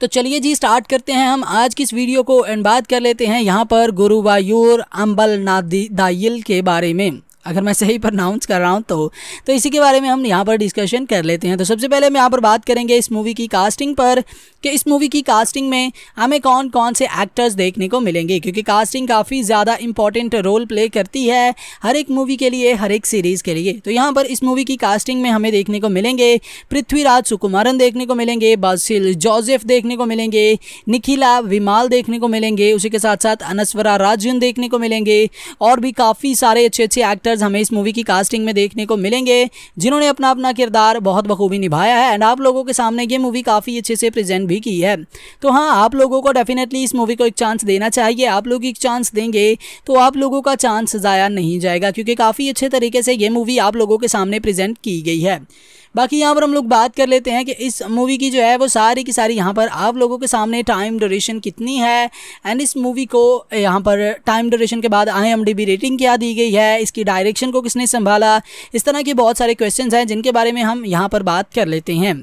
तो चलिए जी स्टार्ट करते हैं हम आज की इस वीडियो को एंड बात कर लेते हैं यहाँ पर गुरुवायूर अम्बल नादी दाइल के बारे में अगर मैं सही प्रनाउंस कर रहा हूँ तो तो इसी के बारे में हम यहाँ पर डिस्कशन कर लेते हैं तो सबसे पहले हम यहाँ पर बात करेंगे इस मूवी की कास्टिंग पर कि इस मूवी की कास्टिंग में हमें कौन कौन से एक्टर्स देखने को मिलेंगे क्योंकि कास्टिंग काफ़ी ज़्यादा इंपॉर्टेंट रोल प्ले करती है हर एक मूवी के लिए हर एक सीरीज़ के लिए तो यहाँ पर इस मूवी की कास्टिंग में हमें देखने को मिलेंगे पृथ्वीराज सुकुमारन देखने को मिलेंगे बासिल जोजेफ़ देखने को मिलेंगे निखिला विमाल देखने को मिलेंगे उसी के साथ साथ अनस्वरा राजन देखने को मिलेंगे और भी काफ़ी सारे अच्छे अच्छे एक्टर्स एक्टर्स हमें इस मूवी की कास्टिंग में देखने को मिलेंगे जिन्होंने अपना अपना किरदार बहुत बखूबी निभाया है एंड आप लोगों के सामने ये मूवी काफ़ी अच्छे से प्रेजेंट भी की है तो हाँ आप लोगों को डेफिनेटली इस मूवी को एक चांस देना चाहिए आप लोग एक चांस देंगे तो आप लोगों का चांस ज़ाया नहीं जाएगा क्योंकि काफ़ी अच्छे तरीके से ये मूवी आप लोगों के सामने प्रजेंट की गई है बाकी यहाँ पर हम लोग बात कर लेते हैं कि इस मूवी की जो है वो सारी की सारी यहाँ पर आप लोगों के सामने टाइम ड्यूरेशन कितनी है एंड इस मूवी को यहाँ पर टाइम ड्यूरेशन के बाद आई रेटिंग क्या दी गई है इसकी डायरेक्शन को किसने संभाला इस तरह के बहुत सारे क्वेश्चन हैं जिनके बारे में हम यहाँ पर बात कर लेते हैं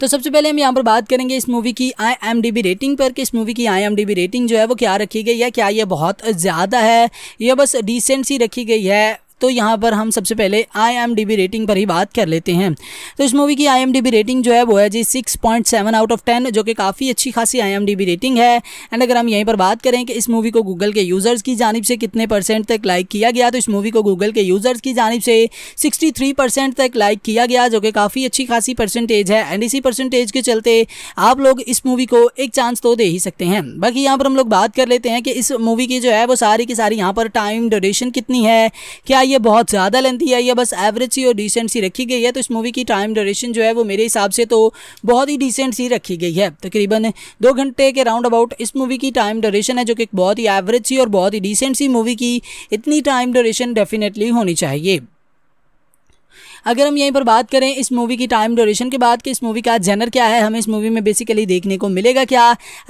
तो सबसे पहले हम यहाँ पर बात करेंगे इस मूवी की I M D B rating पर कि इस मूवी की I M D B rating जो है वो क्या रखी गई है क्या ये बहुत ज़्यादा है या बस डिसेंट सी रखी गई है तो यहाँ पर हम सबसे पहले आई रेटिंग पर ही बात कर लेते हैं तो इस मूवी की आई रेटिंग जो है वो है जी six point seven out of ten जो कि काफ़ी अच्छी खासी आई रेटिंग है एंड अगर हम यहीं पर बात करें कि इस मूवी को गूगल के यूज़र्स की जानब से कितने परसेंट तक लाइक किया गया तो इस मूवी को गूगल के यूज़र्स की जानब से सिक्सटी थ्री परसेंट तक लाइक किया गया जो कि काफ़ी अच्छी खासी परसेंटेज है एंड इसी परसेंटेज के चलते आप लोग इस मूवी को एक चांस तो दे ही सकते हैं बाकी यहाँ पर हम लोग बात कर लेते हैं कि इस मूवी की जो है वो सारी की सारी यहाँ पर टाइम ड्यूरेशन कितनी है क्या ये बहुत ज़्यादा लेंथी है बस एवरेज सी और डिसेंट सी रखी गई है तो इस मूवी की टाइम ड्यूरेशन जो है वो मेरे हिसाब से तो बहुत ही डिसेंट सी रखी गई है तकरीबन दो घंटे के राउंड अबाउट इस मूवी की टाइम ड्यूरेशन है जो कि बहुत ही एवरेज सी और बहुत ही डिसेंट सी मूवी की इतनी टाइम ड्यूरेशन डेफिनेटली होनी चाहिए अगर हम यहीं पर बात करें इस मूवी की टाइम ड्यूरेशन के बाद कि इस मूवी का जेनर क्या है हमें इस मूवी में बेसिकली देखने को मिलेगा क्या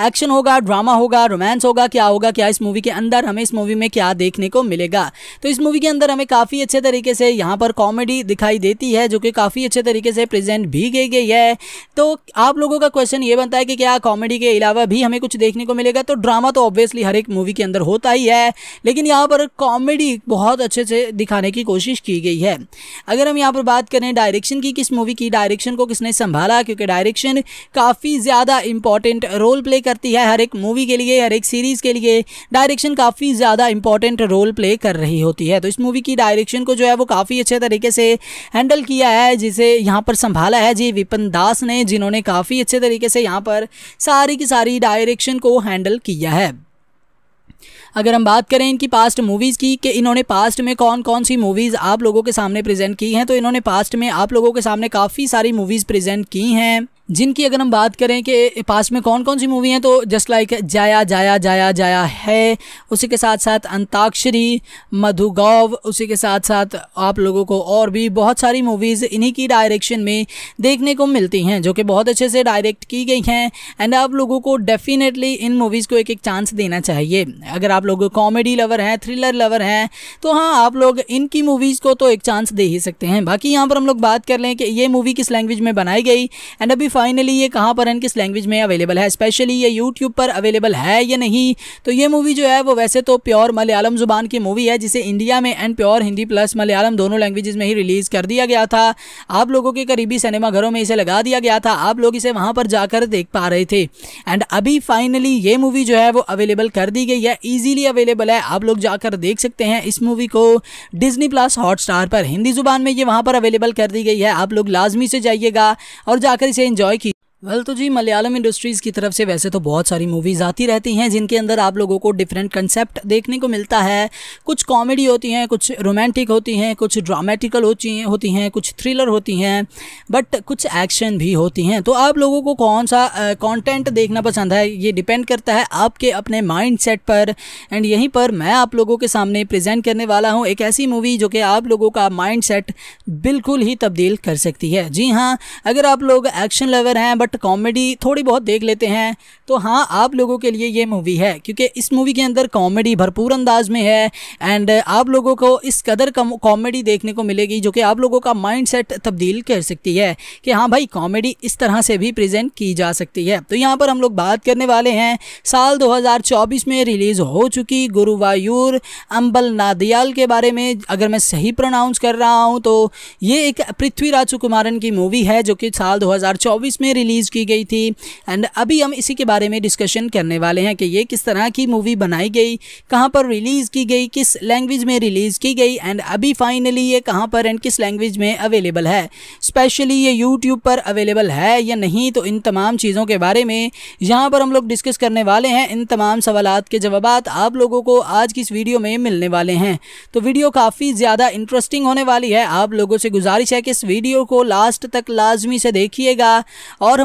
एक्शन होगा ड्रामा होगा रोमांस होगा क्या होगा क्या इस मूवी के अंदर हमें इस मूवी में क्या देखने को मिलेगा तो इस मूवी के अंदर हमें काफ़ी अच्छे तरीके से यहाँ पर कॉमेडी दिखाई देती है जो कि काफ़ी अच्छे तरीके से प्रेजेंट भी की गई है तो आप लोगों का क्वेश्चन ये बनता है कि क्या कॉमेडी के अलावा भी हमें कुछ देखने को मिलेगा तो ड्रामा तो ऑब्वियसली हर एक मूवी के अंदर होता ही है लेकिन यहाँ पर कॉमेडी बहुत अच्छे से दिखाने की कोशिश की गई है अगर हम यहाँ पर बात करें डायरेक्शन की किस मूवी की डायरेक्शन को किसने संभाला क्योंकि डायरेक्शन काफ़ी ज़्यादा इंपॉर्टेंट रोल प्ले करती है हर एक मूवी के लिए हर एक सीरीज़ के लिए डायरेक्शन काफ़ी ज़्यादा इंपॉर्टेंट रोल प्ले कर रही होती है तो इस मूवी की डायरेक्शन को जो है वो काफ़ी अच्छे तरीके से हैंडल किया है जिसे यहाँ पर संभाला है जी विपिन दास ने जिन्होंने काफ़ी अच्छे तरीके से यहाँ पर सारी की सारी डायरेक्शन को हैंडल किया है अगर हम बात करें इनकी पास्ट मूवीज़ की कि इन्होंने पास्ट में कौन कौन सी मूवीज़ आप लोगों के सामने प्रेजेंट की हैं तो इन्होंने पास्ट में आप लोगों के सामने काफ़ी सारी मूवीज़ प्रेजेंट की हैं जिनकी अगर हम बात करें कि पास में कौन कौन सी मूवी हैं तो जस्ट लाइक जाया जाया जाया जाया है उसी के साथ साथ अंताक्षरी मधुगौव उसी के साथ साथ आप लोगों को और भी बहुत सारी मूवीज़ इन्हीं की डायरेक्शन में देखने को मिलती हैं जो कि बहुत अच्छे से डायरेक्ट की गई हैं एंड आप लोगों को डेफिनेटली इन मूवीज़ को एक एक चांस देना चाहिए अगर आप लोग कॉमेडी लवर हैं थ्रिलर लवर हैं तो हाँ आप लोग इनकी मूवीज़ को तो एक चांस दे ही सकते हैं बाकी यहाँ पर हम लोग बात कर लें कि ये मूवी किस लैंग्वेज में बनाई गई एंड अभी फाइनली ये कहाँ पर एंड किस लैंग्वेज में अवेलेबल है स्पेशली ये यूट्यूब पर अवेलेबल है या नहीं तो ये मूवी जो है वो वैसे तो प्योर मलयालम जुबान की मूवी है जिसे इंडिया में and pure Hindi plus Malayalam दोनों लैंग्वेजेस में ही रिलीज़ कर दिया गया था आप लोगों के करीबी सिनेमाघरों में इसे लगा दिया गया था आप लोग इसे वहाँ पर जाकर देख पा रहे थे एंड अभी फाइनली ये मूवी जो है वो अवेलेबल कर दी गई है ईजिली अवेलेबल है आप लोग जाकर देख सकते हैं इस मूवी को डिजनी प्लस हॉटस्टार पर हिंदी जुबान में ये वहाँ पर अवेलेबल कर दी गई है आप लोग लाजमी से जाइएगा और जाकर इसे इंजॉय enjoy वेल well, तो जी मलयालम इंडस्ट्रीज़ की तरफ से वैसे तो बहुत सारी मूवीज़ आती रहती हैं जिनके अंदर आप लोगों को डिफरेंट कंसेप्ट देखने को मिलता है कुछ कॉमेडी होती हैं कुछ रोमांटिक होती हैं कुछ ड्रामेटिकल होती हैं होती हैं कुछ थ्रिलर होती हैं बट कुछ एक्शन भी होती हैं तो आप लोगों को कौन सा कॉन्टेंट देखना पसंद है ये डिपेंड करता है आपके अपने माइंड सेट पर एंड यहीं पर मैं आप लोगों के सामने प्रजेंट करने वाला हूँ एक ऐसी मूवी जो कि आप लोगों का माइंड सेट बिल्कुल ही तब्दील कर सकती है जी हाँ अगर आप लोग एक्शन लवर हैं बट कॉमेडी थोड़ी बहुत देख लेते हैं तो हाँ आप लोगों के लिए ये मूवी है क्योंकि इस मूवी के अंदर कॉमेडी भरपूर अंदाज में है एंड आप लोगों को इस कदर कॉमेडी देखने को मिलेगी जो कि आप लोगों का माइंड सेट तब्दील कर सकती है कि हाँ भाई कॉमेडी इस तरह से भी प्रेजेंट की जा सकती है तो यहाँ पर हम लोग बात करने वाले हैं साल चौबीस में रिलीज़ हो चुकी गुरुवायूर अम्बल नादियाल के बारे में अगर मैं सही प्रोनाउंस कर रहा हूँ तो ये एक पृथ्वी राजू कुमारन की मूवी है जो कि साल 2024 में रिलीज रिलीज़ की गई थी एंड अभी हम इसी के बारे में डिस्कशन करने वाले हैं कि ये किस तरह की मूवी बनाई गई कहाँ पर रिलीज़ की गई किस लैंग्वेज में रिलीज़ की गई एंड अभी फाइनली ये कहाँ पर एंड किस लैंग्वेज में अवेलेबल है स्पेशली ये यूट्यूब पर अवेलेबल है या नहीं तो इन तमाम चीज़ों के बारे में यहाँ पर हम लोग डिस्कस करने वाले हैं इन तमाम सवाल के जवाब आप लोगों को आज की इस वीडियो में मिलने वाले हैं तो वीडियो काफ़ी ज़्यादा इंटरेस्टिंग होने वाली है आप लोगों से गुजारिश है कि इस वीडियो को लास्ट तक लाजमी से देखिएगा और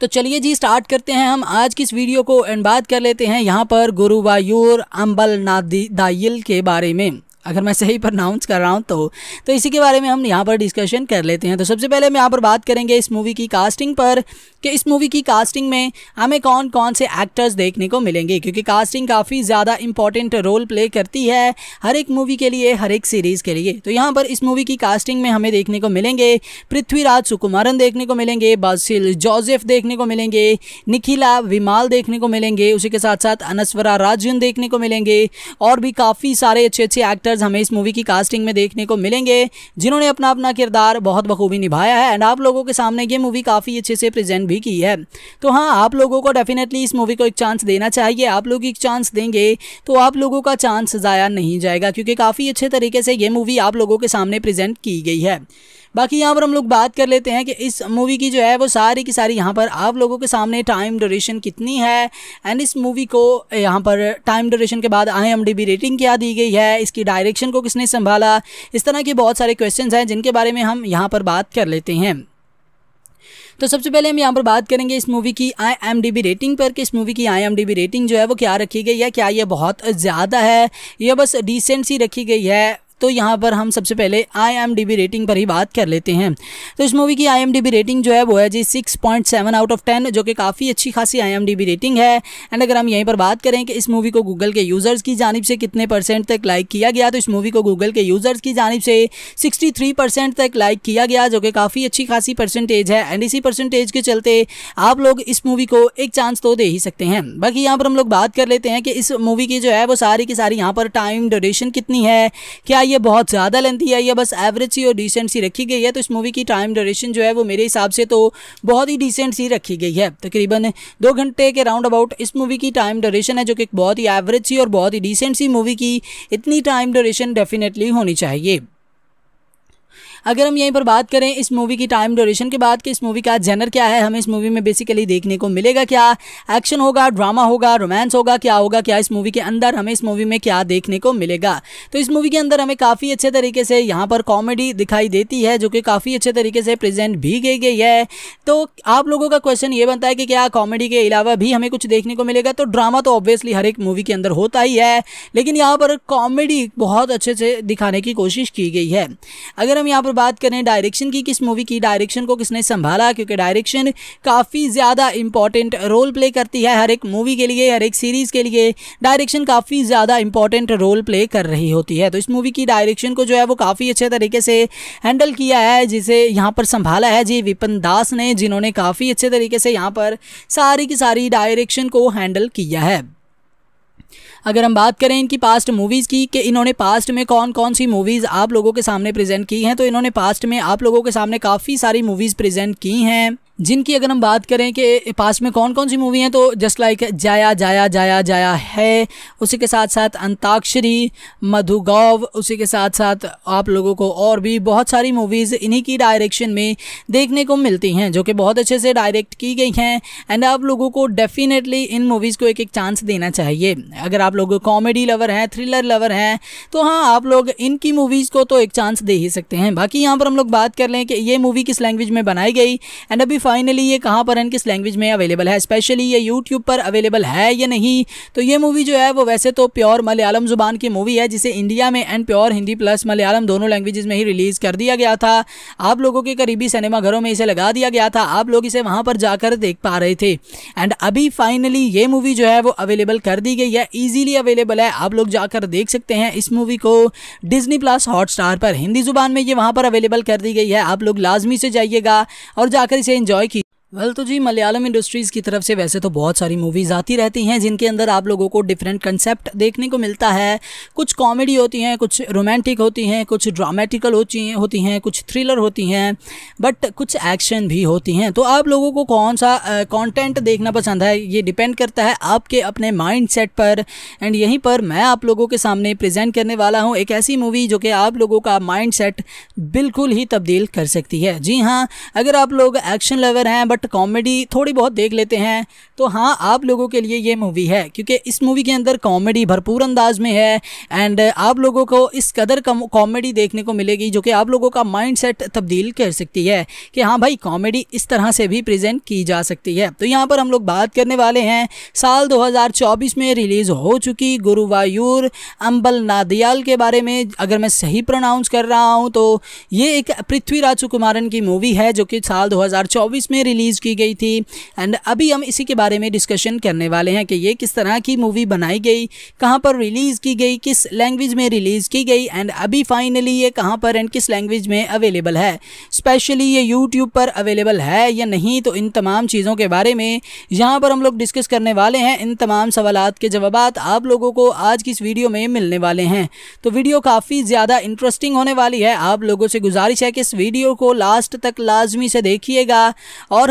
तो चलिए जी स्टार्ट करते हैं हम आज की इस वीडियो को एंड बात कर लेते हैं यहाँ पर गुरुवायूर अम्बल दाइल के बारे में अगर मैं सही प्रनाउंस कर रहा हूँ तो तो इसी के बारे में हम यहाँ पर डिस्कशन कर लेते हैं तो सबसे पहले हम यहाँ पर बात करेंगे इस मूवी की कास्टिंग पर कि इस मूवी की कास्टिंग में हमें कौन कौन से एक्टर्स देखने को मिलेंगे क्योंकि कास्टिंग काफ़ी ज़्यादा इंपॉर्टेंट रोल प्ले करती है हर एक मूवी के लिए हर एक सीरीज़ के लिए तो यहाँ पर इस मूवी की कास्टिंग में हमें देखने को मिलेंगे पृथ्वीराज सुकुमारन देखने को मिलेंगे बासिल जोसेफ देखने को मिलेंगे निखिला विमाल देखने को मिलेंगे उसी के साथ साथ अनस्वरा राजन देखने को मिलेंगे और भी काफ़ी सारे अच्छे अच्छे एक्टर्स हमें इस मूवी की कास्टिंग में देखने को मिलेंगे जिन्होंने अपना अपना किरदार बहुत बखूबी निभाया है एंड आप लोगों के सामने ये मूवी काफ़ी अच्छे से प्रेजेंट भी भी की है तो हाँ आप लोगों को डेफिनेटली इस मूवी को एक चांस देना चाहिए आप लोग एक चांस देंगे तो आप लोगों का चांस ज़ाया नहीं जाएगा क्योंकि काफ़ी अच्छे तरीके से ये मूवी आप लोगों के सामने प्रेजेंट की गई है बाकी यहाँ पर हम लोग बात कर लेते हैं कि इस मूवी की जो है वो सारी की सारी यहाँ पर आप लोगों के सामने टाइम ड्यूरेशन कितनी है एंड इस मूवी को यहाँ पर टाइम ड्यूरेशन के बाद आई रेटिंग क्या दी गई है इसकी डायरेक्शन को किसने संभाला इस तरह के बहुत सारे क्वेश्चन हैं जिनके बारे में हम यहाँ पर बात कर लेते हैं तो सबसे पहले हम यहाँ पर बात करेंगे इस मूवी की I M D B rating पर कि इस मूवी की I M D B rating जो है वो क्या रखी गई है क्या ये बहुत ज़्यादा है यह बस डिसेंट सी रखी गई है तो यहाँ पर हम सबसे पहले आई रेटिंग पर ही बात कर लेते हैं तो इस मूवी की आई रेटिंग जो है वो है जी six point seven out of ten जो कि काफ़ी अच्छी खासी आई रेटिंग है एंड अगर हम यहीं पर बात करें कि इस मूवी को गूगल के यूज़र्स की जानब से कितने परसेंट तक लाइक किया गया तो इस मूवी को गूगल के यूज़र्स की जानब से सिक्सटी थ्री परसेंट तक लाइक किया गया जो कि काफ़ी अच्छी खासी परसेंटेज है एंड इसी परसेंटेज के चलते आप लोग इस मूवी को एक चांस तो दे ही सकते हैं बाकी यहाँ पर हम लोग बात कर लेते हैं कि इस मूवी की जो है वो सारी की सारी यहाँ पर टाइम ड्यूरेशन कितनी है क्या ये बहुत ज़्यादा लेंथी है बस एवरेज सी और डिसेंट सी रखी गई है तो इस मूवी की टाइम ड्यूरेशन जो है वो मेरे हिसाब से तो बहुत ही डिसेंट सी रखी गई है तकरीबन दो घंटे के राउंड अबाउट इस मूवी की टाइम ड्यूरेशन है जो कि बहुत ही एवरेज सी और बहुत ही डिसेंट सी मूवी की इतनी टाइम ड्यूरेशन डेफिनेटली होनी चाहिए अगर हम यहीं पर बात करें इस मूवी की टाइम ड्यूरेशन के बाद कि इस मूवी का जेनर क्या है हमें इस मूवी में बेसिकली देखने को मिलेगा क्या एक्शन होगा ड्रामा होगा रोमांस होगा क्या होगा क्या इस मूवी के अंदर हमें इस मूवी में क्या देखने को मिलेगा तो इस मूवी के अंदर हमें काफ़ी अच्छे तरीके से यहाँ पर कॉमेडी दिखाई देती है जो कि काफ़ी अच्छे तरीके से प्रेजेंट भी की गई है तो आप लोगों का क्वेश्चन ये बनता है कि क्या कॉमेडी के अलावा भी हमें कुछ देखने को मिलेगा तो ड्रामा तो ऑब्वियसली हर एक मूवी के अंदर होता ही है लेकिन यहाँ पर कॉमेडी बहुत अच्छे से दिखाने की कोशिश की गई है अगर हम यहाँ पर बात करें डायरेक्शन की किस मूवी की डायरेक्शन को किसने संभाला क्योंकि डायरेक्शन काफ़ी ज़्यादा इंपॉर्टेंट रोल प्ले करती है हर एक मूवी के लिए हर एक सीरीज़ के लिए डायरेक्शन काफ़ी ज़्यादा इंपॉर्टेंट रोल प्ले कर रही होती है तो इस मूवी की डायरेक्शन को जो है वो काफ़ी अच्छे तरीके से हैंडल किया है जिसे यहाँ पर संभाला है जी विपिन दास ने जिन्होंने काफ़ी अच्छे तरीके से यहाँ पर सारी की सारी डायरेक्शन को हैंडल किया है अगर हम बात करें इनकी पास्ट मूवीज़ की कि इन्होंने पास्ट में कौन कौन सी मूवीज़ आप लोगों के सामने प्रेजेंट की हैं तो इन्होंने पास्ट में आप लोगों के सामने काफ़ी सारी मूवीज़ प्रेजेंट की हैं जिनकी अगर हम बात करें कि पास में कौन कौन सी मूवी हैं तो जस्ट लाइक जाया जाया जाया जाया है उसी के साथ साथ अंताक्षरी मधुगौव उसी के साथ साथ आप लोगों को और भी बहुत सारी मूवीज़ इन्हीं की डायरेक्शन में देखने को मिलती हैं जो कि बहुत अच्छे से डायरेक्ट की गई हैं एंड आप लोगों को डेफिनेटली इन मूवीज़ को एक एक चांस देना चाहिए अगर आप लोग कॉमेडी लवर हैं थ्रिलर लवर हैं तो हाँ आप लोग इनकी मूवीज़ को तो एक चांस दे ही सकते हैं बाकी यहाँ पर हम लोग बात कर लें कि ये मूवी किस लैंग्वेज में बनाई गई एंड अभी फाइनली ये कहाँ पर एंड किस लैंग्वेज में अवेलेबल है स्पेशली ये यूट्यूब पर अवेलेबल है या नहीं तो ये मूवी जो है वो वैसे तो प्योर मलयालम जुबान की मूवी है जिसे इंडिया में and pure Hindi plus Malayalam दोनों लैंग्वेजेस में ही रिलीज़ कर दिया गया था आप लोगों के करीबी सिनेमाघरों में इसे लगा दिया गया था आप लोग इसे वहाँ पर जाकर देख पा रहे थे एंड अभी फाइनली ये मूवी जो है वो अवेलेबल कर दी गई है ईजिली अवेलेबल है आप लोग जाकर देख सकते हैं इस मूवी को डिजनी प्लस हॉटस्टार पर हिंदी जुबान में ये वहाँ पर अवेलेबल कर दी गई है आप लोग लाजमी से जाइएगा और जाकर इसे इंजॉय enjoy वेल तो जी मलयालम इंडस्ट्रीज़ की तरफ से वैसे तो बहुत सारी मूवीज़ आती रहती हैं जिनके अंदर आप लोगों को डिफरेंट कंसेप्ट देखने को मिलता है कुछ कॉमेडी होती हैं कुछ रोमांटिक होती हैं कुछ ड्रामेटिकल होती हैं होती हैं कुछ थ्रिलर होती हैं बट कुछ एक्शन भी होती हैं तो आप लोगों को कौन सा कॉन्टेंट देखना पसंद है ये डिपेंड करता है आपके अपने माइंड सेट पर एंड यहीं पर मैं आप लोगों के सामने प्रजेंट करने वाला हूँ एक ऐसी मूवी जो कि आप लोगों का माइंड सेट बिल्कुल ही तब्दील कर सकती है जी हाँ अगर आप लोग एक्शन लवर हैं बट साथ कॉमेडी थोड़ी बहुत देख लेते हैं तो हाँ आप लोगों के लिए ये मूवी है क्योंकि इस मूवी के अंदर कॉमेडी भरपूर अंदाज में है एंड आप लोगों को इस कदर कॉमेडी देखने को मिलेगी जो कि आप लोगों का माइंड सेट तब्दील कर सकती है कि हाँ भाई कॉमेडी इस तरह से भी प्रेजेंट की जा सकती है तो यहाँ पर हम लोग बात करने वाले हैं साल चौबीस में रिलीज़ हो चुकी गुरुवायूर अम्बल नादियाल के बारे में अगर मैं सही प्रोनाउंस कर रहा हूँ तो ये एक पृथ्वीराज कुमारन की मूवी है जो कि साल 2024 में रिलीज रिलीज़ की गई थी एंड अभी हम इसी के बारे में डिस्कशन करने वाले हैं कि ये किस तरह की मूवी बनाई गई कहाँ पर रिलीज़ की गई किस लैंग्वेज में रिलीज़ की गई एंड अभी फाइनली ये कहाँ पर एंड किस लैंग्वेज में अवेलेबल है स्पेशली ये यूट्यूब पर अवेलेबल है या नहीं तो इन तमाम चीज़ों के बारे में यहाँ पर हम लोग डिस्कस करने वाले हैं इन तमाम सवाल के जवाब आप लोगों को आज की इस वीडियो में मिलने वाले हैं तो वीडियो काफ़ी ज़्यादा इंटरेस्टिंग होने वाली है आप लोगों से गुजारिश है कि इस वीडियो को लास्ट तक लाजमी से देखिएगा और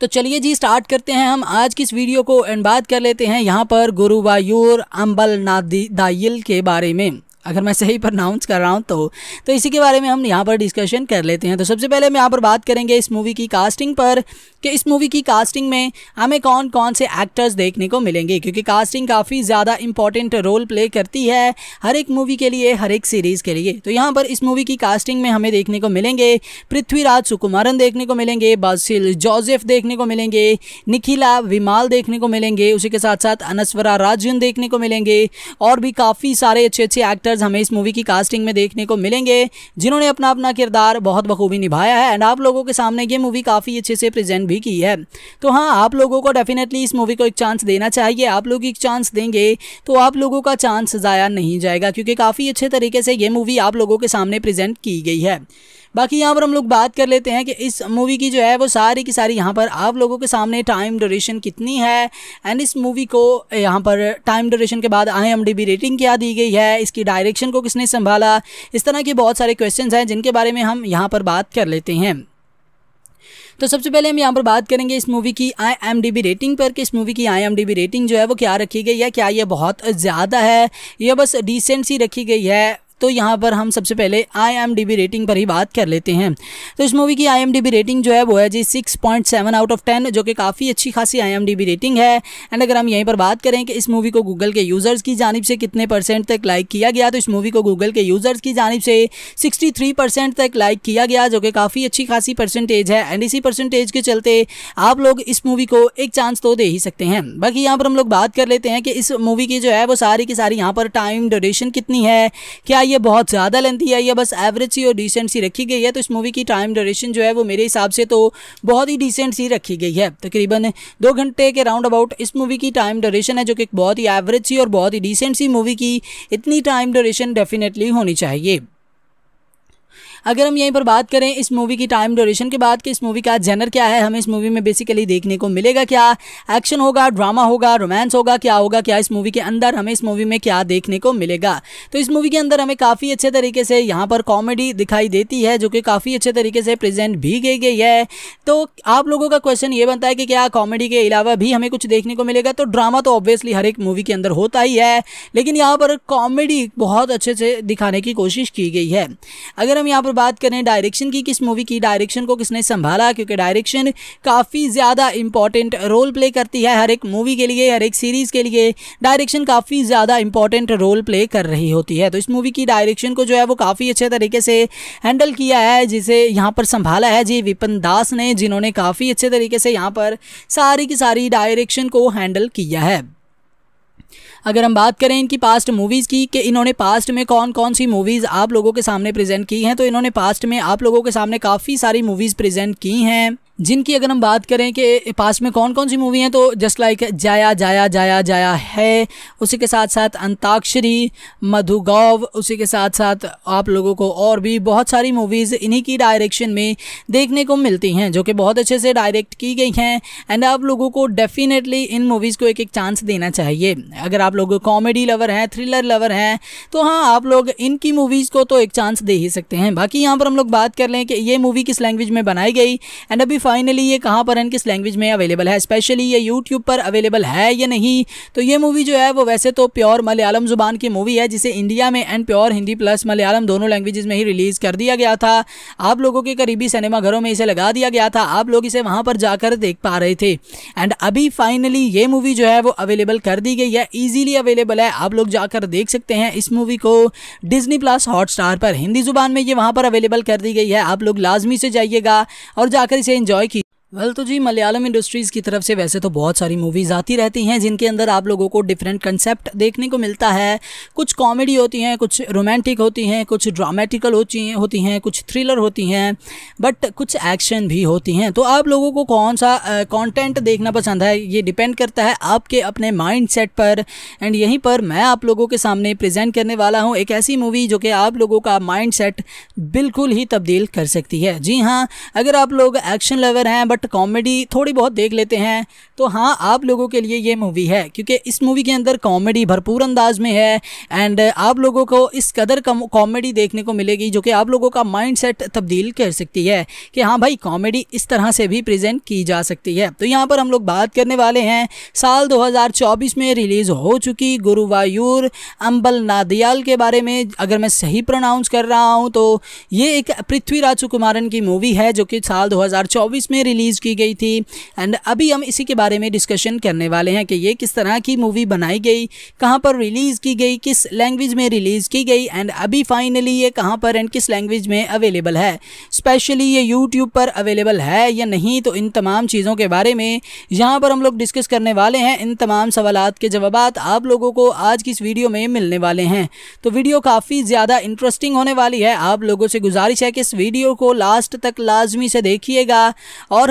तो चलिए जी स्टार्ट करते हैं हम आज की इस वीडियो को एंड बात कर लेते हैं यहाँ पर गुरुवायूर अम्बल नादी दाइल के बारे में अगर मैं सही प्रनाउंस कर रहा हूँ तो तो इसी के बारे में हम यहाँ पर डिस्कशन कर लेते हैं तो सबसे पहले हम यहाँ पर बात करेंगे इस मूवी की कास्टिंग पर कि इस मूवी की कास्टिंग में हमें कौन कौन से एक्टर्स देखने को मिलेंगे क्योंकि कास्टिंग काफ़ी ज़्यादा इंपॉर्टेंट रोल प्ले करती है हर एक मूवी के लिए हर एक सीरीज़ के लिए तो यहाँ पर इस मूवी की कास्टिंग में हमें देखने को मिलेंगे पृथ्वीराज सुकुमारन देखने को मिलेंगे बासिल जोजेफ़ देखने को मिलेंगे निखिला विमाल देखने को मिलेंगे उसी के साथ साथ अनस्वरा राजन देखने को मिलेंगे और भी काफ़ी सारे अच्छे अच्छे एक्टर्स एक्टर्स हमें इस मूवी की कास्टिंग में देखने को मिलेंगे जिन्होंने अपना अपना किरदार बहुत बखूबी निभाया है एंड आप लोगों के सामने ये मूवी काफ़ी अच्छे से प्रेजेंट भी की है तो हाँ आप लोगों को डेफिनेटली इस मूवी को एक चांस देना चाहिए आप लोग एक चांस देंगे तो आप लोगों का चांस ज़ाया नहीं जाएगा क्योंकि काफ़ी अच्छे तरीके से ये मूवी आप लोगों के सामने प्रजेंट की गई है बाकी यहाँ पर हम लोग बात कर लेते हैं कि इस मूवी की जो है वो सारी की सारी यहाँ पर आप लोगों के सामने टाइम ड्यूरेशन कितनी है एंड इस मूवी को यहाँ पर टाइम ड्यूरेशन के बाद आई रेटिंग क्या दी गई है इसकी डायरेक्शन को किसने संभाला इस तरह के बहुत सारे क्वेश्चन हैं जिनके बारे में हम यहाँ पर बात कर लेते हैं तो सबसे पहले हम यहाँ पर बात करेंगे इस मूवी की I M D B rating पर कि इस मूवी की I M D B rating जो है वो क्या रखी गई है क्या ये बहुत ज़्यादा है या बस डिसेंट सी रखी गई है तो यहाँ पर हम सबसे पहले आई रेटिंग पर ही बात कर लेते हैं तो इस मूवी की आई रेटिंग जो है वो है जी six point seven out of ten जो कि काफ़ी अच्छी खासी आई रेटिंग है एंड अगर हम यहीं पर बात करें कि इस मूवी को गूगल के यूज़र्स की जानब से कितने परसेंट तक लाइक किया गया तो इस मूवी को गूगल के यूज़र्स की जानब से सिक्सटी तक लाइक किया गया जो कि काफ़ी अच्छी खासी परसेंटेज है एंड इसी परसेंटेज के चलते आप लोग इस मूवी को एक चांस तो दे ही सकते हैं बाकी यहाँ पर हम लोग बात कर लेते हैं कि इस मूवी की जो है वो सारी की सारी यहाँ पर टाइम ड्यूरेशन कितनी है क्या ये बहुत ज़्यादा लेंथी है या बस एवरेज सी और डिसेंट सी रखी गई है तो इस मूवी की टाइम ड्यूरेशन जो है वो मेरे हिसाब से तो बहुत ही डिसेंट सी रखी गई है तकरीबन दो घंटे के राउंड अबाउट इस मूवी की टाइम ड्यूरेशन है जो कि बहुत ही एवरेज सी और बहुत ही डिसेंट सी मूवी की इतनी टाइम ड्यूरेशन डेफिनेटली होनी चाहिए अगर हम यहीं पर बात करें इस मूवी की टाइम ड्यूरेशन के बाद कि इस मूवी का जेनर क्या है हमें इस मूवी में बेसिकली देखने को मिलेगा क्या एक्शन होगा ड्रामा होगा रोमांस होगा क्या होगा क्या इस मूवी के अंदर हमें इस मूवी में क्या देखने को मिलेगा तो इस मूवी के अंदर हमें काफ़ी अच्छे तरीके से यहाँ पर कॉमेडी दिखाई देती है जो कि काफ़ी अच्छे तरीके से प्रेजेंट भी की गई है तो आप लोगों का क्वेश्चन ये बनता है कि क्या कॉमेडी के अलावा भी हमें कुछ देखने को मिलेगा तो ड्रामा तो ऑब्वियसली हर एक मूवी के अंदर होता ही है लेकिन यहाँ पर कॉमेडी बहुत अच्छे से दिखाने की कोशिश की गई है अगर हम यहाँ पर बात करें डायरेक्शन की किस मूवी की डायरेक्शन को किसने संभाला क्योंकि डायरेक्शन काफ़ी ज़्यादा इंपॉर्टेंट रोल प्ले करती है हर एक मूवी के लिए हर एक सीरीज़ के लिए डायरेक्शन काफ़ी ज़्यादा इंपॉर्टेंट रोल प्ले कर रही होती है तो इस मूवी की डायरेक्शन को जो है वो काफ़ी अच्छे तरीके से हैंडल किया है जिसे यहाँ पर संभाला है जी विपिन दास ने जिन्होंने काफ़ी अच्छे तरीके से यहाँ पर सारी की सारी डायरेक्शन को हैंडल किया है अगर हम बात करें इनकी पास्ट मूवीज़ की कि इन्होंने पास्ट में कौन कौन सी मूवीज़ आप लोगों के सामने प्रेजेंट की हैं तो इन्होंने पास्ट में आप लोगों के सामने काफ़ी सारी मूवीज़ प्रेजेंट की हैं जिनकी अगर हम बात करें कि पास में कौन कौन सी मूवी हैं तो जस्ट लाइक जाया जाया जाया जाया है उसी के साथ साथ अंताक्षरी मधुगौव उसी के साथ साथ आप लोगों को और भी बहुत सारी मूवीज़ इन्हीं की डायरेक्शन में देखने को मिलती हैं जो कि बहुत अच्छे से डायरेक्ट की गई हैं एंड आप लोगों को डेफिनेटली इन मूवीज़ को एक एक चांस देना चाहिए अगर आप लोग कॉमेडी लवर हैं थ्रिलर लवर हैं तो हाँ आप लोग इनकी मूवीज़ को तो एक चांस दे ही सकते हैं बाकी यहाँ पर हम लोग बात कर लें कि ये मूवी किस लैंग्वेज में बनाई गई एंड अभी फाइनली ये कहाँ पर एंड किस लैंग्वेज में अवेलेबल है स्पेशली ये यूट्यूब पर अवेलेबल है या नहीं तो ये मूवी जो है वो वैसे तो प्योर मलयालम जुबान की मूवी है जिसे इंडिया में and pure Hindi plus Malayalam दोनों लैंग्वेजेस में ही रिलीज़ कर दिया गया था आप लोगों के करीबी सिनेमाघरों में इसे लगा दिया गया था आप लोग इसे वहाँ पर जाकर देख पा रहे थे एंड अभी फाइनली ये मूवी जो है वो अवेलेबल कर दी गई है ईजिली अवेलेबल है आप लोग जाकर देख सकते हैं इस मूवी को डिजनी प्लस हॉटस्टार पर हिंदी जुबान में ये वहाँ पर अवेलेबल कर दी गई है आप लोग लाजमी से जाइएगा और जाकर इसे इंजॉय enjoy वेल well, तो जी मलयालम इंडस्ट्रीज़ की तरफ से वैसे तो बहुत सारी मूवीज़ आती रहती हैं जिनके अंदर आप लोगों को डिफरेंट कंसेप्ट देखने को मिलता है कुछ कॉमेडी होती हैं कुछ रोमांटिक होती हैं कुछ ड्रामेटिकल होती हैं होती हैं कुछ थ्रिलर होती हैं बट कुछ एक्शन भी होती हैं तो आप लोगों को कौन सा कॉन्टेंट देखना पसंद है ये डिपेंड करता है आपके अपने माइंड सेट पर एंड यहीं पर मैं आप लोगों के सामने प्रजेंट करने वाला हूँ एक ऐसी मूवी जो कि आप लोगों का माइंड सेट बिल्कुल ही तब्दील कर सकती है जी हाँ अगर आप लोग एक्शन लवर हैं बट कॉमेडी थोड़ी बहुत देख लेते हैं तो हाँ आप लोगों के लिए ये मूवी है क्योंकि इस मूवी के अंदर कॉमेडी भरपूर अंदाज में है एंड आप लोगों को इस कदर कॉमेडी देखने को मिलेगी जो कि आप लोगों का माइंड सेट तब्दील कर सकती है कि हाँ भाई कॉमेडी इस तरह से भी प्रेजेंट की जा सकती है तो यहाँ पर हम लोग बात करने वाले हैं साल चौबीस में रिलीज़ हो चुकी गुरुवायूर अम्बल नादियाल के बारे में अगर मैं सही प्रोनाउंस कर रहा हूँ तो ये एक पृथ्वी राजू कुमारन की मूवी है जो कि साल 2024 में रिलीज रिलीज़ की गई थी एंड अभी हम इसी के बारे में डिस्कशन करने वाले हैं कि ये किस तरह की मूवी बनाई गई कहाँ पर रिलीज़ की गई किस लैंग्वेज में रिलीज़ की गई एंड अभी फाइनली ये कहाँ पर एंड किस लैंग्वेज में अवेलेबल है स्पेशली ये यूट्यूब पर अवेलेबल है या नहीं तो इन तमाम चीज़ों के बारे में यहाँ पर हम लोग डिस्कस करने वाले हैं इन तमाम सवाल के जवाब आप लोगों को आज की इस वीडियो में मिलने वाले हैं तो वीडियो काफ़ी ज़्यादा इंटरेस्टिंग होने वाली है आप लोगों से गुजारिश है कि इस वीडियो को लास्ट तक लाजमी से देखिएगा और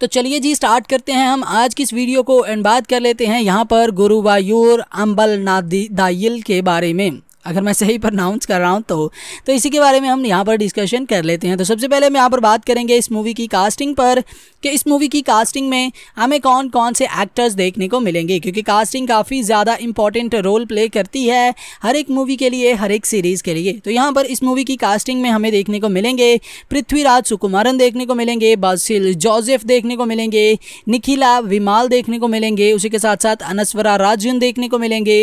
तो चलिए जी स्टार्ट करते हैं हम आज की इस वीडियो को एंड बात कर लेते हैं यहाँ पर गुरुवायूर अम्बल दाइल के बारे में अगर मैं सही प्रनाउंस कर रहा हूँ तो तो इसी के बारे में हम यहाँ पर डिस्कशन कर लेते हैं तो सबसे पहले हम यहाँ पर बात करेंगे इस मूवी की कास्टिंग पर कि इस मूवी की कास्टिंग में हमें कौन कौन से एक्टर्स देखने को मिलेंगे क्योंकि कास्टिंग काफ़ी ज़्यादा इंपॉर्टेंट रोल प्ले करती है हर एक मूवी के लिए हर एक सीरीज़ के लिए तो यहाँ पर इस मूवी की कास्टिंग में हमें देखने को मिलेंगे पृथ्वीराज सुकुमारन देखने को मिलेंगे बासिल जोसेफ देखने को मिलेंगे निखिला विमाल देखने को मिलेंगे उसी के साथ साथ अनस्वरा राजन देखने को मिलेंगे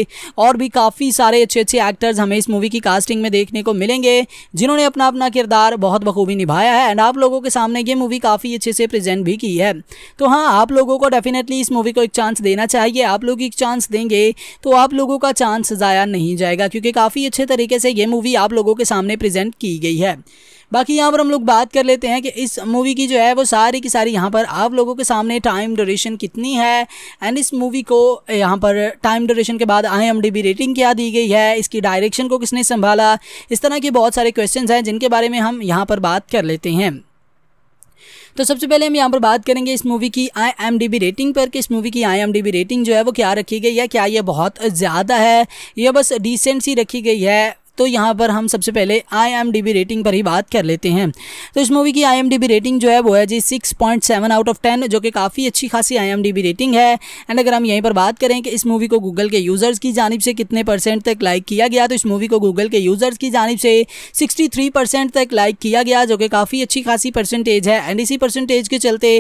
और भी काफ़ी सारे अच्छे अच्छे एक्टर्स हमें इस मूवी की कास्टिंग में देखने को मिलेंगे जिन्होंने अपना अपना किरदार बहुत बखूबी निभाया है एंड आप लोगों के सामने ये मूवी काफ़ी अच्छे से प्रेजेंट भी भी की है तो हाँ आप लोगों को डेफिनेटली इस मूवी को एक चांस देना चाहिए आप लोग एक चांस देंगे तो आप लोगों का चांस ज़ाया नहीं जाएगा क्योंकि काफ़ी अच्छे तरीके से ये मूवी आप लोगों के सामने प्रेजेंट की गई है बाकी यहाँ पर हम लोग बात कर लेते हैं कि इस मूवी की जो है वो सारी की सारी यहाँ पर आप लोगों के सामने टाइम ड्यूरेशन कितनी है एंड इस मूवी को यहाँ पर टाइम ड्यूरेशन के बाद आई रेटिंग क्या दी गई है इसकी डायरेक्शन को किसने संभाला इस तरह के बहुत सारे क्वेश्चन हैं जिनके बारे में हम यहाँ पर बात कर लेते हैं तो सबसे पहले हम यहाँ पर बात करेंगे इस मूवी की I M D B rating पर कि इस मूवी की I M D B rating जो है वो क्या रखी गई है क्या ये बहुत ज़्यादा है यह बस डिसेंट सी रखी गई है तो यहाँ पर हम सबसे पहले आई रेटिंग पर ही बात कर लेते हैं तो इस मूवी की आई रेटिंग जो है वो है जी six point seven out of ten जो कि काफ़ी अच्छी खासी आई रेटिंग है एंड अगर हम यहीं पर बात करें कि इस मूवी को गूगल के यूज़र्स की जानब से कितने परसेंट तक लाइक किया गया तो इस मूवी को गूगल के यूज़र्स की जानब से सिक्सटी थ्री परसेंट तक लाइक किया गया जो कि काफ़ी अच्छी खासी परसेंटेज है एंड इसी परसेंटेज के चलते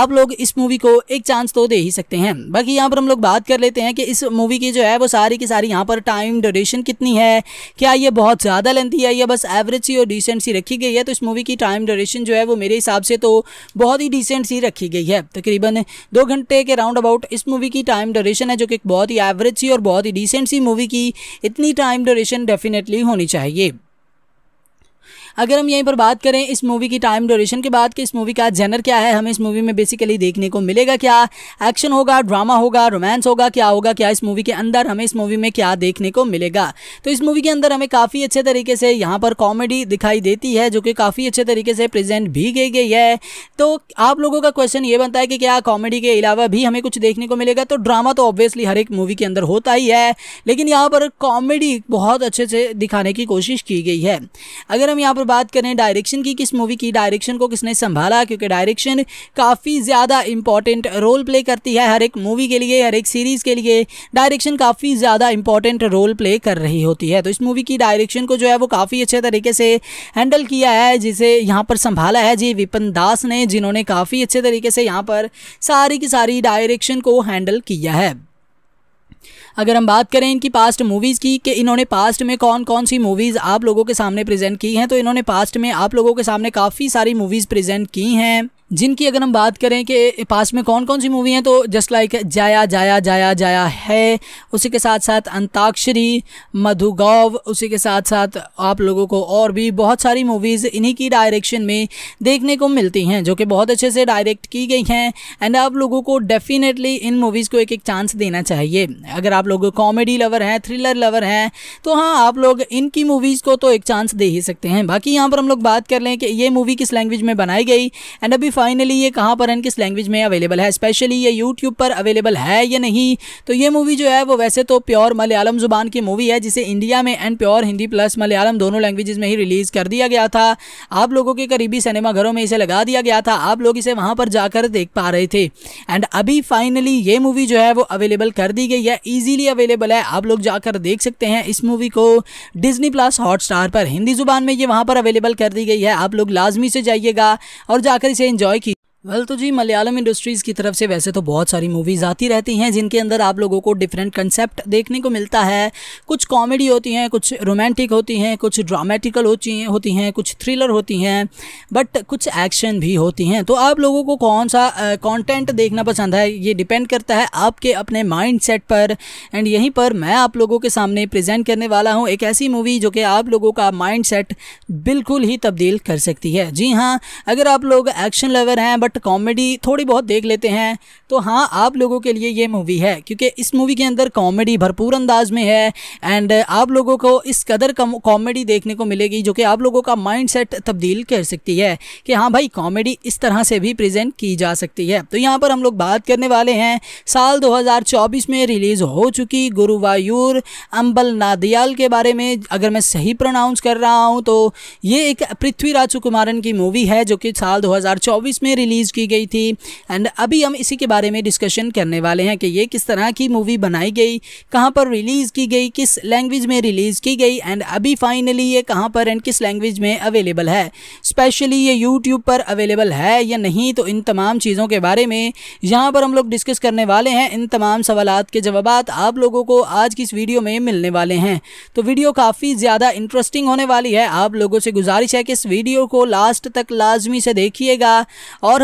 आप लोग इस मूवी को एक चांस तो दे ही सकते हैं बाकी यहाँ पर हम लोग बात कर लेते हैं कि इस मूवी की जो है वो सारी की सारी यहाँ पर टाइम ड्यूरेशन कितनी है क्या ये बहुत ज़्यादा लेंथी है या बस एवरेज सी और डिसेंट सी रखी गई है तो इस मूवी की टाइम ड्यूरेशन जो है वो मेरे हिसाब से तो बहुत ही डिसेंट सी रखी गई है तकरीबन दो घंटे के राउंड अबाउट इस मूवी की टाइम ड्यूरेशन है जो कि बहुत ही एवरेज सी और बहुत ही डिसेंट सी मूवी की इतनी टाइम ड्यूरेशन डेफिनेटली होनी चाहिए अगर हम यहीं पर बात करें इस मूवी की टाइम ड्यूरेशन के बाद कि इस मूवी का जेनर क्या है हमें इस मूवी में बेसिकली देखने को मिलेगा क्या एक्शन होगा ड्रामा होगा रोमांस होगा क्या होगा क्या इस मूवी के अंदर हमें इस मूवी में क्या देखने को मिलेगा तो इस मूवी के अंदर हमें काफ़ी अच्छे तरीके से यहाँ पर कॉमेडी दिखाई देती है जो कि काफ़ी अच्छे तरीके से प्रेजेंट भी की गई है तो आप लोगों का क्वेश्चन ये बनता है कि क्या कॉमेडी के अलावा भी हमें कुछ देखने को मिलेगा तो ड्रामा तो ऑब्वियसली हर एक मूवी के अंदर होता ही है लेकिन यहाँ पर कॉमेडी बहुत अच्छे से दिखाने की कोशिश की गई है अगर हम यहाँ पर बात करें डायरेक्शन की किस मूवी की डायरेक्शन को किसने संभाला क्योंकि डायरेक्शन काफ़ी ज़्यादा इंपॉर्टेंट रोल प्ले करती है हर एक मूवी के लिए हर एक सीरीज़ के लिए डायरेक्शन काफ़ी ज़्यादा इंपॉर्टेंट रोल प्ले कर रही होती है तो इस मूवी की डायरेक्शन को जो है वो काफ़ी अच्छे तरीके से हैंडल किया है जिसे यहाँ पर संभाला है जी विपिन दास ने जिन्होंने काफ़ी अच्छे तरीके से यहाँ पर सारी की सारी डायरेक्शन को हैंडल किया है अगर हम बात करें इनकी पास्ट मूवीज़ की कि इन्होंने पास्ट में कौन कौन सी मूवीज़ आप लोगों के सामने प्रेजेंट की हैं तो इन्होंने पास्ट में आप लोगों के सामने काफ़ी सारी मूवीज़ प्रेजेंट की हैं जिनकी अगर हम बात करें कि पास में कौन कौन सी मूवी हैं तो जस्ट लाइक जाया जाया जाया जाया है उसी के साथ साथ अंताक्षरी मधुगौव उसी के साथ साथ आप लोगों को और भी बहुत सारी मूवीज़ इन्हीं की डायरेक्शन में देखने को मिलती हैं जो कि बहुत अच्छे से डायरेक्ट की गई हैं एंड आप लोगों को डेफिनेटली इन मूवीज़ को एक एक चांस देना चाहिए अगर आप लोग कॉमेडी लवर हैं थ्रिलर लवर हैं तो हाँ आप लोग इनकी मूवीज़ को तो एक चांस दे ही सकते हैं बाकी यहाँ पर हम लोग बात कर लें कि ये मूवी किस लैंग्वेज में बनाई गई एंड अभी फाइनली ये कहाँ पर एंड किस लैंग्वेज में अवेलेबल है स्पेशली ये यूट्यूब पर अवेलेबल है या नहीं तो ये मूवी जो है वो वैसे तो प्योर मलयालम जुबान की मूवी है जिसे इंडिया में and pure Hindi plus Malayalam दोनों लैंग्वेजेस में ही रिलीज़ कर दिया गया था आप लोगों के करीबी सिनेमाघरों में इसे लगा दिया गया था आप लोग इसे वहाँ पर जाकर देख पा रहे थे एंड अभी फाइनली ये मूवी जो है वो अवेलेबल कर दी गई है ईजिली अवेलेबल है आप लोग जाकर देख सकते हैं इस मूवी को डिजनी प्लस हॉटस्टार पर हिंदी जुबान में ये वहाँ पर अवेलेबल कर दी गई है आप लोग लाजमी से जाइएगा और जाकर इसे इंजॉय enjoy वेल तो जी मलयालम इंडस्ट्रीज़ की तरफ से वैसे तो बहुत सारी मूवीज़ आती रहती हैं जिनके अंदर आप लोगों को डिफरेंट कंसेप्ट देखने को मिलता है कुछ कॉमेडी होती हैं कुछ रोमांटिक होती हैं कुछ ड्रामेटिकल होती हैं होती हैं कुछ थ्रिलर होती हैं बट कुछ एक्शन भी होती हैं तो आप लोगों को कौन सा कॉन्टेंट देखना पसंद है ये डिपेंड करता है आपके अपने माइंड सेट पर एंड यहीं पर मैं आप लोगों के सामने प्रजेंट करने वाला हूँ एक ऐसी मूवी जो कि आप लोगों का माइंड सेट बिल्कुल ही तब्दील कर सकती है जी हाँ अगर आप लोग एक्शन लवर हैं बट साथ कॉमेडी थोड़ी बहुत देख लेते हैं तो हाँ आप लोगों के लिए ये मूवी है क्योंकि इस मूवी के अंदर कॉमेडी भरपूर अंदाज में है एंड आप लोगों को इस कदर कॉमेडी देखने को मिलेगी जो कि आप लोगों का माइंड सेट तब्दील कर सकती है कि हाँ भाई कॉमेडी इस तरह से भी प्रेजेंट की जा सकती है तो यहाँ पर हम लोग बात करने वाले हैं साल चौबीस में रिलीज़ हो चुकी गुरुवायूर अम्बल नादियाल के बारे में अगर मैं सही प्रोनाउंस कर रहा हूँ तो ये एक पृथ्वी राजकुमारन की मूवी है जो कि साल 2024 में रिलीज रिलीज़ की गई थी एंड अभी हम इसी के बारे में डिस्कशन करने वाले हैं कि ये किस तरह की मूवी बनाई गई कहाँ पर रिलीज़ की गई किस लैंग्वेज में रिलीज़ की गई एंड अभी फाइनली ये कहाँ पर एंड किस लैंग्वेज में अवेलेबल है स्पेशली ये यूट्यूब पर अवेलेबल है या नहीं तो इन तमाम चीज़ों के बारे में यहाँ पर हम लोग डिस्कस करने वाले हैं इन तमाम सवाल के जवाब आप लोगों को आज की इस वीडियो में मिलने वाले हैं तो वीडियो काफ़ी ज़्यादा इंटरेस्टिंग होने वाली है आप लोगों से गुजारिश है कि इस वीडियो को लास्ट तक लाजमी से देखिएगा और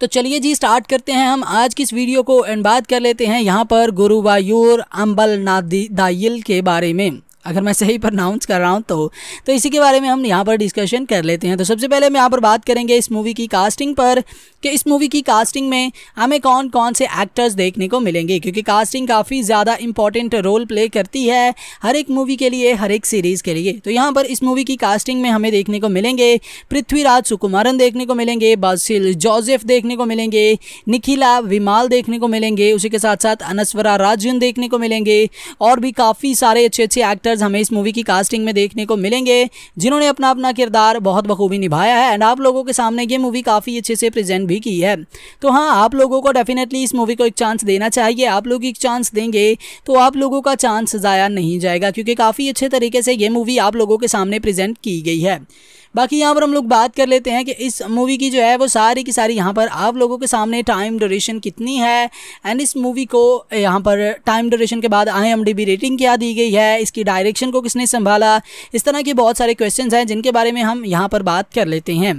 तो चलिए जी स्टार्ट करते हैं हम आज की इस वीडियो को एंड बात कर लेते हैं यहाँ पर गुरुवायूर अम्बल नादी दाइल के बारे में अगर मैं सही प्रनाउंस कर रहा हूँ तो तो इसी के बारे में हम यहाँ पर डिस्कशन कर लेते हैं तो सबसे पहले हम यहाँ पर बात करेंगे इस मूवी की कास्टिंग पर कि इस मूवी की कास्टिंग में हमें कौन कौन से एक्टर्स देखने को मिलेंगे क्योंकि कास्टिंग काफ़ी ज़्यादा इंपॉर्टेंट रोल प्ले करती है हर एक मूवी के लिए हर एक सीरीज़ के लिए तो यहाँ पर इस मूवी की कास्टिंग में हमें देखने को मिलेंगे पृथ्वीराज सुकुमारन देखने को मिलेंगे बासिल जोजेफ़ देखने को मिलेंगे निखिला विमाल देखने को मिलेंगे उसी के साथ साथ अनस्वरा राजन देखने को मिलेंगे और भी काफ़ी सारे अच्छे अच्छे एक्टर्स एक्टर्स हमें इस मूवी की कास्टिंग में देखने को मिलेंगे जिन्होंने अपना अपना किरदार बहुत बखूबी निभाया है एंड आप लोगों के सामने ये मूवी काफ़ी अच्छे से प्रेजेंट भी की है तो हाँ आप लोगों को डेफिनेटली इस मूवी को एक चांस देना चाहिए आप लोग एक चांस देंगे तो आप लोगों का चांस ज़ाया नहीं जाएगा क्योंकि काफ़ी अच्छे तरीके से ये मूवी आप लोगों के सामने प्रजेंट की गई है बाकी यहाँ पर हम लोग बात कर लेते हैं कि इस मूवी की जो है वो सारी की सारी यहाँ पर आप लोगों के सामने टाइम ड्यूरेशन कितनी है एंड इस मूवी को यहाँ पर टाइम ड्यूरेशन के बाद आई रेटिंग क्या दी गई है इसकी डायरेक्शन को किसने संभाला इस तरह के बहुत सारे क्वेश्चन हैं जिनके बारे में हम यहाँ पर बात कर लेते हैं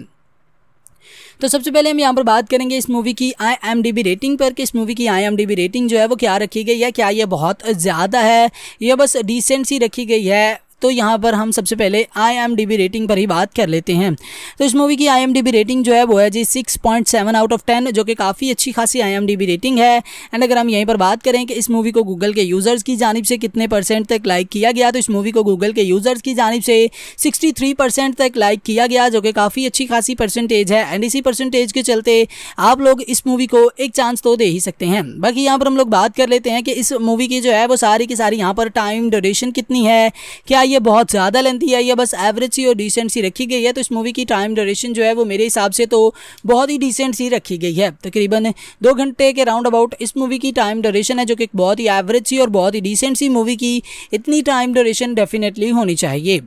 तो सबसे पहले हम यहाँ पर बात करेंगे इस मूवी की I M D B rating पर कि इस मूवी की I M D B rating जो है वो क्या रखी गई है क्या ये बहुत ज़्यादा है या बस डिसेंट सी रखी गई है तो यहाँ पर हम सबसे पहले आई रेटिंग पर ही बात कर लेते हैं तो इस मूवी की आई रेटिंग जो है वो है जी six point seven out of ten जो कि काफ़ी अच्छी खासी आई रेटिंग है एंड अगर हम यहीं पर बात करें कि इस मूवी को गूगल के यूज़र्स की जानब से कितने परसेंट तक लाइक किया गया तो इस मूवी को गूगल के यूज़र्स की जानब से सिक्सटी थ्री परसेंट तक लाइक किया गया जो कि काफ़ी अच्छी खासी परसेंटेज है एंड इसी परसेंटेज के चलते आप लोग इस मूवी को एक चांस तो दे ही सकते हैं बाकी यहाँ पर हम लोग बात कर लेते हैं कि इस मूवी की जो है वो सारी की सारी यहाँ पर टाइम ड्यूरेशन कितनी है क्या ये बहुत ज़्यादा लेंथी है या बस एवरेज सी और डिसेंट सी रखी गई है तो इस मूवी की टाइम ड्यूरेशन जो है वो मेरे हिसाब से तो बहुत ही डिसेंट सी रखी गई है तकरीबन दो घंटे के राउंड अबाउट इस मूवी की टाइम ड्यूरेशन है जो कि बहुत ही एवरेज सी और बहुत ही डिसेंट सी मूवी की इतनी टाइम ड्यूरेशन डेफिनेटली होनी चाहिए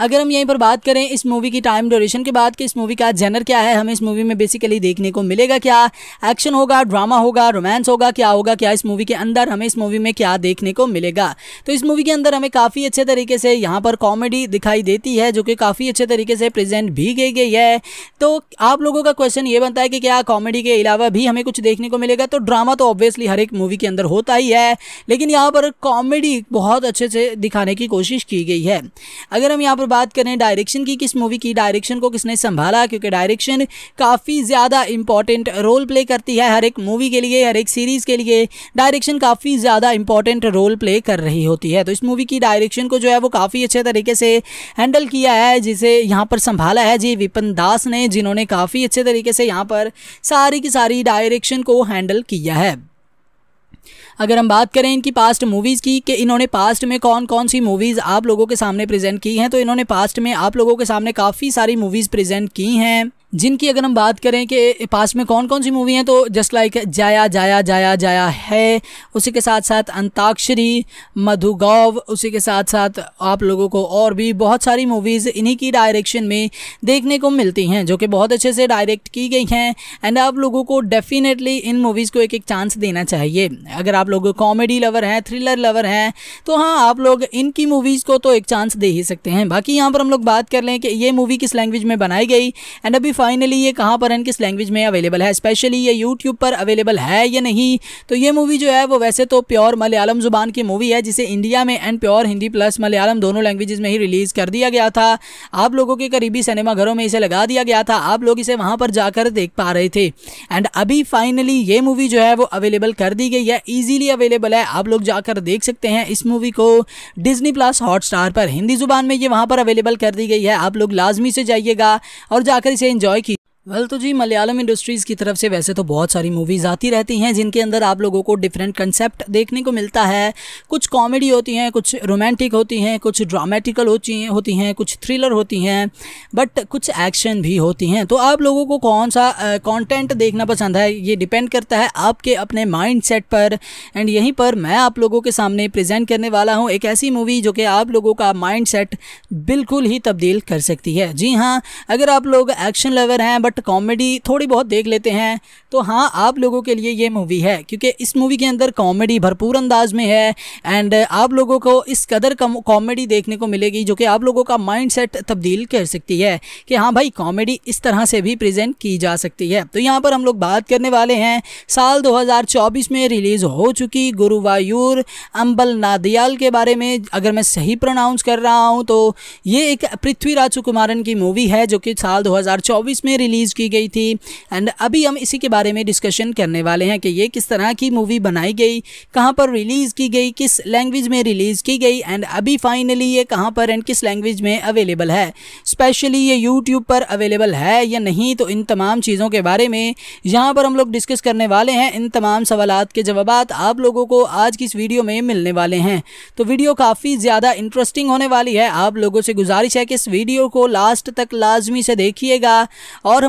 अगर हम यहीं पर बात करें इस मूवी की टाइम ड्यूरेशन के बाद कि इस मूवी का जेनर क्या है हमें इस मूवी में बेसिकली देखने को मिलेगा क्या एक्शन होगा ड्रामा होगा रोमांस होगा क्या होगा क्या इस मूवी के अंदर हमें इस मूवी में क्या देखने को मिलेगा तो इस मूवी के अंदर हमें काफ़ी अच्छे तरीके से यहाँ पर कॉमेडी दिखाई देती है जो कि काफ़ी अच्छे तरीके से प्रेजेंट भी की गई है तो आप लोगों का क्वेश्चन ये बनता है कि क्या कॉमेडी के अलावा भी हमें कुछ देखने को मिलेगा तो ड्रामा तो ऑब्वियसली हर एक मूवी के अंदर होता ही है लेकिन यहाँ पर कॉमेडी बहुत अच्छे से दिखाने की कोशिश की गई है अगर हम यहाँ पर बात करें डायरेक्शन की किस मूवी की डायरेक्शन को किसने संभाला क्योंकि डायरेक्शन काफ़ी ज़्यादा इंपॉर्टेंट रोल प्ले करती है हर एक मूवी के लिए हर एक सीरीज़ के लिए डायरेक्शन काफ़ी ज़्यादा इंपॉर्टेंट रोल प्ले कर रही होती है तो इस मूवी की डायरेक्शन को जो है वो काफ़ी अच्छे तरीके से हैंडल किया है जिसे यहाँ पर संभाला है जी विपिन दास ने जिन्होंने काफ़ी अच्छे तरीके से यहाँ पर सारी की सारी डायरेक्शन को हैंडल किया है अगर हम बात करें इनकी पास्ट मूवीज़ की कि इन्होंने पास्ट में कौन कौन सी मूवीज़ आप लोगों के सामने प्रेजेंट की हैं तो इन्होंने पास्ट में आप लोगों के सामने काफ़ी सारी मूवीज़ प्रेजेंट की हैं जिनकी अगर हम बात करें कि पास में कौन कौन सी मूवी हैं तो जस्ट लाइक जाया जाया जाया जाया है उसी के साथ साथ अंताक्षरी मधुगौव उसी के साथ साथ आप लोगों को और भी बहुत सारी मूवीज़ इन्हीं की डायरेक्शन में देखने को मिलती हैं जो कि बहुत अच्छे से डायरेक्ट की गई हैं एंड आप लोगों को डेफिनेटली इन मूवीज़ को एक एक चांस देना चाहिए अगर आप लोग कॉमेडी लवर हैं थ्रिलर लवर हैं तो हाँ आप लोग इनकी मूवीज़ को तो एक चांस दे ही सकते हैं बाकी यहाँ पर हम लोग बात कर लें कि ये मूवी किस लैंग्वेज में बनाई गई एंड अभी फाइनली ये कहाँ पर एंड किस लैंग्वेज में अवेलेबल है स्पेशली ये यूट्यूब पर अवेलेबल है या नहीं तो ये मूवी जो है वो वैसे तो प्योर मलयालम जुबान की मूवी है जिसे इंडिया में and pure Hindi plus Malayalam दोनों लैंग्वेजेस में ही रिलीज़ कर दिया गया था आप लोगों के करीबी सिनेमाघरों में इसे लगा दिया गया था आप लोग इसे वहाँ पर जाकर देख पा रहे थे एंड अभी फाइनली ये मूवी जो है वो अवेलेबल कर दी गई है ईजिली अवेलेबल है आप लोग जाकर देख सकते हैं इस मूवी को डिजनी प्लस हॉटस्टार पर हिंदी जुबान में ये वहाँ पर अवेलेबल कर दी गई है आप लोग लाजमी से जाइएगा और जाकर इसे इंजॉय enjoy वेल well, तो जी मलयालम इंडस्ट्रीज़ की तरफ से वैसे तो बहुत सारी मूवीज़ आती रहती हैं जिनके अंदर आप लोगों को डिफरेंट कंसेप्ट देखने को मिलता है कुछ कॉमेडी होती हैं कुछ रोमांटिक होती हैं कुछ ड्रामेटिकल होती हैं होती हैं कुछ थ्रिलर होती हैं बट कुछ एक्शन भी होती हैं तो आप लोगों को कौन सा कॉन्टेंट देखना पसंद है ये डिपेंड करता है आपके अपने माइंड सेट पर एंड यहीं पर मैं आप लोगों के सामने प्रजेंट करने वाला हूँ एक ऐसी मूवी जो कि आप लोगों का माइंड सेट बिल्कुल ही तब्दील कर सकती है जी हाँ अगर आप लोग एक्शन लवर हैं बट कॉमेडी थोड़ी बहुत देख लेते हैं तो हाँ आप लोगों के लिए ये मूवी है क्योंकि इस मूवी के अंदर कॉमेडी भरपूर अंदाज में है एंड आप लोगों को इस कदर कॉमेडी देखने को मिलेगी जो कि आप लोगों का माइंड सेट तब्दील कर सकती है कि हाँ भाई कॉमेडी इस तरह से भी प्रेजेंट की जा सकती है तो यहाँ पर हम लोग बात करने वाले हैं साल चौबीस में रिलीज़ हो चुकी गुरुवायूर अम्बल नादियाल के बारे में अगर मैं सही प्रोनाउंस कर रहा हूँ तो ये एक पृथ्वीराज कुमारन की मूवी है जो कि साल 2024 में रिलीज रिलीज़ की गई थी एंड अभी हम इसी के बारे में डिस्कशन करने वाले हैं कि ये किस तरह की मूवी बनाई गई कहाँ पर रिलीज़ की गई किस लैंग्वेज में रिलीज़ की गई एंड अभी फाइनली ये कहाँ पर एंड किस लैंग्वेज में अवेलेबल है स्पेशली ये यूट्यूब पर अवेलेबल है या नहीं तो इन तमाम चीज़ों के बारे में यहाँ पर हम लोग डिस्कस करने वाले हैं इन तमाम सवाल के जवाब आप लोगों को आज की इस वीडियो में मिलने वाले हैं तो वीडियो काफ़ी ज़्यादा इंटरेस्टिंग होने वाली है आप लोगों से गुजारिश है कि इस वीडियो को लास्ट तक लाजमी से देखिएगा और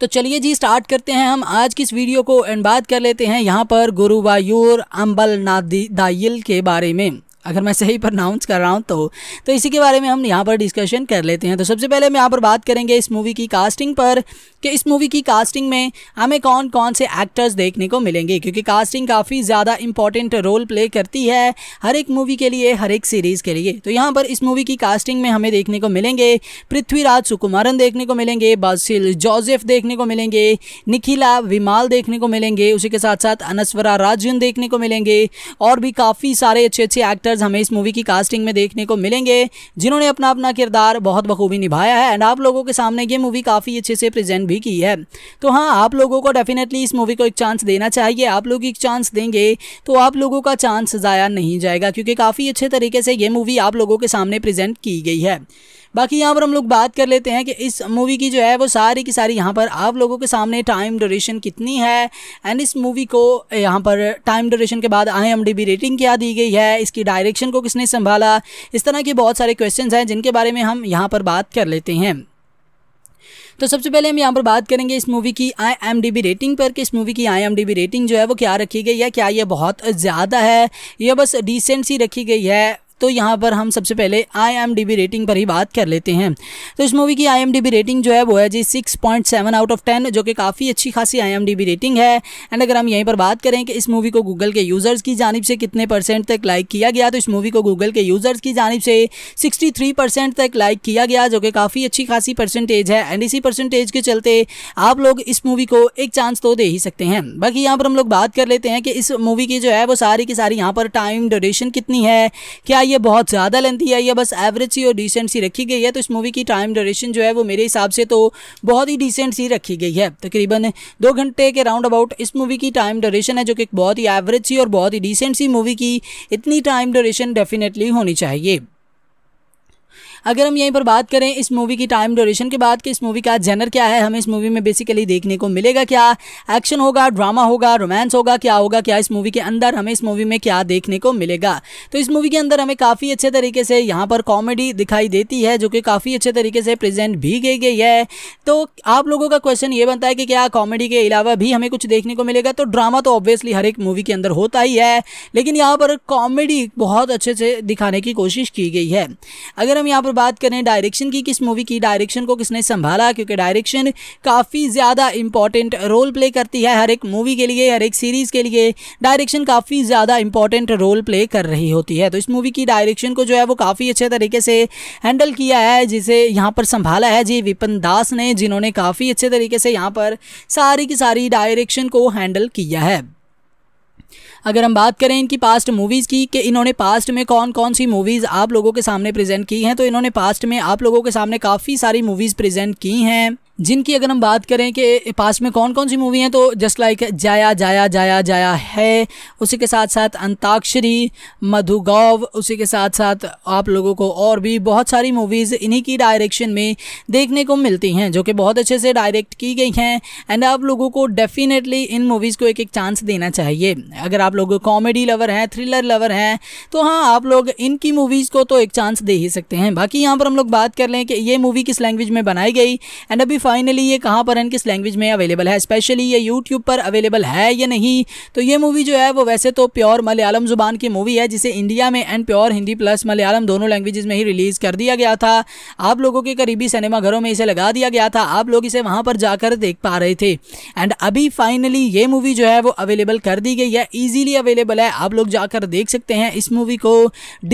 तो चलिए जी स्टार्ट करते हैं हम आज की इस वीडियो को एंड बात कर लेते हैं यहाँ पर गुरुवायूर अम्बल दाइल के बारे में अगर मैं सही प्रनाउंस कर रहा हूँ तो तो इसी के बारे में हम यहाँ पर डिस्कशन कर लेते हैं तो सबसे पहले हम यहाँ पर बात करेंगे इस मूवी की कास्टिंग पर कि इस मूवी की कास्टिंग में हमें कौन कौन से एक्टर्स देखने को मिलेंगे क्योंकि कास्टिंग काफ़ी ज़्यादा इंपॉर्टेंट रोल प्ले करती है हर एक मूवी के लिए हर एक सीरीज़ के लिए तो यहाँ पर इस मूवी की कास्टिंग में हमें देखने को मिलेंगे पृथ्वीराज सुकुमारन देखने को मिलेंगे बासिल जोसेफ देखने को मिलेंगे निखिला विमाल देखने को मिलेंगे उसी के साथ साथ अनस्वरा राजन देखने को मिलेंगे और भी काफ़ी सारे अच्छे अच्छे एक्टर्स हमें इस मूवी की कास्टिंग में देखने को मिलेंगे जिन्होंने अपना अपना किरदार बहुत बखूबी निभाया है एंड आप लोगों के सामने ये मूवी काफ़ी अच्छे से प्रेजेंट भी भी की है तो हाँ आप लोगों को डेफिनेटली इस मूवी को एक चांस देना चाहिए आप लोग एक चांस देंगे तो आप लोगों का चांस ज़ाया नहीं जाएगा क्योंकि काफ़ी अच्छे तरीके से ये मूवी आप लोगों के सामने प्रेजेंट की गई है बाकी यहाँ पर हम लोग बात कर लेते हैं कि इस मूवी की जो है वो सारी की सारी यहाँ पर आप लोगों के सामने टाइम ड्यूरेशन कितनी है एंड इस मूवी को यहाँ पर टाइम ड्यूरेशन के बाद आई रेटिंग क्या दी गई है इसकी डायरेक्शन को किसने संभाला इस तरह के बहुत सारे क्वेश्चन हैं जिनके बारे में हम यहाँ पर बात कर लेते हैं तो सबसे पहले हम यहाँ पर बात करेंगे इस मूवी की I M D B rating पर कि इस मूवी की I M D B rating जो है वो क्या रखी गई है क्या ये बहुत ज़्यादा है यह बस डिसेंट सी रखी गई है तो यहाँ पर हम सबसे पहले आई रेटिंग पर ही बात कर लेते हैं तो इस मूवी की आई रेटिंग जो है वो है जी six point seven out of ten जो कि काफ़ी अच्छी खासी आई रेटिंग है एंड अगर हम यहीं पर बात करें कि इस मूवी को गूगल के यूज़र्स की जानब से कितने परसेंट तक लाइक किया गया तो इस मूवी को गूगल के यूज़र्स की जानब से सिक्सटी थ्री परसेंट तक लाइक किया गया जो कि काफ़ी अच्छी खासी परसेंटेज है एंड इसी परसेंटेज के चलते आप लोग इस मूवी को एक चांस तो दे ही सकते हैं बाकी यहाँ पर हम लोग बात कर लेते हैं कि इस मूवी की जो है वो सारी की सारी यहाँ पर टाइम ड्यूरेशन कितनी है क्या ये बहुत ज़्यादा लेंथी है बस एवरेज सी और डिसेंट सी रखी गई है तो इस मूवी की टाइम ड्यूरेशन जो है वो मेरे हिसाब से तो बहुत ही डिसेंट सी रखी गई है तकरीबन दो घंटे के राउंड अबाउट इस मूवी की टाइम ड्यूरेशन है जो कि बहुत ही एवरेज सी और बहुत ही डिसेंट सी मूवी की इतनी टाइम ड्यूरेशन डेफिनेटली होनी चाहिए अगर हम यहीं पर बात करें इस मूवी की टाइम ड्यूरेशन के बाद कि इस मूवी का जेनर क्या है हमें इस मूवी में बेसिकली देखने को मिलेगा क्या एक्शन होगा ड्रामा होगा रोमांस होगा क्या होगा क्या इस मूवी के अंदर हमें इस मूवी में क्या देखने को मिलेगा तो इस मूवी के अंदर हमें काफ़ी अच्छे तरीके से यहाँ पर कॉमेडी दिखाई देती है जो कि काफ़ी अच्छे तरीके से प्रेजेंट भी की गई है तो आप लोगों का क्वेश्चन ये बनता है कि क्या कॉमेडी के अलावा भी हमें कुछ देखने को मिलेगा तो ड्रामा तो ऑब्वियसली हर एक मूवी के अंदर होता ही है लेकिन यहाँ पर कॉमेडी बहुत अच्छे से दिखाने की कोशिश की गई है अगर हम यहाँ पर बात करें डायरेक्शन की किस मूवी की डायरेक्शन को किसने संभाला क्योंकि डायरेक्शन काफ़ी ज़्यादा इंपॉर्टेंट रोल प्ले करती है हर एक मूवी के लिए हर एक सीरीज़ के लिए डायरेक्शन काफ़ी ज़्यादा इंपॉर्टेंट रोल प्ले कर रही होती है तो इस मूवी की डायरेक्शन को जो है वो काफ़ी अच्छे तरीके से हैंडल किया है जिसे यहाँ पर संभाला है जी विपिन दास ने जिन्होंने काफ़ी अच्छे तरीके से यहाँ पर सारी की सारी डायरेक्शन को हैंडल किया है अगर हम बात करें इनकी पास्ट मूवीज़ की कि इन्होंने पास्ट में कौन कौन सी मूवीज़ आप लोगों के सामने प्रेजेंट की हैं तो इन्होंने पास्ट में आप लोगों के सामने काफ़ी सारी मूवीज़ प्रेजेंट की हैं जिनकी अगर हम बात करें कि पास में कौन कौन सी मूवी हैं तो जस्ट लाइक जाया जाया जाया जाया है उसी के साथ साथ अंताक्षरी मधुगौव उसी के साथ साथ आप लोगों को और भी बहुत सारी मूवीज़ इन्हीं की डायरेक्शन में देखने को मिलती हैं जो कि बहुत अच्छे से डायरेक्ट की गई हैं एंड आप लोगों को डेफिनेटली इन मूवीज़ को एक एक चांस देना चाहिए अगर आप लोग कॉमेडी लवर हैं थ्रिलर लवर हैं तो हाँ आप लोग इनकी मूवीज़ को तो एक चांस दे ही सकते हैं बाकी यहाँ पर हम लोग बात कर लें कि ये मूवी किस लैंग्वेज में बनाई गई एंड अभी फाइनली ये कहाँ पर एंड किस लैंग्वेज में अवेलेबल है स्पेशली ये यूट्यूब पर अवेलेबल है या नहीं तो ये मूवी जो है वो वैसे तो प्योर मलयालम जुबान की मूवी है जिसे इंडिया में and pure Hindi plus Malayalam दोनों लैंग्वेजेस में ही रिलीज़ कर दिया गया था आप लोगों के करीबी सिनेमाघरों में इसे लगा दिया गया था आप लोग इसे वहाँ पर जाकर देख पा रहे थे एंड अभी फाइनली ये मूवी जो है वो अवेलेबल कर दी गई है ईजिली अवेलेबल है आप लोग जाकर देख सकते हैं इस मूवी को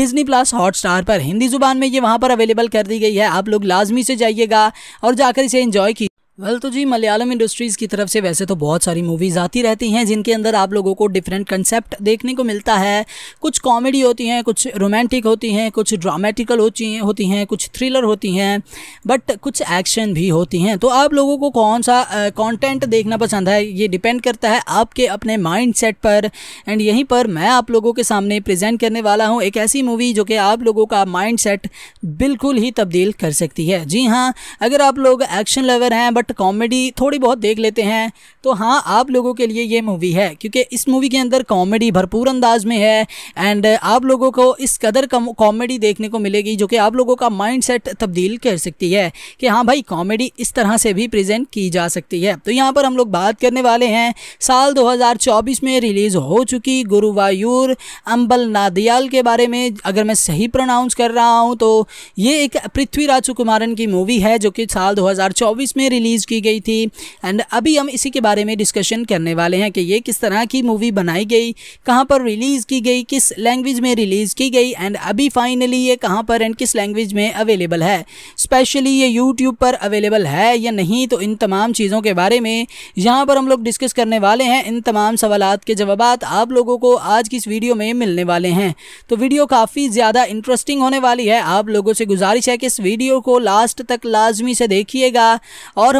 डिजनी प्लस हॉटस्टार पर हिंदी जुबान में ये वहाँ पर अवेलेबल कर दी गई है आप लोग लाजमी से जाइएगा और जाकर इसे इंजॉय enjoy वेल तो जी मलयालम इंडस्ट्रीज़ की तरफ से वैसे तो बहुत सारी मूवीज़ आती रहती हैं जिनके अंदर आप लोगों को डिफरेंट कंसेप्ट देखने को मिलता है कुछ कॉमेडी होती हैं कुछ रोमांटिक होती हैं कुछ ड्रामेटिकल होती हैं होती हैं कुछ थ्रिलर होती हैं बट कुछ एक्शन भी होती हैं तो आप लोगों को कौन सा कॉन्टेंट देखना पसंद है ये डिपेंड करता है आपके अपने माइंड सेट पर एंड यहीं पर मैं आप लोगों के सामने प्रजेंट करने वाला हूँ एक ऐसी मूवी जो कि आप लोगों का माइंड सेट बिल्कुल ही तब्दील कर सकती है जी हाँ अगर आप लोग एक्शन लवर हैं बट साथ कॉमेडी थोड़ी बहुत देख लेते हैं तो हाँ आप लोगों के लिए ये मूवी है क्योंकि इस मूवी के अंदर कॉमेडी भरपूर अंदाज में है एंड आप लोगों को इस कदर कॉमेडी देखने को मिलेगी जो कि आप लोगों का माइंड सेट तब्दील कर सकती है कि हाँ भाई कॉमेडी इस तरह से भी प्रेजेंट की जा सकती है तो यहाँ पर हम लोग बात करने वाले हैं साल चौबीस में रिलीज़ हो चुकी गुरुवायूर अम्बल नादियाल के बारे में अगर मैं सही प्रोनाउंस कर रहा हूँ तो ये एक राजू कुमारन की मूवी है जो कि साल 2024 में रिलीज रिलीज़ की गई थी एंड अभी हम इसी के बारे में डिस्कशन करने वाले हैं कि ये किस तरह की मूवी बनाई गई कहाँ पर रिलीज़ की गई किस लैंग्वेज में रिलीज़ की गई एंड अभी फाइनली ये कहाँ पर एंड किस लैंग्वेज में अवेलेबल है स्पेशली ये यूट्यूब पर अवेलेबल है या नहीं तो इन तमाम चीज़ों के बारे में यहाँ पर हम लोग डिस्कस करने वाले हैं इन तमाम सवाल के जवाब आप लोगों को आज की इस वीडियो में मिलने वाले हैं तो वीडियो काफ़ी ज़्यादा इंटरेस्टिंग होने वाली है आप लोगों से गुजारिश है कि इस वीडियो को लास्ट तक लाजमी से देखिएगा और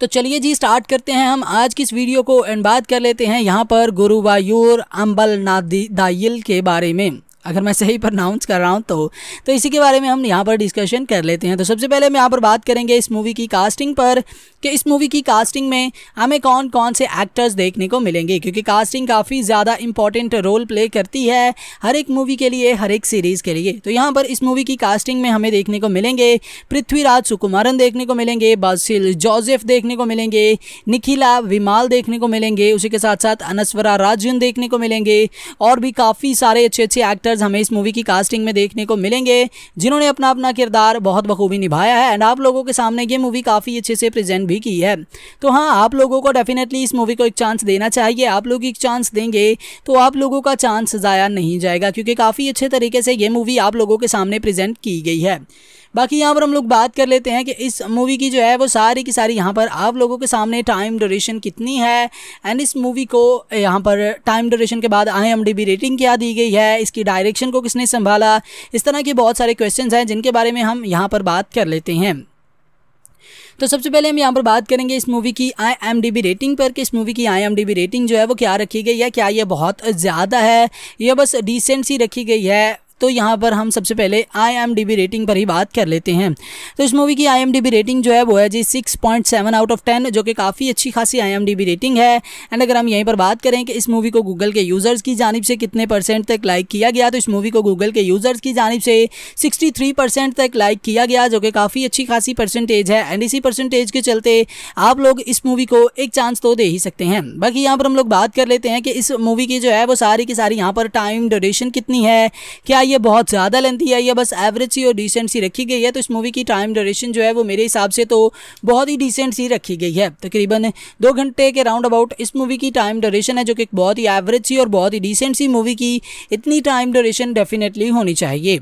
तो चलिए जी स्टार्ट करते हैं हम आज की इस वीडियो को एंड बात कर लेते हैं यहाँ पर गुरुवायूर अम्बल नादी दाइल के बारे में अगर मैं सही प्रनाउंस कर रहा हूँ तो तो इसी के बारे में हम यहाँ पर डिस्कशन कर लेते हैं तो सबसे पहले हम यहाँ पर बात करेंगे इस मूवी की कास्टिंग पर कि इस मूवी की कास्टिंग में हमें कौन कौन से एक्टर्स देखने को मिलेंगे क्योंकि कास्टिंग काफ़ी ज़्यादा इंपॉर्टेंट रोल प्ले करती है हर एक मूवी के लिए हर एक सीरीज़ के लिए तो यहाँ पर इस मूवी की कास्टिंग में हमें देखने को मिलेंगे पृथ्वीराज सुकुमारन देखने को मिलेंगे बासिल जोजेफ़ देखने को मिलेंगे निखिला विमाल देखने को मिलेंगे उसी के साथ साथ अनस्वरा राजन देखने को मिलेंगे और भी काफ़ी सारे अच्छे अच्छे एक्टर्स एक्टर्स हमें इस मूवी की कास्टिंग में देखने को मिलेंगे जिन्होंने अपना अपना किरदार बहुत बखूबी निभाया है एंड आप लोगों के सामने ये मूवी काफ़ी अच्छे से प्रेजेंट भी की है तो हाँ आप लोगों को डेफिनेटली इस मूवी को एक चांस देना चाहिए आप लोग एक चांस देंगे तो आप लोगों का चांस ज़ाया नहीं जाएगा क्योंकि काफ़ी अच्छे तरीके से ये मूवी आप लोगों के सामने प्रजेंट की गई है बाकी यहाँ पर हम लोग बात कर लेते हैं कि इस मूवी की जो है वो सारी की सारी यहाँ पर आप लोगों के सामने टाइम ड्यूरेशन कितनी है एंड इस मूवी को यहाँ पर टाइम ड्यूरेशन के बाद आई रेटिंग क्या दी गई है इसकी डायरेक्शन को किसने संभाला इस तरह के बहुत सारे क्वेश्चन हैं जिनके बारे में हम यहाँ पर बात कर लेते हैं तो सबसे पहले हम यहाँ पर बात करेंगे इस मूवी की I M D B rating पर कि इस मूवी की I M D B rating जो है वो क्या रखी गई है क्या ये बहुत ज़्यादा है या बस डिसेंट सी रखी गई है तो यहाँ पर हम सबसे पहले आई रेटिंग पर ही बात कर लेते हैं तो इस मूवी की आई रेटिंग जो है वो है जी six point seven out of ten जो कि काफ़ी अच्छी खासी आई रेटिंग है एंड अगर हम यहीं पर बात करें कि इस मूवी को गूगल के यूज़र्स की जानब से कितने परसेंट तक लाइक किया गया तो इस मूवी को गूगल के यूज़र्स की जानब से सिक्सटी थ्री परसेंट तक लाइक किया गया जो कि काफ़ी अच्छी खासी परसेंटेज है एंड इसी परसेंटेज के चलते आप लोग इस मूवी को एक चांस तो दे ही सकते हैं बाकी यहाँ पर हम लोग बात कर लेते हैं कि इस मूवी की जो है वो सारी की सारी यहाँ पर टाइम ड्यूरेशन कितनी है क्या ये बहुत ज़्यादा लेंथी है या बस एवरेज सी और डिसेंट सी रखी गई है तो इस मूवी की टाइम ड्यूरेशन जो है वो मेरे हिसाब से तो बहुत ही डिसेंट सी रखी गई है तकरीबन दो घंटे के राउंड अबाउट इस मूवी की टाइम ड्यूरेशन है जो कि बहुत ही एवरेज सी और बहुत ही डिसेंट सी मूवी की इतनी टाइम ड्यूरेशन डेफिनेटली होनी चाहिए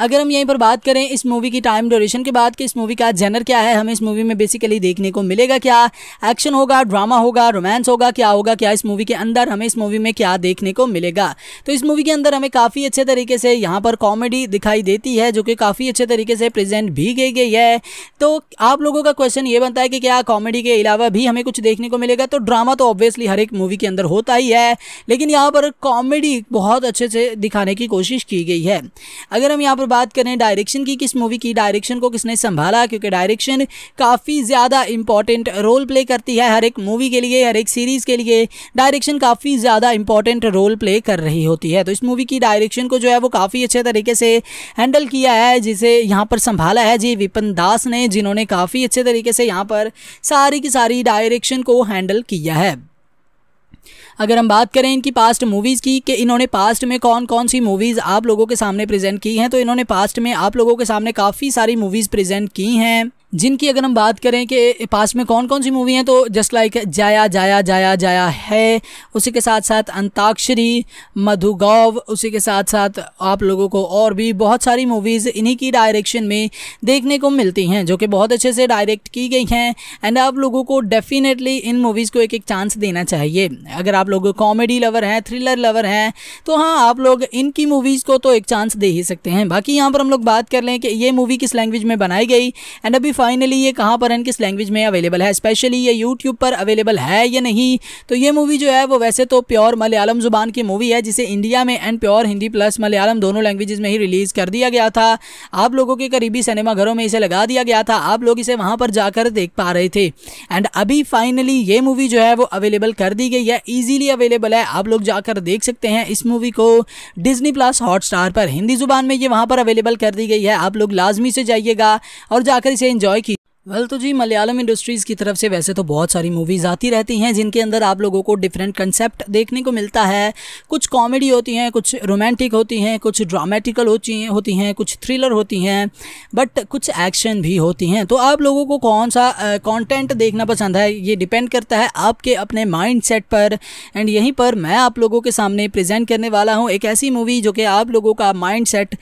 अगर हम यहीं पर बात करें इस मूवी की टाइम ड्यूरेशन के बाद कि इस मूवी का जेनर क्या है हमें इस मूवी में बेसिकली देखने को मिलेगा क्या एक्शन होगा ड्रामा होगा रोमांस होगा क्या होगा क्या इस मूवी के अंदर हमें इस मूवी में क्या देखने को मिलेगा तो इस मूवी के अंदर हमें काफ़ी अच्छे तरीके से यहाँ पर कॉमेडी दिखाई देती है जो कि काफ़ी अच्छे तरीके से प्रेजेंट भी की गई है तो आप लोगों का क्वेश्चन ये बनता है कि क्या कॉमेडी के अलावा भी हमें कुछ देखने को मिलेगा तो ड्रामा तो ऑब्वियसली हर एक मूवी के अंदर होता ही है लेकिन यहाँ पर कॉमेडी बहुत अच्छे से दिखाने की कोशिश की गई है अगर हम यहाँ पर बात करें डायरेक्शन की किस मूवी की डायरेक्शन को किसने संभाला क्योंकि डायरेक्शन काफ़ी ज़्यादा इंपॉर्टेंट रोल प्ले करती है हर एक मूवी के लिए हर एक सीरीज़ के लिए डायरेक्शन काफ़ी ज़्यादा इंपॉर्टेंट रोल प्ले कर रही होती है तो इस मूवी की डायरेक्शन को जो है वो काफ़ी अच्छे तरीके से हैंडल किया है जिसे यहाँ पर संभाला है जी विपिन दास ने जिन्होंने काफ़ी अच्छे तरीके से यहाँ पर सारी की सारी डायरेक्शन को हैंडल किया है अगर हम बात करें इनकी पास्ट मूवीज़ की कि इन्होंने पास्ट में कौन कौन सी मूवीज़ आप लोगों के सामने प्रेजेंट की हैं तो इन्होंने पास्ट में आप लोगों के सामने काफ़ी सारी मूवीज़ प्रेजेंट की हैं जिनकी अगर हम बात करें कि पास में कौन कौन सी मूवी हैं तो जस्ट लाइक जाया जाया जाया जाया है उसी के साथ साथ अंताक्षरी मधुगौव उसी के साथ साथ आप लोगों को और भी बहुत सारी मूवीज़ इन्हीं की डायरेक्शन में देखने को मिलती हैं जो कि बहुत अच्छे से डायरेक्ट की गई हैं एंड आप लोगों को डेफिनेटली इन मूवीज़ को एक एक चांस देना चाहिए अगर आप लोग कॉमेडी लवर हैं थ्रिलर लवर हैं तो हाँ आप लोग इनकी मूवीज़ को तो एक चांस दे ही सकते हैं बाकी यहाँ पर हम लोग बात कर लें कि ये मूवी किस लैंग्वेज में बनाई गई एंड अभी फाइनली ये कहाँ पर एंड किस लैंग्वेज में अवेलेबल है स्पेशली ये यूट्यूब पर अवेलेबल है या नहीं तो ये मूवी जो है वो वैसे तो प्योर मलयालम जुबान की मूवी है जिसे इंडिया में and pure Hindi plus Malayalam दोनों लैंग्वेजेस में ही रिलीज़ कर दिया गया था आप लोगों के करीबी सिनेमाघरों में इसे लगा दिया गया था आप लोग इसे वहाँ पर जाकर देख पा रहे थे एंड अभी फाइनली ये मूवी जो है वो अवेलेबल कर दी गई है ईजिली अवेलेबल है आप लोग जाकर देख सकते हैं इस मूवी को डिजनी प्लस हॉट पर हिंदी जुबान में ये वहाँ पर अवेलेबल कर दी गई है आप लोग लाजमी से जाइएगा और जाकर इसे इंजॉय enjoy वेल well, तो जी मलयालम इंडस्ट्रीज़ की तरफ से वैसे तो बहुत सारी मूवीज़ आती रहती हैं जिनके अंदर आप लोगों को डिफरेंट कंसेप्ट देखने को मिलता है कुछ कॉमेडी होती हैं कुछ रोमांटिक होती हैं कुछ ड्रामेटिकल होती हैं होती हैं कुछ थ्रिलर होती हैं बट कुछ एक्शन भी होती हैं तो आप लोगों को कौन सा कॉन्टेंट देखना पसंद है ये डिपेंड करता है आपके अपने माइंड सेट पर एंड यहीं पर मैं आप लोगों के सामने प्रजेंट करने वाला हूँ एक ऐसी मूवी जो कि आप लोगों का माइंड सेट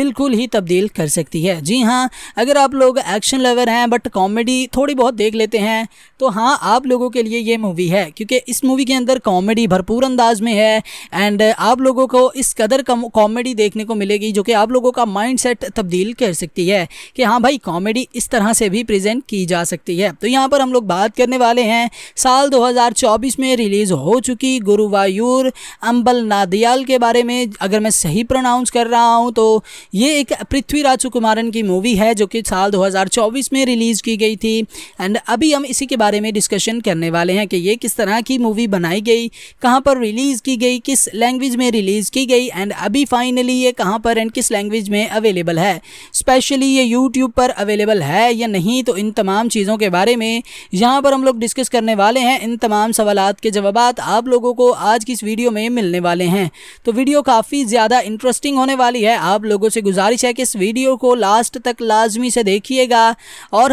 बिल्कुल ही तब्दील कर सकती है जी हाँ अगर आप लोग एक्शन लवर हैं बट कॉमेडी थोड़ी बहुत देख लेते हैं तो हाँ आप लोगों के लिए ये मूवी है क्योंकि इस मूवी के अंदर कॉमेडी भरपूर अंदाज में है एंड आप लोगों को इस कदर कॉमेडी देखने को मिलेगी जो कि आप लोगों का माइंड सेट तब्दील कर सकती है कि हाँ भाई कॉमेडी इस तरह से भी प्रेजेंट की जा सकती है तो यहाँ पर हम लोग बात करने वाले हैं साल चौबीस में रिलीज़ हो चुकी गुरुवायूर अम्बल नादियाल के बारे में अगर मैं सही प्रोनाउंस कर रहा हूँ तो ये एक पृथ्वी राजू कुमारन की मूवी है जो कि साल 2024 में रिलीज रिलीज़ की गई थी एंड अभी हम इसी के बारे में डिस्कशन करने वाले हैं कि ये किस तरह की मूवी बनाई गई कहाँ पर रिलीज़ की गई किस लैंग्वेज में रिलीज़ की गई एंड अभी फाइनली ये कहाँ पर एंड किस लैंग्वेज में अवेलेबल है स्पेशली ये यूट्यूब पर अवेलेबल है या नहीं तो इन तमाम चीज़ों के बारे में यहाँ पर हम लोग डिस्कस करने वाले हैं इन तमाम सवाल के जवाब आप लोगों को आज की इस वीडियो में मिलने वाले हैं तो वीडियो काफ़ी ज़्यादा इंटरेस्टिंग होने वाली है आप लोगों से गुजारिश है कि इस वीडियो को लास्ट तक लाजमी से देखिएगा और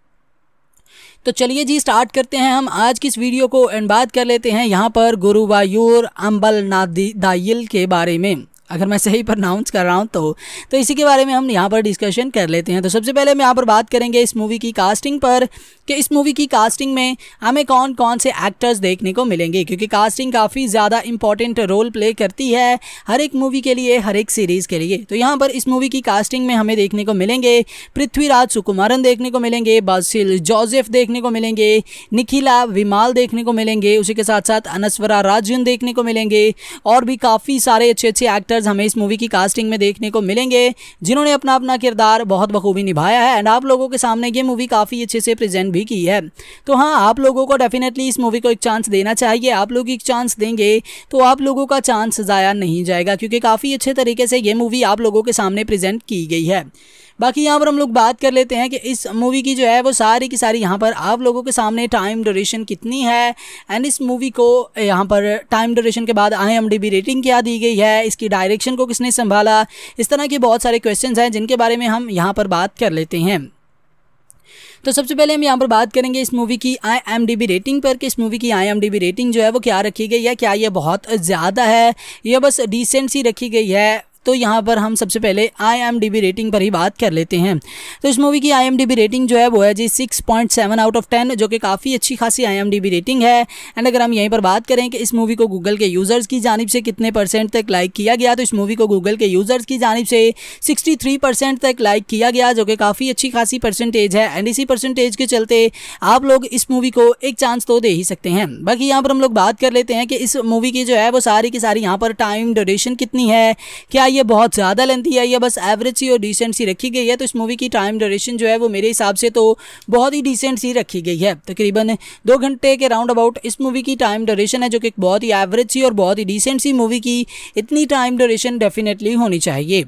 तो चलिए जी स्टार्ट करते हैं हम आज की इस वीडियो को एंड बात कर लेते हैं यहाँ पर गुरुवायूर अम्बल नादी दाइल के बारे में अगर मैं सही प्रनाउंस कर रहा हूँ तो तो इसी के बारे में हम यहाँ पर डिस्कशन कर लेते हैं तो सबसे पहले हम यहाँ पर बात करेंगे इस मूवी की कास्टिंग पर कि इस मूवी की कास्टिंग में हमें कौन कौन से एक्टर्स देखने को मिलेंगे क्योंकि कास्टिंग काफ़ी ज़्यादा इंपॉर्टेंट रोल प्ले करती है हर एक मूवी के लिए हर एक सीरीज़ के लिए तो यहाँ पर इस मूवी की कास्टिंग में हमें देखने को मिलेंगे पृथ्वीराज सुकुमारन देखने को मिलेंगे बासिल जोजेफ़ देखने को मिलेंगे निखिला विमाल देखने को मिलेंगे उसी के साथ साथ अनस्वरा राजन देखने को मिलेंगे और भी काफ़ी सारे अच्छे अच्छे एक्टर्स एक्टर्स हमें इस मूवी की कास्टिंग में देखने को मिलेंगे जिन्होंने अपना अपना किरदार बहुत बखूबी निभाया है एंड आप लोगों के सामने ये मूवी काफ़ी अच्छे से प्रेजेंट भी की है तो हाँ आप लोगों को डेफिनेटली इस मूवी को एक चांस देना चाहिए आप लोग एक चांस देंगे तो आप लोगों का चांस ज़ाया नहीं जाएगा क्योंकि काफ़ी अच्छे तरीके से ये मूवी आप लोगों के सामने प्रजेंट की गई है बाकी यहाँ पर हम लोग बात कर लेते हैं कि इस मूवी की जो है वो सारी की सारी यहाँ पर आप लोगों के सामने टाइम ड्यूरेशन कितनी है एंड इस मूवी को यहाँ पर टाइम ड्यूरेशन के बाद आई रेटिंग क्या दी गई है इसकी डायरेक्शन को किसने संभाला इस तरह के बहुत सारे क्वेश्चन हैं जिनके बारे में हम यहाँ पर बात कर लेते हैं तो सबसे पहले हम यहाँ पर बात करेंगे इस मूवी की I M D B rating पर कि इस मूवी की I M D B rating जो है वो क्या रखी गई है क्या ये बहुत ज़्यादा है या बस डिसेंट सी रखी गई है तो यहाँ पर हम सबसे पहले आई रेटिंग पर ही बात कर लेते हैं तो इस मूवी की आई रेटिंग जो है वो है जी six point seven out of ten जो कि काफ़ी अच्छी खासी आई रेटिंग है एंड अगर हम यहीं पर बात करें कि इस मूवी को गूगल के यूज़र्स की जानब से कितने परसेंट तक लाइक किया गया तो इस मूवी को गूगल के यूज़र्स की जानब से सिक्सटी थ्री परसेंट तक लाइक किया गया जो कि काफ़ी अच्छी खासी परसेंटेज है एंड इसी परसेंटेज के चलते आप लोग इस मूवी को एक चांस तो दे ही सकते हैं बाकी यहाँ पर हम लोग बात कर लेते हैं कि इस मूवी की जो है वो सारी की सारी यहाँ पर टाइम ड्यूरेशन कितनी है क्या ये बहुत ज़्यादा लेंथी है या बस एवरेज सी और डिसेंट सी रखी गई है तो इस मूवी की टाइम ड्यूरेशन जो है वो मेरे हिसाब से तो बहुत ही डिसेंट सी रखी गई है तकरीबन दो घंटे के राउंड अबाउट इस मूवी की टाइम ड्यूरेशन है जो कि बहुत ही एवरेज सी और बहुत ही डिसेंट सी मूवी की इतनी टाइम ड्यूरेशन डेफिनेटली होनी चाहिए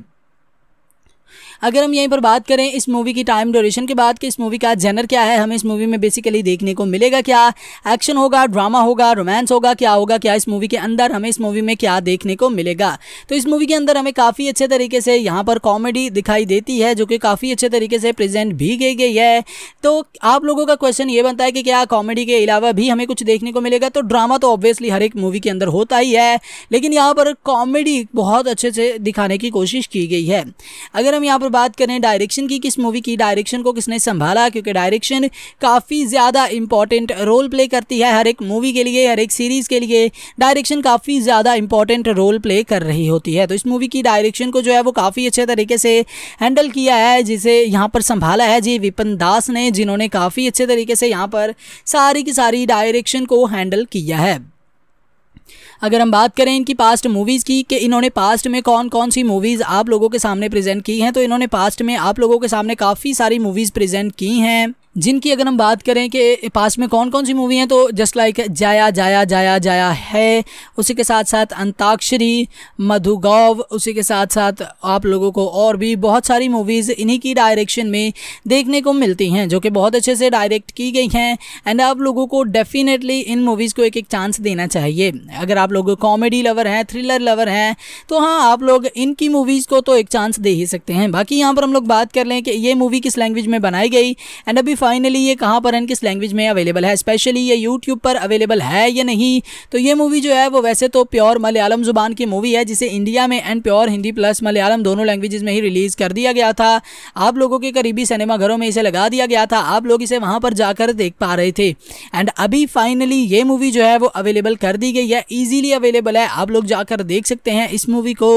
अगर हम यहीं पर बात करें इस मूवी की टाइम ड्यूरेशन के बाद कि इस मूवी का जेनर क्या है हमें इस मूवी में बेसिकली देखने को मिलेगा क्या एक्शन होगा ड्रामा होगा रोमांस होगा क्या होगा क्या इस मूवी के अंदर हमें इस मूवी में क्या देखने को मिलेगा तो इस मूवी के अंदर हमें काफ़ी अच्छे तरीके से यहाँ पर कॉमेडी दिखाई देती है जो कि काफ़ी अच्छे तरीके से प्रेजेंट भी की गई है तो आप लोगों का क्वेश्चन ये बनता है कि क्या कॉमेडी के अलावा भी हमें कुछ देखने को मिलेगा तो ड्रामा तो ऑब्वियसली हर एक मूवी के अंदर होता ही है लेकिन यहाँ पर कॉमेडी बहुत अच्छे से दिखाने की कोशिश की गई है अगर हम यहाँ पर बात करें डायरेक्शन की किस मूवी की डायरेक्शन को किसने संभाला क्योंकि डायरेक्शन काफ़ी ज़्यादा इंपॉर्टेंट रोल प्ले करती है हर एक मूवी के लिए हर एक सीरीज़ के लिए डायरेक्शन काफ़ी ज़्यादा इंपॉर्टेंट रोल प्ले कर रही होती है तो इस मूवी की डायरेक्शन को जो है वो काफ़ी अच्छे तरीके से हैंडल किया है जिसे यहाँ पर संभाला है जी विपिन दास ने जिन्होंने काफ़ी अच्छे तरीके से यहाँ पर सारी की सारी डायरेक्शन को हैंडल किया है अगर हम बात करें इनकी पास्ट मूवीज़ की कि इन्होंने पास्ट में कौन कौन सी मूवीज़ आप लोगों के सामने प्रेजेंट की हैं तो इन्होंने पास्ट में आप लोगों के सामने काफ़ी सारी मूवीज़ प्रेजेंट की हैं जिनकी अगर हम बात करें कि पास में कौन कौन सी मूवी हैं तो जस्ट लाइक जाया जाया जाया जाया है उसी के साथ साथ अंताक्षरी मधुगौव उसी के साथ साथ आप लोगों को और भी बहुत सारी मूवीज़ इन्हीं की डायरेक्शन में देखने को मिलती हैं जो कि बहुत अच्छे से डायरेक्ट की गई हैं एंड आप लोगों को डेफिनेटली इन मूवीज़ को एक एक चांस देना चाहिए अगर आप लोग कॉमेडी लवर हैं थ्रिलर लवर हैं तो हाँ आप लोग इनकी मूवीज़ को तो एक चांस दे ही सकते हैं बाकी यहाँ पर हम लोग बात कर लें कि ये मूवी किस लैंग्वेज में बनाई गई एंड अभी फाइनली ये कहाँ पर एंड किस लैंग्वेज में अवेलेबल है स्पेशली ये यूट्यूब पर अवेलेबल है या नहीं तो ये मूवी जो है वो वैसे तो प्योर मलयालम जुबान की मूवी है जिसे इंडिया में and pure Hindi plus Malayalam दोनों लैंग्वेजेस में ही रिलीज़ कर दिया गया था आप लोगों के करीबी सिनेमाघरों में इसे लगा दिया गया था आप लोग इसे वहाँ पर जाकर देख पा रहे थे एंड अभी फाइनली ये मूवी जो है वो अवेलेबल कर दी गई है ईजिली अवेलेबल है आप लोग जाकर देख सकते हैं इस मूवी को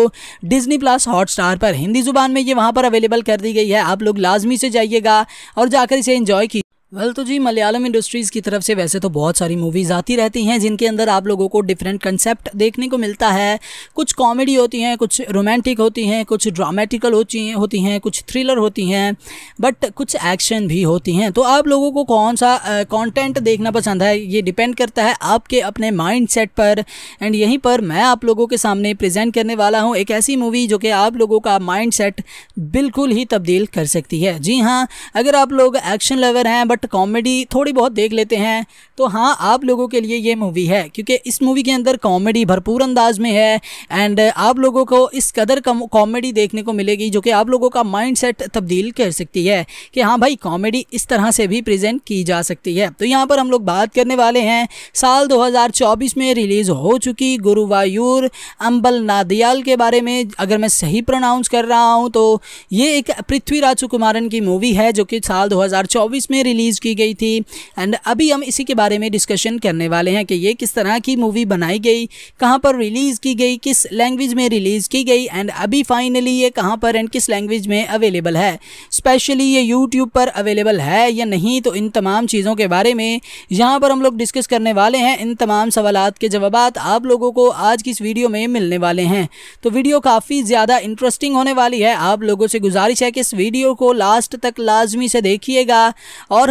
डिजनी प्लस हॉट पर हिंदी जुबान में ये वहाँ पर अवेलेबल कर दी गई है आप लोग लाजमी से जाइएगा और जाकर इसे इंजॉय enjoy वेल well, तो जी मलयालम इंडस्ट्रीज़ की तरफ से वैसे तो बहुत सारी मूवीज़ आती रहती हैं जिनके अंदर आप लोगों को डिफरेंट कंसेप्ट देखने को मिलता है कुछ कॉमेडी होती हैं कुछ रोमांटिक होती हैं कुछ ड्रामेटिकल होती हैं होती हैं कुछ थ्रिलर होती हैं बट कुछ एक्शन भी होती हैं तो आप लोगों को कौन सा कॉन्टेंट देखना पसंद है ये डिपेंड करता है आपके अपने माइंड सेट पर एंड यहीं पर मैं आप लोगों के सामने प्रजेंट करने वाला हूँ एक ऐसी मूवी जो कि आप लोगों का माइंड सेट बिल्कुल ही तब्दील कर सकती है जी हाँ अगर आप लोग एक्शन लवर हैं बट साथ कॉमेडी थोड़ी बहुत देख लेते हैं तो हाँ आप लोगों के लिए ये मूवी है क्योंकि इस मूवी के अंदर कॉमेडी भरपूर अंदाज में है एंड आप लोगों को इस कदर कॉमेडी देखने को मिलेगी जो कि आप लोगों का माइंड सेट तब्दील कर सकती है कि हाँ भाई कॉमेडी इस तरह से भी प्रजेंट की जा सकती है तो यहाँ पर हम लोग बात करने वाले हैं साल चौबीस में रिलीज़ हो चुकी गुरुवायूर अम्बल नादियाल के बारे में अगर मैं सही प्रोनाउंस कर रहा हूँ तो ये एक राजू कुमारन की मूवी है जो कि साल 2024 में रिलीज रिलीज़ की गई थी एंड अभी हम इसी के बारे में डिस्कशन करने वाले हैं कि ये किस तरह की मूवी बनाई गई कहाँ पर रिलीज़ की गई किस लैंग्वेज में रिलीज़ की गई एंड अभी फाइनली ये कहाँ पर एंड किस लैंग्वेज में अवेलेबल है स्पेशली ये यूट्यूब पर अवेलेबल है या नहीं तो इन तमाम चीज़ों के बारे में यहाँ पर हम लोग डिस्कस करने वाले हैं इन तमाम सवाल के जवाब आप लोगों को आज की इस वीडियो में मिलने वाले हैं तो वीडियो काफ़ी ज़्यादा इंटरेस्टिंग होने वाली है आप लोगों से गुजारिश है कि इस वीडियो को लास्ट तक लाजमी से देखिएगा और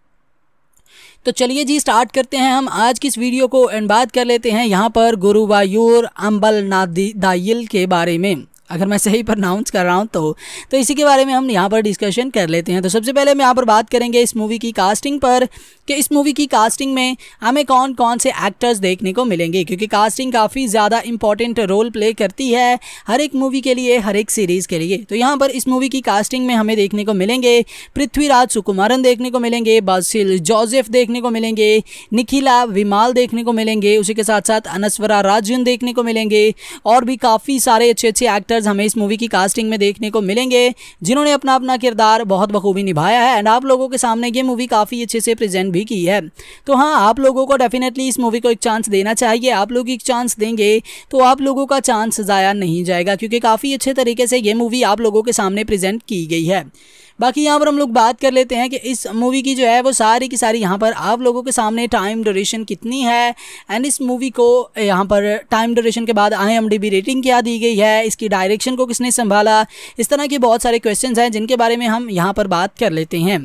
तो चलिए जी स्टार्ट करते हैं हम आज की इस वीडियो को एंड बात कर लेते हैं यहाँ पर गुरुवायूर अम्बल नादी दाइल के बारे में अगर मैं सही प्रनाउंस कर रहा हूँ तो तो इसी के बारे में हम यहाँ पर डिस्कशन कर लेते हैं तो सबसे पहले हम यहाँ पर बात करेंगे इस मूवी की कास्टिंग पर कि इस मूवी की कास्टिंग में हमें कौन कौन से एक्टर्स देखने को मिलेंगे क्योंकि कास्टिंग काफ़ी ज़्यादा इंपॉर्टेंट रोल प्ले करती है हर एक मूवी के लिए हर एक सीरीज़ के लिए तो यहाँ पर इस मूवी की कास्टिंग में हमें देखने को मिलेंगे पृथ्वीराज सुकुमारन देखने को मिलेंगे बासिल जोजेफ़ देखने को मिलेंगे निखिला विमाल देखने को मिलेंगे उसी के साथ साथ अनस्वरा राजन देखने को मिलेंगे और भी काफ़ी सारे अच्छे अच्छे एक्टर्स एक्टर्स हमें इस मूवी की कास्टिंग में देखने को मिलेंगे जिन्होंने अपना अपना किरदार बहुत बखूबी निभाया है एंड आप लोगों के सामने ये मूवी काफ़ी अच्छे से प्रेजेंट भी की है तो हाँ आप लोगों को डेफिनेटली इस मूवी को एक चांस देना चाहिए आप लोग एक चांस देंगे तो आप लोगों का चांस ज़ाया नहीं जाएगा क्योंकि काफ़ी अच्छे तरीके से ये मूवी आप लोगों के सामने प्रजेंट की गई है बाकी यहाँ पर हम लोग बात कर लेते हैं कि इस मूवी की जो है वो सारी की सारी यहाँ पर आप लोगों के सामने टाइम ड्यूरेशन कितनी है एंड इस मूवी को यहाँ पर टाइम ड्यूरेशन के बाद आई रेटिंग क्या दी गई है इसकी डायरेक्शन को किसने संभाला इस तरह के बहुत सारे क्वेश्चन हैं जिनके बारे में हम यहाँ पर बात कर लेते हैं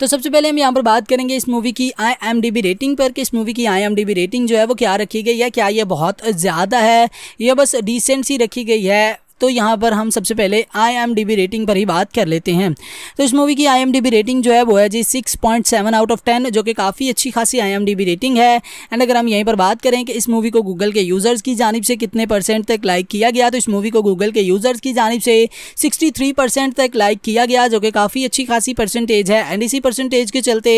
तो सबसे पहले हम यहाँ पर बात करेंगे इस मूवी की I M D B rating पर कि इस मूवी की I M D B rating जो है वो क्या रखी गई है क्या ये बहुत ज़्यादा है या बस डिसेंट सी रखी गई है तो यहाँ पर हम सबसे पहले आई रेटिंग पर ही बात कर लेते हैं तो इस मूवी की आई रेटिंग जो है वो है जी six point seven out of ten जो कि काफ़ी अच्छी खासी आई रेटिंग है एंड अगर हम यहीं पर बात करें कि इस मूवी को गूगल के यूज़र्स की जानब से कितने परसेंट तक लाइक किया गया तो इस मूवी को गूगल के यूज़र्स की जानब से सिक्सटी थ्री परसेंट तक लाइक किया गया जो कि काफ़ी अच्छी खासी परसेंटेज है एंड इसी परसेंटेज के चलते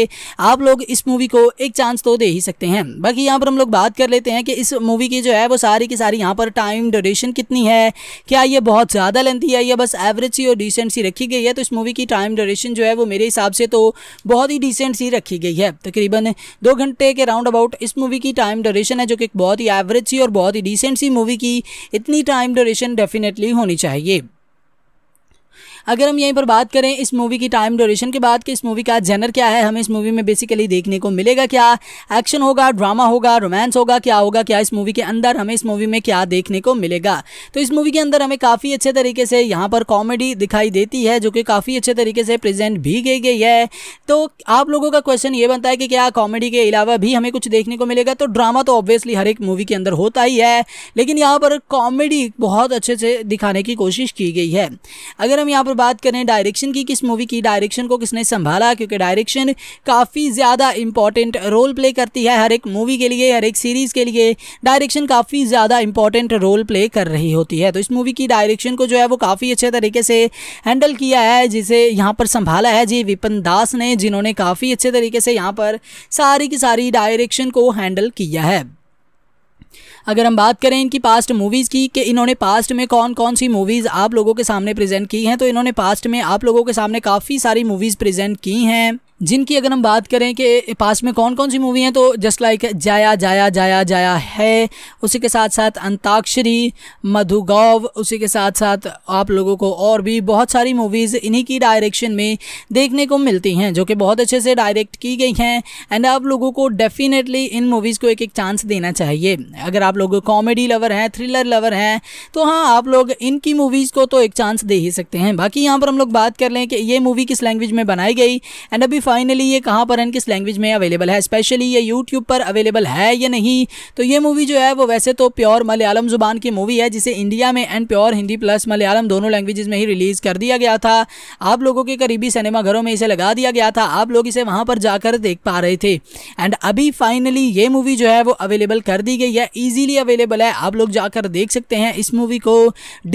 आप लोग इस मूवी को एक चांस तो दे ही सकते हैं बाकी यहाँ पर हम लोग बात कर लेते हैं कि इस मूवी की जो है वो सारी की सारी यहाँ पर टाइम ड्यूरेशन कितनी है क्या ये बहुत ज़्यादा लेंथी है बस एवरेज सी और डिसेंट सी रखी गई है तो इस मूवी की टाइम ड्यूरेशन जो है वो मेरे हिसाब से तो बहुत ही डिसेंट सी रखी गई है तकरीबन दो घंटे के राउंड अबाउट इस मूवी की टाइम ड्यूरेशन है जो कि बहुत ही एवरेज सी और बहुत ही डिसेंट सी मूवी की इतनी टाइम ड्यूरेशन डेफिनेटली होनी चाहिए अगर हम यहीं पर बात करें इस मूवी की टाइम ड्यूरेशन के बाद कि इस मूवी का जेनर क्या है हमें इस मूवी में बेसिकली देखने को मिलेगा क्या एक्शन होगा ड्रामा होगा रोमांस होगा क्या होगा क्या इस मूवी के अंदर हमें इस मूवी में क्या देखने को मिलेगा तो इस मूवी के अंदर हमें काफ़ी अच्छे तरीके से यहाँ पर कॉमेडी दिखाई देती है जो कि काफ़ी अच्छे तरीके से प्रेजेंट भी की गई है तो आप लोगों का क्वेश्चन ये बनता है कि क्या कॉमेडी के अलावा भी हमें कुछ देखने को मिलेगा तो ड्रामा तो ऑब्वियसली हर एक मूवी के अंदर होता ही है लेकिन यहाँ पर कॉमेडी बहुत अच्छे से दिखाने की कोशिश की गई है अगर हम यहाँ पर बात करें डायरेक्शन की किस मूवी की डायरेक्शन को किसने संभाला क्योंकि डायरेक्शन काफ़ी ज़्यादा इंपॉर्टेंट रोल प्ले करती है हर एक मूवी के लिए हर एक सीरीज़ के लिए डायरेक्शन काफ़ी ज़्यादा इंपॉर्टेंट रोल प्ले कर रही होती है तो इस मूवी की डायरेक्शन को जो है वो काफ़ी अच्छे तरीके से हैंडल किया है जिसे यहाँ पर संभाला है जी विपिन दास ने जिन्होंने काफ़ी अच्छे तरीके से यहाँ पर सारी की सारी डायरेक्शन को हैंडल किया है अगर हम बात करें इनकी पास्ट मूवीज़ की कि इन्होंने पास्ट में कौन कौन सी मूवीज़ आप लोगों के सामने प्रेजेंट की हैं तो इन्होंने पास्ट में आप लोगों के सामने काफ़ी सारी मूवीज़ प्रेजेंट की हैं जिनकी अगर हम बात करें कि पास में कौन कौन सी मूवी हैं तो जस्ट लाइक जाया जाया जाया जाया है उसी के साथ साथ अंताक्षरी मधुगौव उसी के साथ साथ आप लोगों को और भी बहुत सारी मूवीज़ इन्हीं की डायरेक्शन में देखने को मिलती हैं जो कि बहुत अच्छे से डायरेक्ट की गई हैं एंड आप लोगों को डेफिनेटली इन मूवीज़ को एक एक चांस देना चाहिए अगर आप लोग कॉमेडी लवर हैं थ्रिलर लवर हैं तो हाँ आप लोग इनकी मूवीज़ को तो एक चांस दे ही सकते हैं बाकी यहाँ पर हम लोग बात कर लें कि ये मूवी किस लैंग्वेज में बनाई गई एंड अभी फाइनली ये कहाँ पर एंड किस लैंग्वेज में अवेलेबल है स्पेशली ये यूट्यूब पर अवेलेबल है या नहीं तो ये मूवी जो है वो वैसे तो प्योर मलयालम जुबान की मूवी है जिसे इंडिया में and pure Hindi plus Malayalam दोनों लैंग्वेजेस में ही रिलीज़ कर दिया गया था आप लोगों के करीबी सिनेमा घरों में इसे लगा दिया गया था आप लोग इसे वहाँ पर जाकर देख पा रहे थे एंड अभी फाइनली ये मूवी जो है वो अवेलेबल कर दी गई है ईजिली अवेलेबल है आप लोग जाकर देख सकते हैं इस मूवी को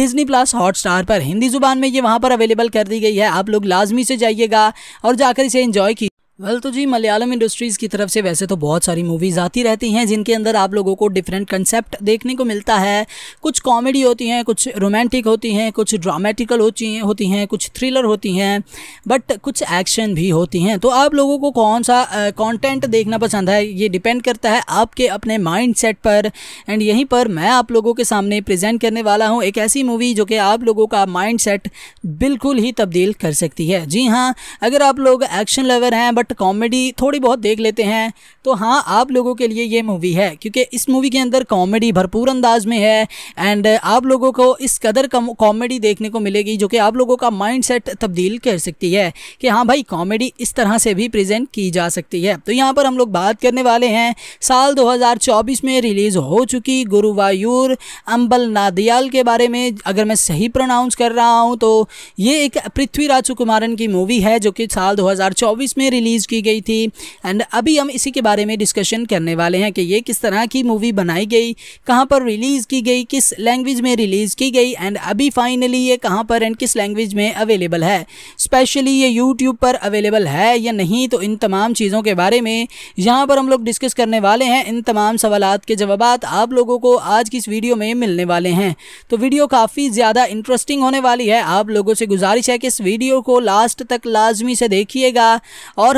डिजनी प्लस हॉट पर हिंदी जुबान में ये वहाँ पर अवेलेबल कर दी गई है आप लोग लाजमी से जाइएगा और जाकर इसे इंजॉय enjoy वेल well, तो जी मलयालम इंडस्ट्रीज़ की तरफ से वैसे तो बहुत सारी मूवीज़ आती रहती हैं जिनके अंदर आप लोगों को डिफरेंट कंसेप्ट देखने को मिलता है कुछ कॉमेडी होती हैं कुछ रोमांटिक होती हैं कुछ ड्रामेटिकल होती हैं होती हैं कुछ थ्रिलर होती हैं बट कुछ एक्शन भी होती हैं तो आप लोगों को कौन सा कॉन्टेंट देखना पसंद है ये डिपेंड करता है आपके अपने माइंड सेट पर एंड यहीं पर मैं आप लोगों के सामने प्रजेंट करने वाला हूँ एक ऐसी मूवी जो कि आप लोगों का माइंड सेट बिल्कुल ही तब्दील कर सकती है जी हाँ अगर आप लोग एक्शन लवर हैं बट कॉमेडी थोड़ी बहुत देख लेते हैं तो हाँ आप लोगों के लिए ये मूवी है क्योंकि इस मूवी के अंदर कॉमेडी भरपूर अंदाज में है एंड आप लोगों को इस कदर कॉमेडी देखने को मिलेगी जो कि आप लोगों का माइंड सेट तब्दील कर सकती है कि हाँ भाई कॉमेडी इस तरह से भी प्रेजेंट की जा सकती है तो यहाँ पर हम लोग बात करने वाले हैं साल चौबीस में रिलीज़ हो चुकी गुरुवायूर अम्बल नादियाल के बारे में अगर मैं सही प्रोनाउंस कर रहा हूँ तो ये एक पृथ्वी राजू कुमारन की मूवी है जो कि साल 2024 में रिलीज रिलीज़ की गई थी एंड अभी हम इसी के बारे में डिस्कशन करने वाले हैं कि ये किस तरह की मूवी बनाई गई कहाँ पर रिलीज़ की गई किस लैंग्वेज में रिलीज़ की गई एंड अभी फाइनली ये कहाँ पर एंड किस लैंग्वेज में अवेलेबल है स्पेशली ये यूट्यूब पर अवेलेबल है या नहीं तो इन तमाम चीज़ों के बारे में यहाँ पर हम लोग डिस्कस करने वाले हैं इन तमाम सवाल के जवाब आप लोगों को आज की इस वीडियो में मिलने वाले हैं तो वीडियो काफ़ी ज़्यादा इंटरेस्टिंग होने वाली है आप लोगों से गुजारिश है कि इस वीडियो को लास्ट तक लाजमी से देखिएगा और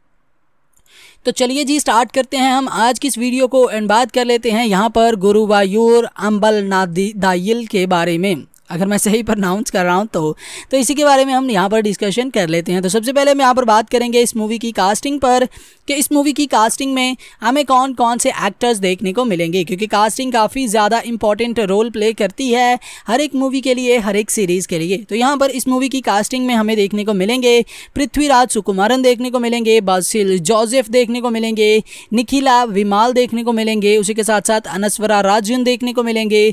तो चलिए जी स्टार्ट करते हैं हम आज की इस वीडियो को एंड बात कर लेते हैं यहाँ पर गुरुवायूर अम्बल नादी दाइल के बारे में अगर मैं सही प्रनाउंस कर रहा हूँ तो तो इसी के बारे में हम यहाँ पर डिस्कशन कर लेते हैं तो सबसे पहले हम यहाँ पर बात करेंगे इस मूवी की कास्टिंग पर कि इस मूवी की कास्टिंग में हमें कौन कौन से एक्टर्स देखने को मिलेंगे क्योंकि कास्टिंग काफ़ी ज़्यादा इंपॉर्टेंट रोल प्ले करती है हर एक मूवी के लिए हर एक सीरीज़ के लिए तो यहाँ पर इस मूवी की कास्टिंग में हमें देखने को मिलेंगे पृथ्वीराज सुकुमारन देखने को मिलेंगे बासिल जोजेफ़ देखने को मिलेंगे निखिला विमाल देखने को मिलेंगे उसी के साथ साथ अनस्वरा राजन देखने को मिलेंगे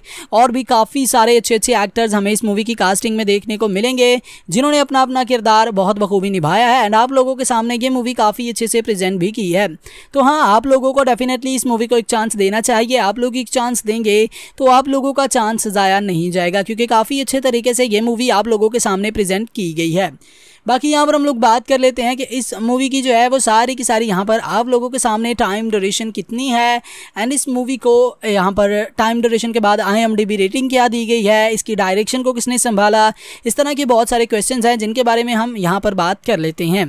और भी काफ़ी सारे अच्छे अच्छे एक्टर्स एक्टर्स हमें इस मूवी की कास्टिंग में देखने को मिलेंगे जिन्होंने अपना अपना किरदार बहुत बखूबी निभाया है एंड आप लोगों के सामने ये मूवी काफ़ी अच्छे से प्रेजेंट भी की है तो हाँ आप लोगों को डेफिनेटली इस मूवी को एक चांस देना चाहिए आप लोग एक चांस देंगे तो आप लोगों का चांस ज़ाया नहीं जाएगा क्योंकि काफ़ी अच्छे तरीके से ये मूवी आप लोगों के सामने प्रजेंट की गई है बाकी यहाँ पर हम लोग बात कर लेते हैं कि इस मूवी की जो है वो सारी की सारी यहाँ पर आप लोगों के सामने टाइम ड्यूरेशन कितनी है एंड इस मूवी को यहाँ पर टाइम ड्यूरेशन के बाद आई रेटिंग क्या दी गई है इसकी डायरेक्शन को किसने संभाला इस तरह के बहुत सारे क्वेश्चन हैं जिनके बारे में हम यहाँ पर बात कर लेते हैं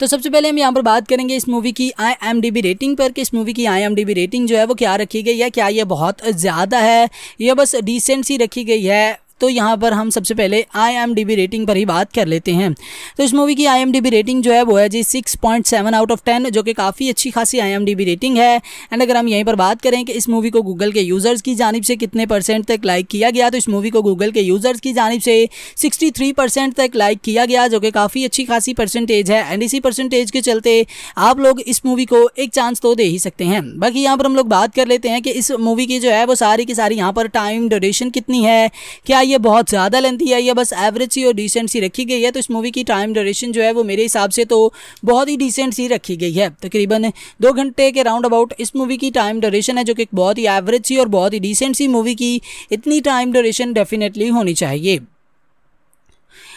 तो सबसे पहले हम यहाँ पर बात करेंगे इस मूवी की I M D B rating पर कि इस मूवी की I M D B rating जो है वो क्या रखी गई है क्या ये बहुत ज़्यादा है यह बस डिसेंट सी रखी गई है तो यहाँ पर हम सबसे पहले आई रेटिंग पर ही बात कर लेते हैं तो इस मूवी की आई रेटिंग जो है वो है जी six point seven out of ten जो कि काफ़ी अच्छी खासी आई रेटिंग है एंड अगर हम यहीं पर बात करें कि इस मूवी को गूगल के यूज़र्स की जानब से कितने परसेंट तक लाइक किया गया तो इस मूवी को गूगल के यूज़र्स की जानब से सिक्सटी तक लाइक किया गया जो कि काफ़ी अच्छी खासी परसेंटेज है एंड इसी परसेंटेज के चलते आप लोग इस मूवी को एक चांस तो दे ही सकते हैं बाकी यहाँ पर हम लोग बात कर लेते हैं कि इस मूवी की जो है वो सारी की सारी यहाँ पर टाइम ड्यूरेशन कितनी है क्या ये बहुत ज़्यादा लेंथी है बस एवरेज सी और डिसेंट सी रखी गई है तो इस मूवी की टाइम ड्यूरेशन जो है वो मेरे हिसाब से तो बहुत ही डिसेंट सी रखी गई है तकरीबन दो घंटे के राउंड अबाउट इस मूवी की टाइम ड्यूरेशन है जो कि बहुत ही एवरेज सी और बहुत ही डिसेंट सी मूवी की इतनी टाइम ड्यूरेशन डेफिनेटली होनी चाहिए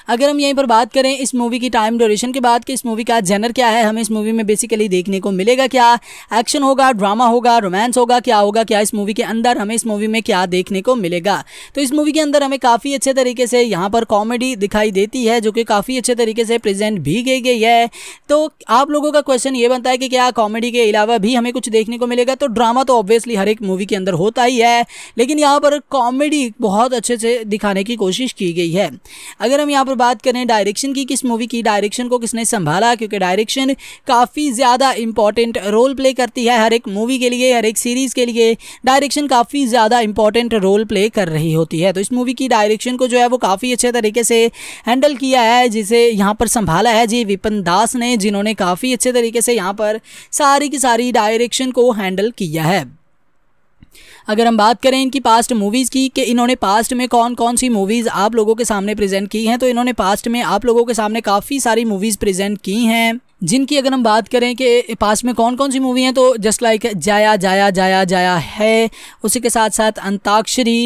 अगर हम यहीं पर बात करें इस मूवी की टाइम ड्यूरेशन के बाद कि इस मूवी का जेनर क्या है हमें इस मूवी में बेसिकली देखने को मिलेगा क्या एक्शन होगा ड्रामा होगा रोमांस होगा क्या होगा क्या इस मूवी के अंदर हमें इस मूवी में क्या देखने को मिलेगा तो इस मूवी के अंदर हमें काफ़ी अच्छे तरीके से यहाँ पर कॉमेडी दिखाई देती है जो कि काफ़ी अच्छे तरीके से प्रेजेंट भी की गई है तो आप लोगों का क्वेश्चन ये बनता है कि क्या कॉमेडी के अलावा भी हमें कुछ देखने को मिलेगा तो ड्रामा तो ऑब्वियसली हर एक मूवी के अंदर होता ही है लेकिन यहाँ पर कॉमेडी बहुत अच्छे से दिखाने की कोशिश की गई है अगर हम यहाँ पर बात करें डायरेक्शन की किस मूवी की डायरेक्शन को किसने संभाला क्योंकि डायरेक्शन काफ़ी ज़्यादा इंपॉर्टेंट रोल प्ले करती है हर एक मूवी के लिए हर एक सीरीज़ के लिए डायरेक्शन काफ़ी ज़्यादा इंपॉर्टेंट रोल प्ले कर रही होती है तो इस मूवी की डायरेक्शन को जो है वो काफ़ी अच्छे तरीके से हैंडल किया है जिसे यहाँ पर संभाला है जी विपिन दास ने जिन्होंने काफ़ी अच्छे तरीके से यहाँ पर सारी की सारी डायरेक्शन को हैंडल किया है अगर हम बात करें इनकी पास्ट मूवीज़ की कि इन्होंने पास्ट में कौन कौन सी मूवीज़ आप लोगों के सामने प्रेजेंट की हैं तो इन्होंने पास्ट में आप लोगों के सामने काफ़ी सारी मूवीज़ प्रेजेंट की हैं जिनकी अगर हम बात करें कि पास में कौन कौन सी मूवी हैं तो जस्ट लाइक जाया जाया जाया जाया है उसी के साथ साथ अंताक्षरी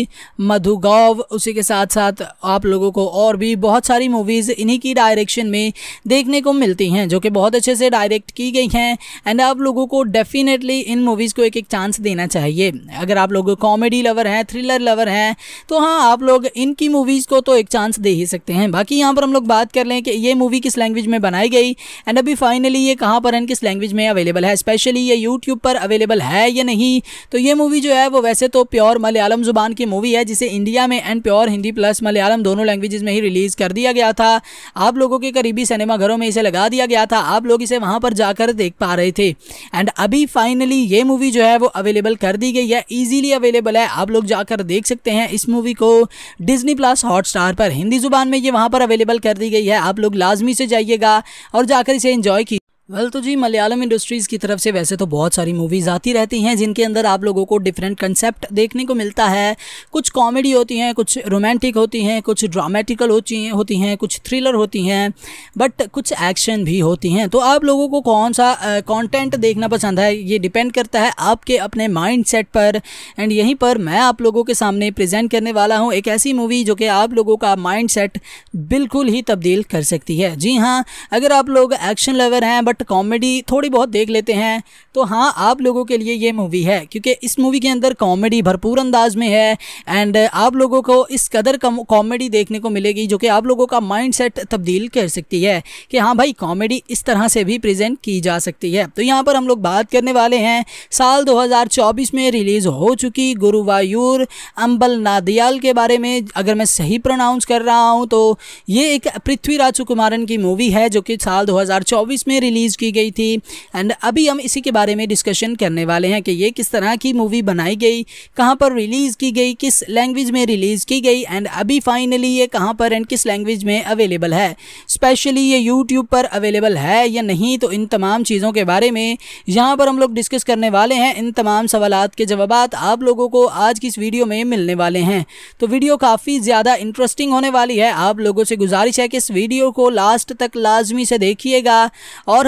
मधुगौव उसी के साथ साथ आप लोगों को और भी बहुत सारी मूवीज़ इन्हीं की डायरेक्शन में देखने को मिलती हैं जो कि बहुत अच्छे से डायरेक्ट की गई हैं एंड आप लोगों को डेफिनेटली इन मूवीज़ को एक एक चांस देना चाहिए अगर आप लोग कॉमेडी लवर हैं थ्रिलर लवर हैं तो हाँ आप लोग इनकी मूवीज़ को तो एक चांस दे ही सकते हैं बाकी यहाँ पर हम लोग बात कर लें कि ये मूवी किस लैंग्वेज में बनाई गई एंड अभी फाइनली ये कहाँ पर एंड किस लैंग्वेज में अवेलेबल है स्पेशली ये यूट्यूब पर अवेलेबल है या नहीं तो ये मूवी जो है वो वैसे तो प्योर मलयालम जुबान की मूवी है जिसे इंडिया में and pure Hindi plus Malayalam दोनों लैंग्वेजेस में ही रिलीज़ कर दिया गया था आप लोगों के करीबी सिनेमा घरों में इसे लगा दिया गया था आप लोग इसे वहाँ पर जाकर देख पा रहे थे एंड अभी फाइनली ये मूवी जो है वो अवेलेबल कर दी गई है ईजिली अवेलेबल है आप लोग जाकर देख सकते हैं इस मूवी को डिजनी प्लस हॉट पर हिंदी जुबान में ये वहाँ पर अवेलेबल कर दी गई है आप लोग लाजमी से जाइएगा और जाकर इसे इंजॉय enjoy वेल well, तो जी मलयालम इंडस्ट्रीज़ की तरफ से वैसे तो बहुत सारी मूवीज़ आती रहती हैं जिनके अंदर आप लोगों को डिफरेंट कंसेप्ट देखने को मिलता है कुछ कॉमेडी होती हैं कुछ रोमांटिक होती हैं कुछ ड्रामेटिकल होती हैं होती हैं कुछ थ्रिलर होती हैं बट कुछ एक्शन भी होती हैं तो आप लोगों को कौन सा कॉन्टेंट देखना पसंद है ये डिपेंड करता है आपके अपने माइंड सेट पर एंड यहीं पर मैं आप लोगों के सामने प्रजेंट करने वाला हूँ एक ऐसी मूवी जो कि आप लोगों का माइंड सेट बिल्कुल ही तब्दील कर सकती है जी हाँ अगर आप लोग एक्शन लवर हैं बट साथ कॉमेडी थोड़ी बहुत देख लेते हैं तो हाँ आप लोगों के लिए ये मूवी है क्योंकि इस मूवी के अंदर कॉमेडी भरपूर अंदाज में है एंड आप लोगों को इस कदर कॉमेडी देखने को मिलेगी जो कि आप लोगों का माइंड सेट तब्दील कर सकती है कि हाँ भाई कॉमेडी इस तरह से भी प्रजेंट की जा सकती है तो यहाँ पर हम लोग बात करने वाले हैं साल चौबीस में रिलीज़ हो चुकी गुरुवायूर अम्बल नादियाल के बारे में अगर मैं सही प्रोनाउंस कर रहा हूँ तो ये एक राजू कुमारन की मूवी है जो कि साल 2024 में रिलीज रिलीज़ की गई थी एंड अभी हम इसी के बारे में डिस्कशन करने वाले हैं कि ये किस तरह की मूवी बनाई गई कहाँ पर रिलीज़ की गई किस लैंग्वेज में रिलीज़ की गई एंड अभी फाइनली ये कहाँ पर एंड किस लैंग्वेज में अवेलेबल है स्पेशली ये यूट्यूब पर अवेलेबल है या नहीं तो इन तमाम चीज़ों के बारे में यहाँ पर हम लोग डिस्कस करने वाले हैं इन तमाम सवाल के जवाब आप लोगों को आज की इस वीडियो में मिलने वाले हैं तो वीडियो काफ़ी ज़्यादा इंटरेस्टिंग होने वाली है आप लोगों से गुजारिश है कि इस वीडियो को लास्ट तक लाजमी से देखिएगा और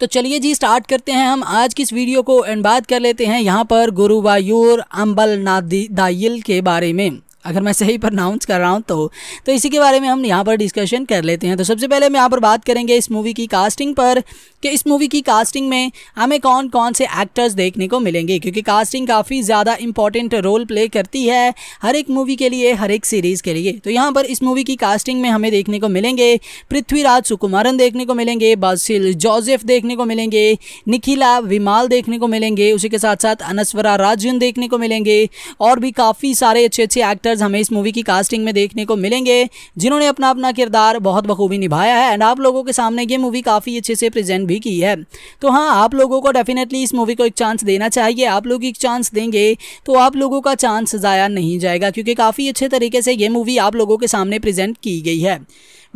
तो चलिए जी स्टार्ट करते हैं हम आज की इस वीडियो को एंड बात कर लेते हैं यहाँ पर गुरुवायूर अम्बल नादी दाइल के बारे में अगर मैं सही प्रनाउंस कर रहा हूँ तो तो इसी के बारे में हम यहाँ पर डिस्कशन कर लेते हैं तो सबसे पहले हम यहाँ पर बात करेंगे इस मूवी की कास्टिंग पर कि इस मूवी की कास्टिंग में हमें कौन कौन से एक्टर्स देखने को मिलेंगे क्योंकि कास्टिंग काफ़ी ज़्यादा इंपॉर्टेंट रोल प्ले करती है हर एक मूवी के लिए हर एक सीरीज़ के लिए तो यहाँ पर इस मूवी की कास्टिंग में हमें देखने को मिलेंगे पृथ्वीराज सुकुमारन देखने को मिलेंगे बासिल जोजेफ देखने को मिलेंगे निखिला विमाल देखने को मिलेंगे उसी के साथ साथ अनस्वरा राजन देखने को मिलेंगे और भी काफ़ी सारे अच्छे अच्छे एक्टर्स एक्टर्स हमें इस मूवी की कास्टिंग में देखने को मिलेंगे जिन्होंने अपना अपना किरदार बहुत बखूबी निभाया है एंड आप लोगों के सामने ये मूवी काफ़ी अच्छे से प्रेजेंट भी की है तो हाँ आप लोगों को डेफिनेटली इस मूवी को एक चांस देना चाहिए आप लोग एक चांस देंगे तो आप लोगों का चांस ज़ाया नहीं जाएगा क्योंकि काफ़ी अच्छे तरीके से ये मूवी आप लोगों के सामने प्रजेंट की गई है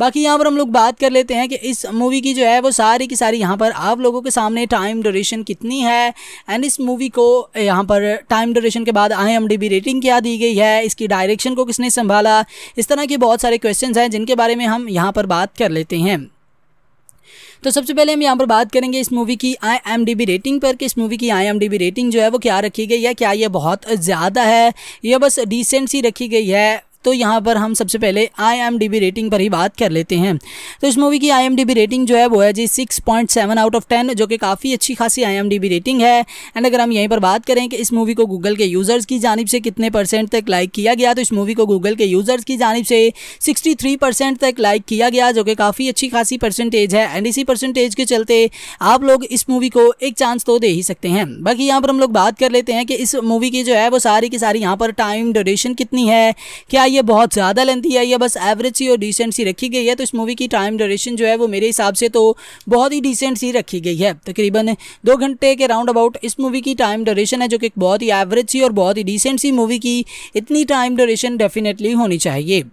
बाकी यहाँ पर हम लोग बात कर लेते हैं कि इस मूवी की जो है वो सारी की सारी यहाँ पर आप लोगों के सामने टाइम ड्यूरेशन कितनी है एंड इस मूवी को यहाँ पर टाइम ड्यूरेशन के बाद आई रेटिंग क्या दी गई है इसकी डायरेक्शन को किसने संभाला इस तरह के बहुत सारे क्वेश्चन हैं जिनके बारे में हम यहाँ पर बात कर लेते हैं तो सबसे पहले हम यहाँ पर बात करेंगे इस मूवी की I M D B rating पर कि इस मूवी की I M D B rating जो है वो क्या रखी गई है क्या ये बहुत ज़्यादा है यह बस डिसेंट सी रखी गई है तो यहाँ पर हम सबसे पहले आई रेटिंग पर ही बात कर लेते हैं तो इस मूवी की आई रेटिंग जो है वो है जी six point seven out of ten जो कि काफ़ी अच्छी खासी आई रेटिंग है एंड अगर हम यहीं पर बात करें कि इस मूवी को गूगल के यूज़र्स की जानब से कितने परसेंट तक लाइक किया गया तो इस मूवी को गूगल के यूज़र्स की जानब से सिक्सटी थ्री परसेंट तक लाइक किया गया जो कि काफ़ी अच्छी खासी परसेंटेज है एंड इसी परसेंटेज के चलते आप लोग इस मूवी को एक चांस तो दे ही सकते हैं बाकी यहाँ पर हम लोग बात कर लेते हैं कि इस मूवी की जो है वो सारी की सारी यहाँ पर टाइम ड्यूरेशन कितनी है क्या ये बहुत ज़्यादा लेंथी है बस एवरेज सी और डिसेंट सी रखी गई है तो इस मूवी की टाइम ड्यूरेशन जो है वो मेरे हिसाब से तो बहुत ही डिसेंट सी रखी गई है तकरीबन दो घंटे के राउंड अबाउट इस मूवी की टाइम ड्यूरेशन है जो कि बहुत ही एवरेज सी और बहुत ही डिसेंट सी मूवी की इतनी टाइम ड्यूरेशन डेफिनेटली होनी चाहिए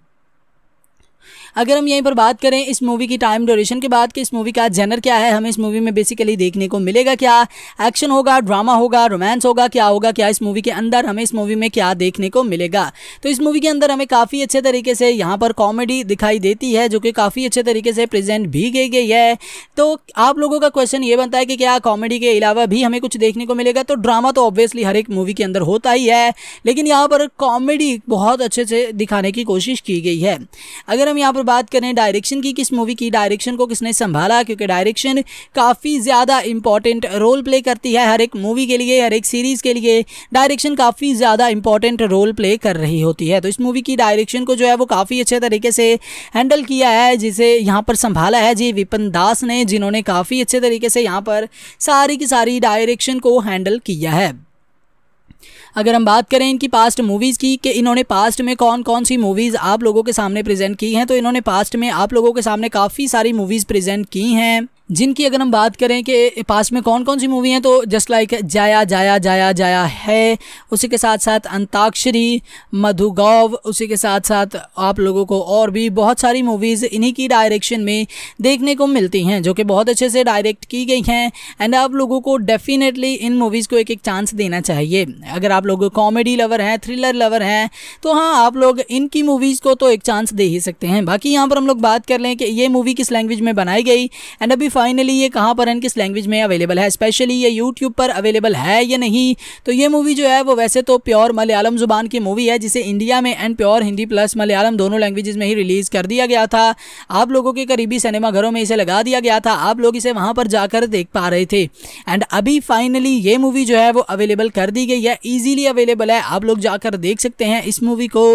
अगर हम यहीं पर बात करें इस मूवी की टाइम ड्यूरेशन के बाद कि इस मूवी का जेनर क्या है हमें इस मूवी में बेसिकली देखने को मिलेगा क्या एक्शन होगा ड्रामा होगा रोमांस होगा क्या होगा क्या इस मूवी के अंदर हमें इस मूवी में क्या देखने को मिलेगा तो इस मूवी के अंदर हमें काफ़ी अच्छे तरीके से यहाँ पर कॉमेडी दिखाई देती है जो कि काफ़ी अच्छे तरीके से प्रेजेंट भी की गई है तो आप लोगों का क्वेश्चन ये बनता है कि क्या कॉमेडी के अलावा भी हमें कुछ देखने को मिलेगा तो ड्रामा तो ऑब्वियसली हर एक मूवी के अंदर होता ही है लेकिन यहाँ पर कॉमेडी बहुत अच्छे से दिखाने की कोशिश की गई है अगर हम यहाँ पर बात करें डायरेक्शन की किस मूवी की डायरेक्शन को किसने संभाला क्योंकि डायरेक्शन काफ़ी ज़्यादा इंपॉर्टेंट रोल प्ले करती है हर एक मूवी के लिए हर एक सीरीज़ के लिए डायरेक्शन काफ़ी ज़्यादा इंपॉर्टेंट रोल प्ले कर रही होती है तो इस मूवी की डायरेक्शन को जो है वो काफ़ी अच्छे तरीके से हैंडल किया है जिसे यहाँ पर संभाला है जी विपिन दास ने जिन्होंने काफ़ी अच्छे तरीके से यहाँ पर सारी की सारी डायरेक्शन को हैंडल किया है अगर हम बात करें इनकी पास्ट मूवीज़ की कि इन्होंने पास्ट में कौन कौन सी मूवीज़ आप लोगों के सामने प्रेजेंट की हैं तो इन्होंने पास्ट में आप लोगों के सामने काफ़ी सारी मूवीज़ प्रेजेंट की हैं जिनकी अगर हम बात करें कि पास में कौन कौन सी मूवी हैं तो जस्ट लाइक जाया जाया जाया जाया है उसी के साथ साथ अंताक्षरी मधुगौव उसी के साथ साथ आप लोगों को और भी बहुत सारी मूवीज़ इन्हीं की डायरेक्शन में देखने को मिलती हैं जो कि बहुत अच्छे से डायरेक्ट की गई हैं एंड आप लोगों को डेफिनेटली इन मूवीज़ को एक एक चांस देना चाहिए अगर आप लोग कॉमेडी लवर हैं थ्रिलर लवर हैं तो हाँ आप लोग इनकी मूवीज़ को तो एक चांस दे ही सकते हैं बाकी यहाँ पर हम लोग बात कर लें कि ये मूवी किस लैंग्वेज में बनाई गई एंड अभी फाइनली ये कहाँ पर एंड किस लैंग्वेज में अवेलेबल है स्पेशली ये यूट्यूब पर अवेलेबल है या नहीं तो ये मूवी जो है वो वैसे तो प्योर मलयालम ज़ुबान की मूवी है जिसे इंडिया में and pure Hindi plus Malayalam दोनों लैंग्वेज में ही रिलीज़ कर दिया गया था आप लोगों के करीबी सिनेमा घरों में इसे लगा दिया गया था आप लोग इसे वहाँ पर जाकर देख पा रहे थे एंड अभी फाइनली ये मूवी जो है वो अवेलेबल कर दी गई है ईजिली अवेलेबल है आप लोग जाकर देख सकते हैं इस मूवी को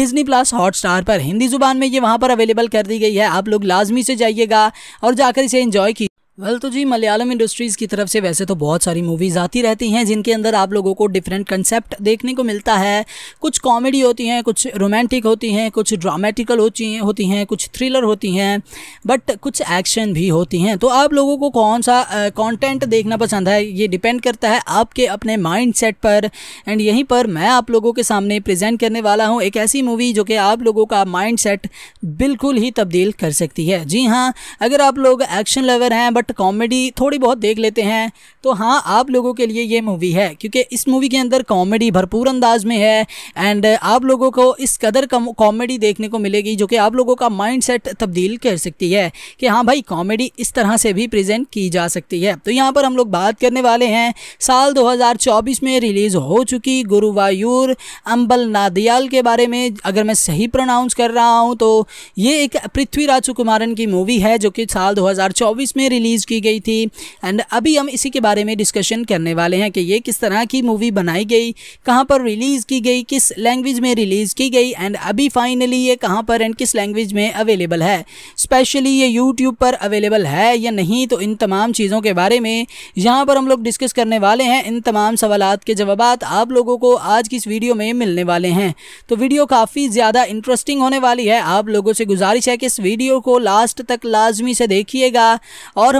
डिजनी प्लस हॉट पर हिंदी ज़ुबान में ये वहाँ पर अवेलेबल कर दी गई है आप लोग लाजमी से जाइएगा और जाकर इसे इंजॉय enjoy वेल well, तो जी मलयालम इंडस्ट्रीज़ की तरफ से वैसे तो बहुत सारी मूवीज़ आती रहती हैं जिनके अंदर आप लोगों को डिफरेंट कंसेप्ट देखने को मिलता है कुछ कॉमेडी होती हैं कुछ रोमांटिक होती हैं कुछ ड्रामेटिकल होती हैं होती हैं कुछ थ्रिलर होती हैं बट कुछ एक्शन भी होती हैं तो आप लोगों को कौन सा कॉन्टेंट देखना पसंद है ये डिपेंड करता है आपके अपने माइंड सेट पर एंड यहीं पर मैं आप लोगों के सामने प्रजेंट करने वाला हूँ एक ऐसी मूवी जो कि आप लोगों का माइंड सेट बिल्कुल ही तब्दील कर सकती है जी हाँ अगर आप लोग एक्शन लवर हैं बट कॉमेडी थोड़ी बहुत देख लेते हैं तो हाँ आप लोगों के लिए ये मूवी है क्योंकि इस मूवी के अंदर कॉमेडी भरपूर अंदाज में है एंड आप लोगों को इस कदर कॉमेडी देखने को मिलेगी जो कि आप लोगों का माइंड सेट तब्दील कर सकती है कि हाँ भाई कॉमेडी इस तरह से भी प्रेजेंट की जा सकती है तो यहाँ पर हम लोग बात करने वाले हैं साल चौबीस में रिलीज़ हो चुकी गुरुवायूर अम्बल नादियाल के बारे में अगर मैं सही प्रोनाउंस कर रहा हूँ तो ये एक पृथ्वी राजू कुमारन की मूवी है जो कि साल 2024 में रिलीज रिलीज़ की गई थी एंड अभी हम इसी के बारे में डिस्कशन करने वाले हैं कि ये किस तरह की मूवी बनाई गई कहाँ पर रिलीज़ की गई किस लैंग्वेज में रिलीज़ की गई एंड अभी फाइनली ये कहाँ पर एंड किस लैंग्वेज में अवेलेबल है स्पेशली ये यूट्यूब पर अवेलेबल है या नहीं तो इन तमाम चीज़ों के बारे में यहाँ पर हम लोग डिस्कस करने वाले हैं इन तमाम सवाल के जवाब आप लोगों को आज की इस वीडियो में मिलने वाले हैं तो वीडियो काफ़ी ज़्यादा इंटरेस्टिंग होने वाली है आप लोगों से गुजारिश है कि इस वीडियो को लास्ट तक लाजमी से देखिएगा और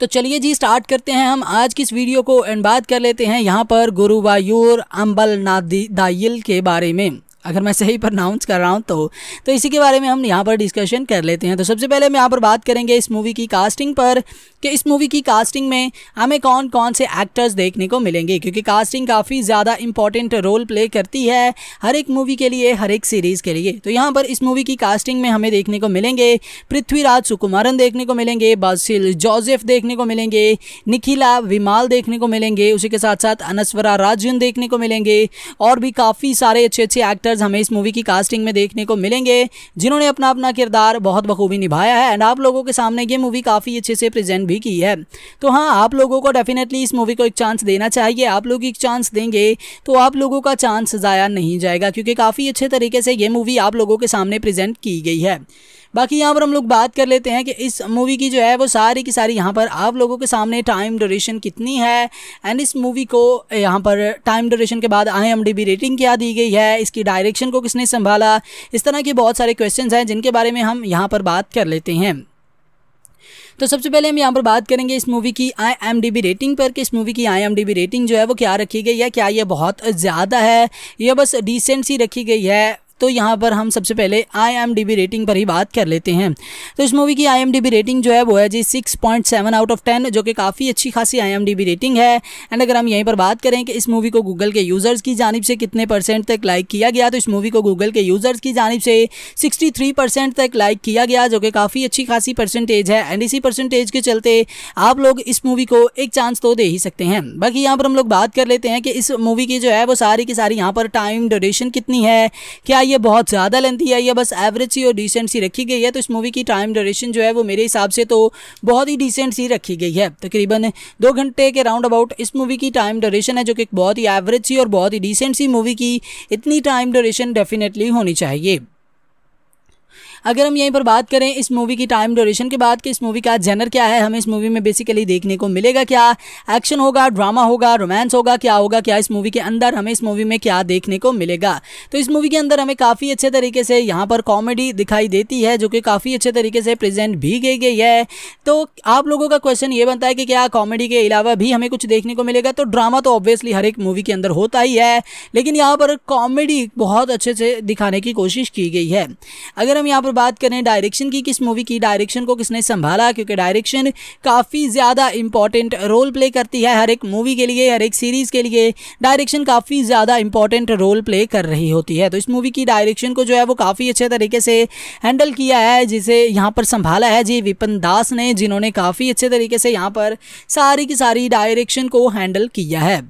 तो चलिए जी स्टार्ट करते हैं हम आज की इस वीडियो को एंड बात कर लेते हैं यहाँ पर गुरुवायूर अम्बल दाइल के बारे में अगर मैं सही प्रनाउंस कर रहा हूँ तो तो इसी के बारे में हम यहाँ पर डिस्कशन कर लेते हैं तो सबसे पहले हम यहाँ पर बात करेंगे इस मूवी की कास्टिंग पर कि इस मूवी की कास्टिंग में हमें कौन कौन से एक्टर्स देखने को मिलेंगे क्योंकि कास्टिंग काफ़ी ज़्यादा इंपॉर्टेंट रोल प्ले करती है हर एक मूवी के लिए हर एक सीरीज़ के लिए तो यहाँ पर इस मूवी की कास्टिंग में हमें देखने को मिलेंगे पृथ्वीराज सुकुमारन देखने को मिलेंगे बासिल जोसेफ देखने को मिलेंगे निखिला विमाल देखने को मिलेंगे उसी के साथ साथ अनस्वरा राजन देखने को मिलेंगे और भी काफ़ी सारे अच्छे अच्छे एक्टर्स हमें इस मूवी की कास्टिंग में देखने को मिलेंगे जिन्होंने अपना अपना किरदार बहुत बखूबी निभाया है एंड आप लोगों के सामने ये मूवी काफ़ी अच्छे से प्रेजेंट भी भी की है तो हाँ आप लोगों को डेफिनेटली इस मूवी को एक चांस देना चाहिए आप लोग एक चांस देंगे तो आप लोगों का चांस ज़ाया नहीं जाएगा क्योंकि काफ़ी अच्छे तरीके से ये मूवी आप लोगों के सामने प्रेजेंट की गई है बाकी यहाँ पर हम लोग बात कर लेते हैं कि इस मूवी की जो है वो सारी की सारी यहाँ पर आप लोगों के सामने टाइम ड्यूरेशन कितनी है एंड इस मूवी को यहाँ पर टाइम ड्यूरेशन के बाद आई रेटिंग क्या दी गई है इसकी डायरेक्शन को किसने संभाला इस तरह के बहुत सारे क्वेश्चन हैं जिनके बारे में हम यहाँ पर बात कर लेते हैं तो सबसे पहले हम यहाँ पर बात करेंगे इस मूवी की I M D B rating पर कि इस मूवी की I M D B rating जो है वो क्या रखी गई है क्या ये बहुत ज़्यादा है यह बस डिसेंट सी रखी गई है तो यहाँ पर हम सबसे पहले आई रेटिंग पर ही बात कर लेते हैं तो इस मूवी की आई रेटिंग जो है वो है जी six point seven out of ten जो कि काफ़ी अच्छी खासी आई रेटिंग है एंड अगर हम यहीं पर बात करें कि इस मूवी को गूगल के यूज़र्स की जानब से कितने परसेंट तक लाइक किया गया तो इस मूवी को गूगल के यूज़र्स की जानब से सिक्सटी थ्री परसेंट तक लाइक किया गया जो कि काफ़ी अच्छी खासी परसेंटेज है एंड इसी परसेंटेज के चलते आप लोग इस मूवी को एक चांस तो दे ही सकते हैं बाकी यहाँ पर हम लोग बात कर लेते हैं कि इस मूवी की जो है वो सारी की सारी यहाँ पर टाइम ड्यूरेशन कितनी है क्या ये बहुत ज़्यादा लेंथी है बस एवरेज सी और डिसेंट सी रखी गई है तो इस मूवी की टाइम ड्यूरेशन जो है वो मेरे हिसाब से तो बहुत ही डिसेंट सी रखी गई है तकरीबन दो घंटे के राउंड अबाउट इस मूवी की टाइम ड्यूरेशन है जो कि बहुत ही एवरेज सी और बहुत ही डिसेंट सी मूवी की इतनी टाइम ड्यूरेशन डेफिनेटली होनी चाहिए अगर हम यहीं पर बात करें इस मूवी की टाइम ड्यूरेशन के बाद कि इस मूवी का जेनर क्या है हमें इस मूवी में बेसिकली देखने को मिलेगा क्या एक्शन होगा ड्रामा होगा रोमांस होगा क्या होगा क्या इस मूवी के अंदर हमें इस मूवी में क्या देखने को मिलेगा तो इस मूवी के अंदर हमें काफ़ी अच्छे तरीके से यहाँ पर कॉमेडी दिखाई देती है जो कि काफ़ी अच्छे तरीके से प्रेजेंट भी की गई है तो आप लोगों का क्वेश्चन ये बनता है कि क्या कॉमेडी के अलावा भी हमें कुछ देखने को मिलेगा तो ड्रामा तो ऑब्वियसली हर एक मूवी के अंदर होता ही है लेकिन यहाँ पर कॉमेडी बहुत अच्छे से दिखाने की कोशिश की गई है अगर हम यहाँ पर बात करें डायरेक्शन की किस मूवी की डायरेक्शन को किसने संभाला क्योंकि डायरेक्शन काफ़ी ज़्यादा इंपॉर्टेंट रोल प्ले करती है हर एक मूवी के लिए हर एक सीरीज़ के लिए डायरेक्शन काफ़ी ज़्यादा इंपॉर्टेंट रोल प्ले कर रही होती है तो इस मूवी की डायरेक्शन को जो है वो काफ़ी अच्छे तरीके से हैंडल किया है जिसे यहाँ पर संभाला है जी विपिन दास ने जिन्होंने काफ़ी अच्छे तरीके से यहाँ पर सारी की सारी डायरेक्शन को हैंडल किया है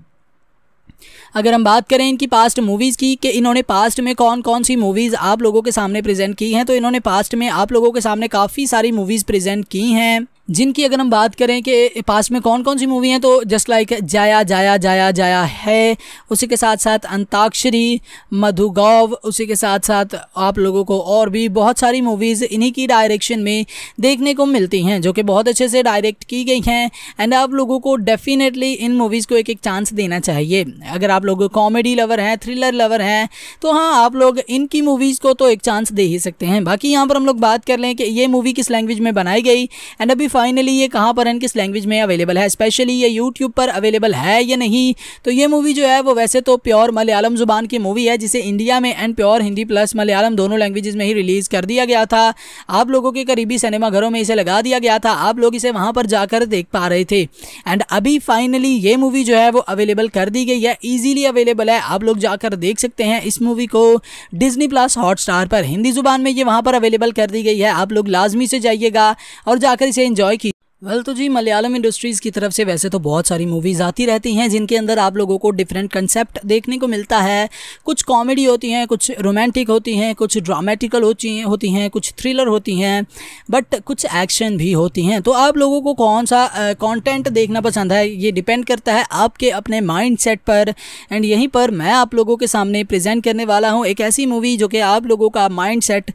अगर हम बात करें इनकी पास्ट मूवीज़ की कि इन्होंने पास्ट में कौन कौन सी मूवीज़ आप लोगों के सामने प्रेजेंट की हैं तो इन्होंने पास्ट में आप लोगों के सामने काफ़ी सारी मूवीज़ प्रेजेंट की हैं जिनकी अगर हम बात करें कि पास में कौन कौन सी मूवी हैं तो जस्ट लाइक जाया जाया जाया जाया है उसी के साथ साथ अंताक्षरी मधुगौव उसी के साथ साथ आप लोगों को और भी बहुत सारी मूवीज़ इन्हीं की डायरेक्शन में देखने को मिलती हैं जो कि बहुत अच्छे से डायरेक्ट की गई हैं एंड आप लोगों को डेफिनेटली इन मूवीज़ को एक एक चांस देना चाहिए अगर आप लोग कॉमेडी लवर हैं थ्रिलर लवर हैं तो हाँ आप लोग इनकी मूवीज़ को तो एक चांस दे ही सकते हैं बाकी यहाँ पर हम लोग बात कर लें कि ये मूवी किस लैंग्वेज में बनाई गई एंड अभी फाइनली ये कहाँ पर एंड किस लैंग्वेज में अवेलेबल है स्पेशली ये यूट्यूब पर अवेलेबल है या नहीं तो ये मूवी जो है वो वैसे तो प्योर मलयालम जुबान की मूवी है जिसे इंडिया में and pure Hindi plus Malayalam दोनों लैंग्वेजेस में ही रिलीज़ कर दिया गया था आप लोगों के करीबी सिनेमा घरों में इसे लगा दिया गया था आप लोग इसे वहाँ पर जाकर देख पा रहे थे एंड अभी फाइनली ये मूवी जो है वो अवेलेबल कर दी गई है ईजिली अवेलेबल है आप लोग जाकर देख सकते हैं इस मूवी को डिजनी प्लस हॉट पर हिंदी जुबान में ये वहाँ पर अवेलेबल कर दी गई है आप लोग लाजमी से जाइएगा और जाकर इसे इंजॉय enjoy वेल well, तो जी मलयालम इंडस्ट्रीज़ की तरफ से वैसे तो बहुत सारी मूवीज़ आती रहती हैं जिनके अंदर आप लोगों को डिफरेंट कंसेप्ट देखने को मिलता है कुछ कॉमेडी होती हैं कुछ रोमांटिक होती हैं कुछ ड्रामेटिकल होती हैं होती हैं कुछ थ्रिलर होती हैं बट कुछ एक्शन भी होती हैं तो आप लोगों को कौन सा कॉन्टेंट देखना पसंद है ये डिपेंड करता है आपके अपने माइंड सेट पर एंड यहीं पर मैं आप लोगों के सामने प्रजेंट करने वाला हूँ एक ऐसी मूवी जो कि आप लोगों का माइंड सेट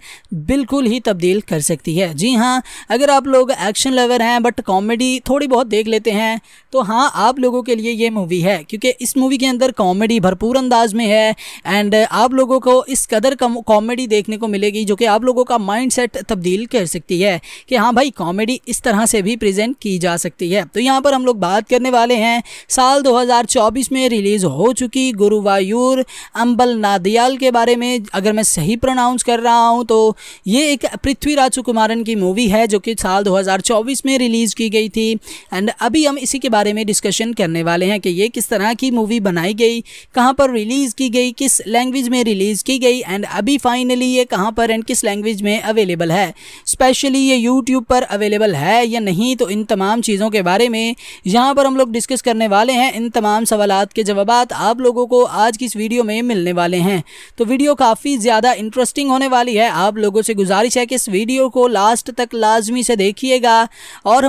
बिल्कुल ही तब्दील कर सकती है जी हाँ अगर आप लोग एक्शन लवर हैं बट कॉमेडी थोड़ी बहुत देख लेते हैं तो हाँ आप लोगों के लिए ये मूवी है क्योंकि इस मूवी के अंदर कॉमेडी भरपूर अंदाज में है एंड आप लोगों को इस कदर कॉमेडी देखने को मिलेगी जो कि आप लोगों का माइंड सेट तब्दील कर सकती है कि हाँ भाई कॉमेडी इस तरह से भी प्रजेंट की जा सकती है तो यहाँ पर हम लोग बात करने वाले हैं साल चौबीस में रिलीज़ हो चुकी गुरुवायूर अम्बल नादियाल के बारे में अगर मैं सही प्रोनाउंस कर रहा हूँ तो ये एक राजू कुमारन की मूवी है जो कि साल 2024 में रिलीज रिलीज़ की गई थी एंड अभी हम इसी के बारे में डिस्कशन करने वाले हैं कि ये किस तरह की मूवी बनाई गई कहाँ पर रिलीज़ की गई किस लैंग्वेज में रिलीज़ की गई एंड अभी फाइनली ये कहाँ पर एंड किस लैंग्वेज में अवेलेबल है स्पेशली ये यूट्यूब पर अवेलेबल है या नहीं तो इन तमाम चीज़ों के बारे में यहाँ पर हम लोग डिस्कस करने वाले हैं इन तमाम सवाल के जवाब आप लोगों को आज की इस वीडियो में मिलने वाले हैं तो वीडियो काफ़ी ज़्यादा इंटरेस्टिंग होने वाली है आप लोगों से गुजारिश है कि इस वीडियो को लास्ट तक लाजमी से देखिएगा और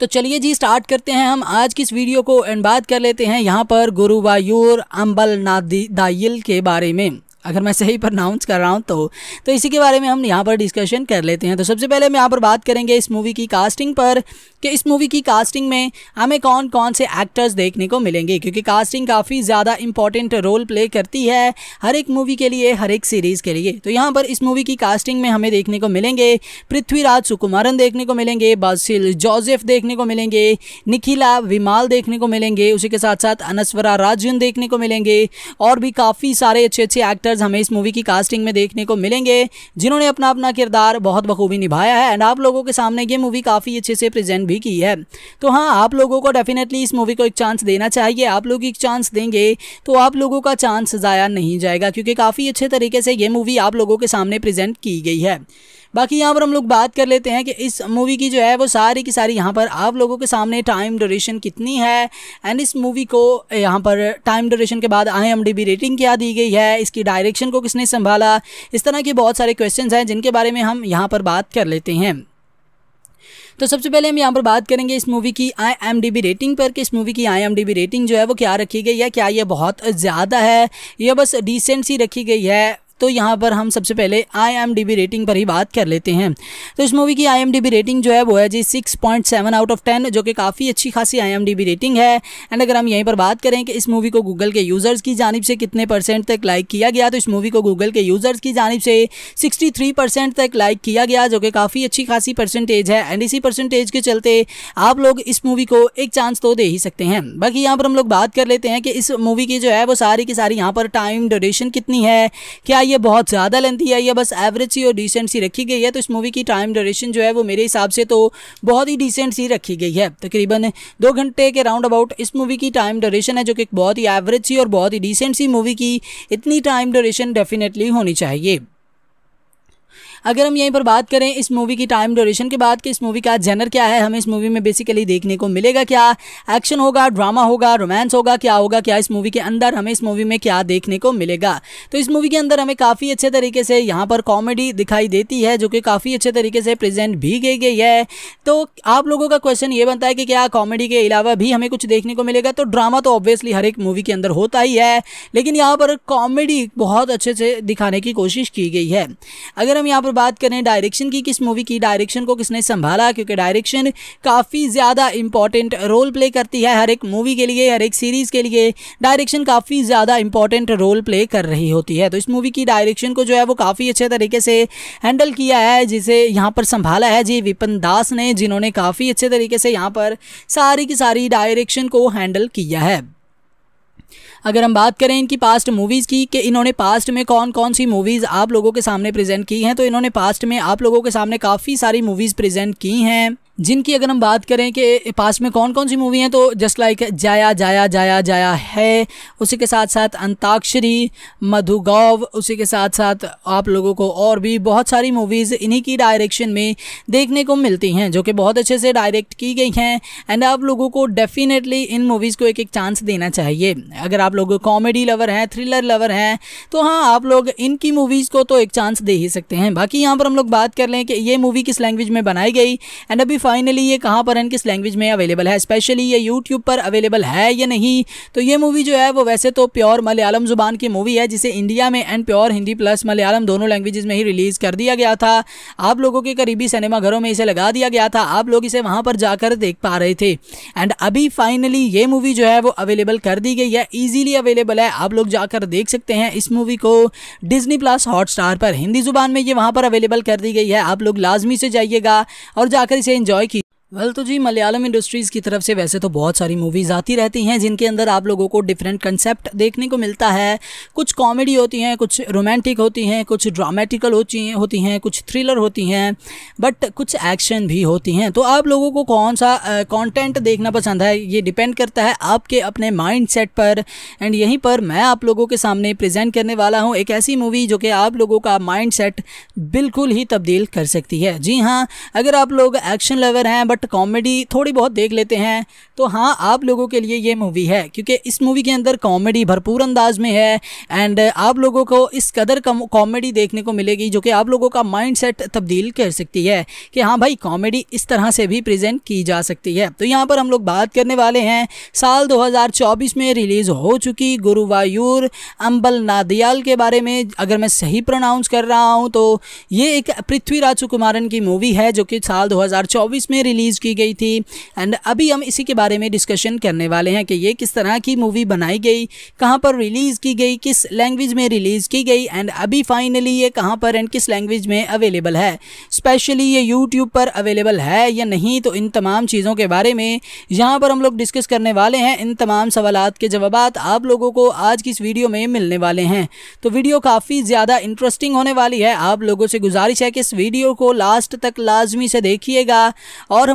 तो चलिए जी स्टार्ट करते हैं हम आज की इस वीडियो को एंड बात कर लेते हैं यहाँ पर गुरुवायूर अम्बल नादी दाइल के बारे में अगर मैं सही प्रनाउंस कर रहा हूँ तो तो इसी के बारे में हम यहाँ पर डिस्कशन कर लेते हैं तो सबसे पहले हम यहाँ पर बात करेंगे इस मूवी की कास्टिंग पर कि इस मूवी की कास्टिंग में हमें कौन कौन से एक्टर्स देखने को मिलेंगे क्योंकि कास्टिंग काफ़ी ज़्यादा इंपॉर्टेंट रोल प्ले करती है हर एक मूवी के लिए हर एक सीरीज़ के लिए तो यहाँ पर इस मूवी की कास्टिंग में हमें देखने को मिलेंगे पृथ्वीराज सुकुमारन देखने को मिलेंगे बासिल जोजेफ देखने को मिलेंगे निखिला विमाल देखने को मिलेंगे उसी के साथ साथ अनस्वरा राजन देखने को मिलेंगे और भी काफ़ी सारे अच्छे अच्छे एक्टर्स एक्टर्स हमें इस मूवी की कास्टिंग में देखने को मिलेंगे जिन्होंने अपना अपना किरदार बहुत बखूबी निभाया है एंड आप लोगों के सामने ये मूवी काफ़ी अच्छे से प्रेजेंट भी की है तो हाँ आप लोगों को डेफिनेटली इस मूवी को एक चांस देना चाहिए आप लोग एक चांस देंगे तो आप लोगों का चांस ज़ाया नहीं जाएगा क्योंकि काफ़ी अच्छे तरीके से ये मूवी आप लोगों के सामने प्रजेंट की गई है बाकी यहाँ पर हम लोग बात कर लेते हैं कि इस मूवी की जो है वो सारी की सारी यहाँ पर आप लोगों के सामने टाइम ड्यूरेशन कितनी है एंड इस मूवी को यहाँ पर टाइम ड्यूरेशन के बाद आई रेटिंग क्या दी गई है इसकी डायरेक्शन को किसने संभाला इस तरह के बहुत सारे क्वेश्चन हैं जिनके बारे में हम यहाँ पर बात कर लेते हैं तो सबसे पहले हम यहाँ पर बात करेंगे इस मूवी की I M D B rating पर कि इस मूवी की I M D B rating जो है वो क्या रखी गई है क्या ये बहुत ज़्यादा है यह बस डिसेंट सी रखी गई है तो यहाँ पर हम सबसे पहले आई रेटिंग पर ही बात कर लेते हैं तो इस मूवी की आई रेटिंग जो है वो है जी six point seven out of ten जो कि काफ़ी अच्छी खासी आई रेटिंग है एंड अगर हम यहीं पर बात करें कि इस मूवी को गूगल के यूज़र्स की जानब से कितने परसेंट तक लाइक किया गया तो इस मूवी को गूगल के यूज़र्स की जानब से सिक्सटी थ्री परसेंट तक लाइक किया गया जो कि काफ़ी अच्छी खासी परसेंटेज है एंड इसी परसेंटेज के चलते आप लोग इस मूवी को एक चांस तो दे ही सकते हैं बाकी यहाँ पर हम लोग बात कर लेते हैं कि इस मूवी की जो है वो सारी की सारी यहाँ पर टाइम ड्यूरेशन कितनी है क्या ये बहुत ज़्यादा लेंथी है बस एवरेज सी और डिसेंट सी रखी गई है तो इस मूवी की टाइम ड्यूरेशन जो है वो मेरे हिसाब से तो बहुत ही डिसेंट सी रखी गई है तकरीबन दो घंटे के राउंड अबाउट इस मूवी की टाइम ड्यूरेशन है जो कि बहुत ही एवरेज सी और बहुत ही डिसेंट सी मूवी की इतनी टाइम ड्यूरेशन डेफिनेटली होनी चाहिए अगर हम यहीं पर बात करें इस मूवी की टाइम ड्यूरेशन के बाद कि इस मूवी का जेनर क्या है हमें इस मूवी में बेसिकली देखने को मिलेगा क्या एक्शन होगा ड्रामा होगा रोमांस होगा क्या होगा क्या इस मूवी के अंदर हमें इस मूवी में क्या देखने को मिलेगा तो इस मूवी के अंदर हमें काफ़ी अच्छे तरीके से यहाँ पर कॉमेडी दिखाई देती है जो कि काफ़ी अच्छे तरीके से प्रेजेंट भी की गई है तो आप लोगों का क्वेश्चन ये बनता है कि क्या कॉमेडी के अलावा भी हमें कुछ देखने को मिलेगा तो ड्रामा तो ऑब्वियसली हर एक मूवी के अंदर होता ही है लेकिन यहाँ पर कॉमेडी बहुत अच्छे से दिखाने की कोशिश की गई है अगर हम यहाँ पर बात करें डायरेक्शन की किस मूवी की डायरेक्शन को किसने संभाला क्योंकि डायरेक्शन काफ़ी ज़्यादा इंपॉर्टेंट रोल प्ले करती है हर एक मूवी के लिए हर एक सीरीज़ के लिए डायरेक्शन काफ़ी ज़्यादा इंपॉर्टेंट रोल प्ले कर रही होती है तो इस मूवी की डायरेक्शन को जो है वो काफ़ी अच्छे तरीके से हैंडल किया है जिसे यहाँ पर संभाला है जी विपिन दास ने जिन्होंने काफ़ी अच्छे तरीके से यहाँ पर सारी की सारी डायरेक्शन को हैंडल किया है अगर हम बात करें इनकी पास्ट मूवीज़ की कि इन्होंने पास्ट में कौन कौन सी मूवीज़ आप लोगों के सामने प्रेजेंट की हैं तो इन्होंने पास्ट में आप लोगों के सामने काफ़ी सारी मूवीज़ प्रेजेंट की हैं जिनकी अगर हम बात करें कि पास में कौन कौन सी मूवी हैं तो जस्ट लाइक जाया जाया जाया जाया है उसी के साथ साथ अंताक्षरी मधुगौव उसी के साथ साथ आप लोगों को और भी बहुत सारी मूवीज़ इन्हीं की डायरेक्शन में देखने को मिलती हैं जो कि बहुत अच्छे से डायरेक्ट की गई हैं एंड आप लोगों को डेफिनेटली इन मूवीज़ को एक एक चांस देना चाहिए अगर आप लोग कॉमेडी लवर हैं थ्रिलर लवर हैं तो हाँ आप लोग इनकी मूवीज़ को तो एक चांस दे ही सकते हैं बाकी यहाँ पर हम लोग बात कर लें कि ये मूवी किस लैंग्वेज में बनाई गई एंड अभी फाइनली ये कहाँ पर एंड किस लैंग्वेज में अवेलेबल है स्पेशली ये यूट्यूब पर अवेलेबल है या नहीं तो ये मूवी जो है वो वैसे तो प्योर मलयालम जुबान की मूवी है जिसे इंडिया में and pure Hindi plus Malayalam दोनों लैंग्वेज में ही रिलीज़ कर दिया गया था आप लोगों के करीबी सिनेमा घरों में इसे लगा दिया गया था आप लोग इसे वहाँ पर जाकर देख पा रहे थे एंड अभी फाइनली ये मूवी जो है वो अवेलेबल कर दी गई है ईजिली अवेलेबल है आप लोग जाकर देख सकते हैं इस मूवी को डिजनी प्लस हॉट पर हिंदी जुबान में ये वहाँ पर अवेलेबल कर दी गई है आप लोग लाजमी से जाइएगा और जाकर इसे इंजॉय enjoy वेल well, तो जी मलयालम इंडस्ट्रीज़ की तरफ से वैसे तो बहुत सारी मूवीज़ आती रहती हैं जिनके अंदर आप लोगों को डिफरेंट कंसेप्ट देखने को मिलता है कुछ कॉमेडी होती हैं कुछ रोमांटिक होती हैं कुछ ड्रामेटिकल होती हैं होती हैं कुछ थ्रिलर होती हैं बट कुछ एक्शन भी होती हैं तो आप लोगों को कौन सा कॉन्टेंट देखना पसंद है ये डिपेंड करता है आपके अपने माइंड सेट पर एंड यहीं पर मैं आप लोगों के सामने प्रजेंट करने वाला हूँ एक ऐसी मूवी जो कि आप लोगों का माइंड सेट बिल्कुल ही तब्दील कर सकती है जी हाँ अगर आप लोग एक्शन लवर हैं बट कॉमेडी थोड़ी बहुत देख लेते हैं तो हाँ आप लोगों के लिए ये मूवी है क्योंकि इस मूवी के अंदर कॉमेडी भरपूर अंदाज में है एंड आप लोगों को इस कदर कॉमेडी देखने को मिलेगी जो कि आप लोगों का माइंड सेट तब्दील कर सकती है कि हाँ भाई कॉमेडी इस तरह से भी प्रेजेंट की जा सकती है तो यहाँ पर हम लोग बात करने वाले हैं साल चौबीस में रिलीज़ हो चुकी गुरुवायूर अम्बल नादियाल के बारे में अगर मैं सही प्रोनाउंस कर रहा हूँ तो ये एक पृथ्वी राजू कुमारन की मूवी है जो कि साल 2024 में रिलीज रिलीज़ की गई थी एंड अभी हम इसी के बारे में डिस्कशन करने वाले हैं कि ये किस तरह की मूवी बनाई गई कहाँ पर रिलीज़ की गई किस लैंग्वेज में रिलीज़ की गई एंड अभी फाइनली ये कहाँ पर एंड किस लैंग्वेज में अवेलेबल है स्पेशली ये यूट्यूब पर अवेलेबल है या नहीं तो इन तमाम चीज़ों के बारे में यहाँ पर हम लोग डिस्कस करने वाले हैं इन तमाम सवाल के जवाब आप लोगों को आज की इस वीडियो में मिलने वाले हैं तो वीडियो काफ़ी ज़्यादा इंटरेस्टिंग होने वाली है आप लोगों से गुजारिश है कि इस वीडियो को लास्ट तक लाजमी से देखिएगा और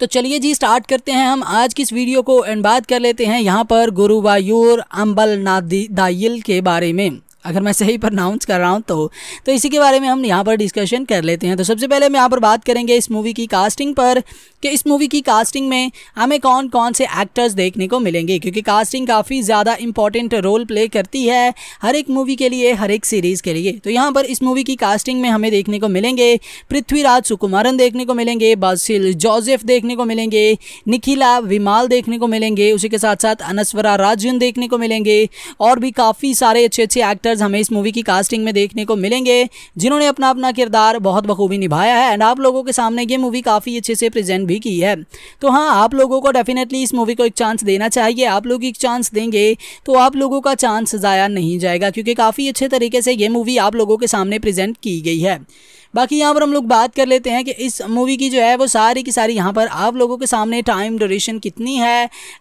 तो चलिए जी स्टार्ट करते हैं हम आज की इस वीडियो को एंड बात कर लेते हैं यहाँ पर गुरुवायूर अम्बल दाइल के बारे में अगर मैं सही प्रनाउंस कर रहा हूँ तो तो इसी के बारे में हम यहाँ पर डिस्कशन कर लेते हैं तो सबसे पहले हम यहाँ पर बात करेंगे इस मूवी की कास्टिंग पर कि इस मूवी की कास्टिंग में हमें कौन कौन से एक्टर्स देखने को मिलेंगे क्योंकि कास्टिंग काफ़ी ज़्यादा इंपॉर्टेंट रोल प्ले करती है हर एक मूवी के लिए हर एक सीरीज़ के लिए तो यहाँ पर इस मूवी की कास्टिंग में हमें देखने को मिलेंगे पृथ्वीराज सुकुमारन देखने को मिलेंगे बासिल जोजेफ देखने को मिलेंगे निखिला विमाल देखने को मिलेंगे उसी के साथ साथ अनस्वरा राजन देखने को मिलेंगे और भी काफ़ी सारे अच्छे अच्छे एक्टर्स हमें इस मूवी की कास्टिंग में देखने को मिलेंगे जिन्होंने अपना अपना किरदार बहुत बखूबी निभाया है एंड आप लोगों के सामने ये मूवी काफ़ी अच्छे से प्रेजेंट भी भी की है तो हाँ आप लोगों को डेफिनेटली इस मूवी को एक चांस देना चाहिए आप लोग एक चांस देंगे तो आप लोगों का चांस ज़ाया नहीं जाएगा क्योंकि काफ़ी अच्छे तरीके से ये मूवी आप लोगों के सामने प्रेजेंट की गई है बाकी यहाँ पर हम लोग बात कर लेते हैं कि इस मूवी की जो है वो सारी की सारी यहाँ पर आप लोगों के सामने टाइम ड्यूरेशन कितनी है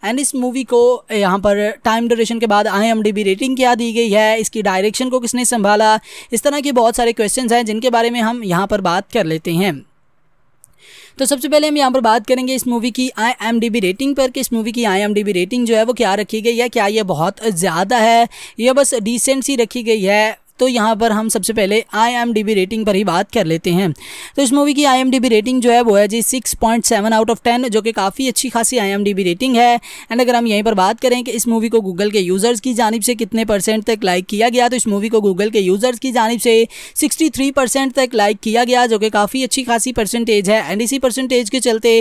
एंड इस मूवी को यहाँ पर टाइम ड्यूरेशन के बाद आई रेटिंग क्या दी गई है इसकी डायरेक्शन को किसने संभाला इस तरह के बहुत सारे क्वेश्चन हैं जिनके बारे में हम यहाँ पर बात कर लेते हैं तो सबसे पहले हम यहाँ पर बात करेंगे इस मूवी की I M D B rating पर कि इस मूवी की I M D B rating जो है वो क्या रखी गई है क्या ये बहुत ज़्यादा है यह बस डिसेंट सी रखी गई है तो यहाँ पर हम सबसे पहले आई रेटिंग पर ही बात कर लेते हैं तो इस मूवी की आई रेटिंग जो है वो है जी six point seven out of ten जो कि काफ़ी अच्छी खासी आई रेटिंग है एंड अगर हम यहीं पर बात करें कि इस मूवी को गूगल के यूज़र्स की जानब से कितने परसेंट तक लाइक किया गया तो इस मूवी को गूगल के यूज़र्स की जानब से सिक्सटी थ्री परसेंट तक लाइक किया गया जो कि काफ़ी अच्छी खासी परसेंटेज है एंड इसी परसेंटेज के चलते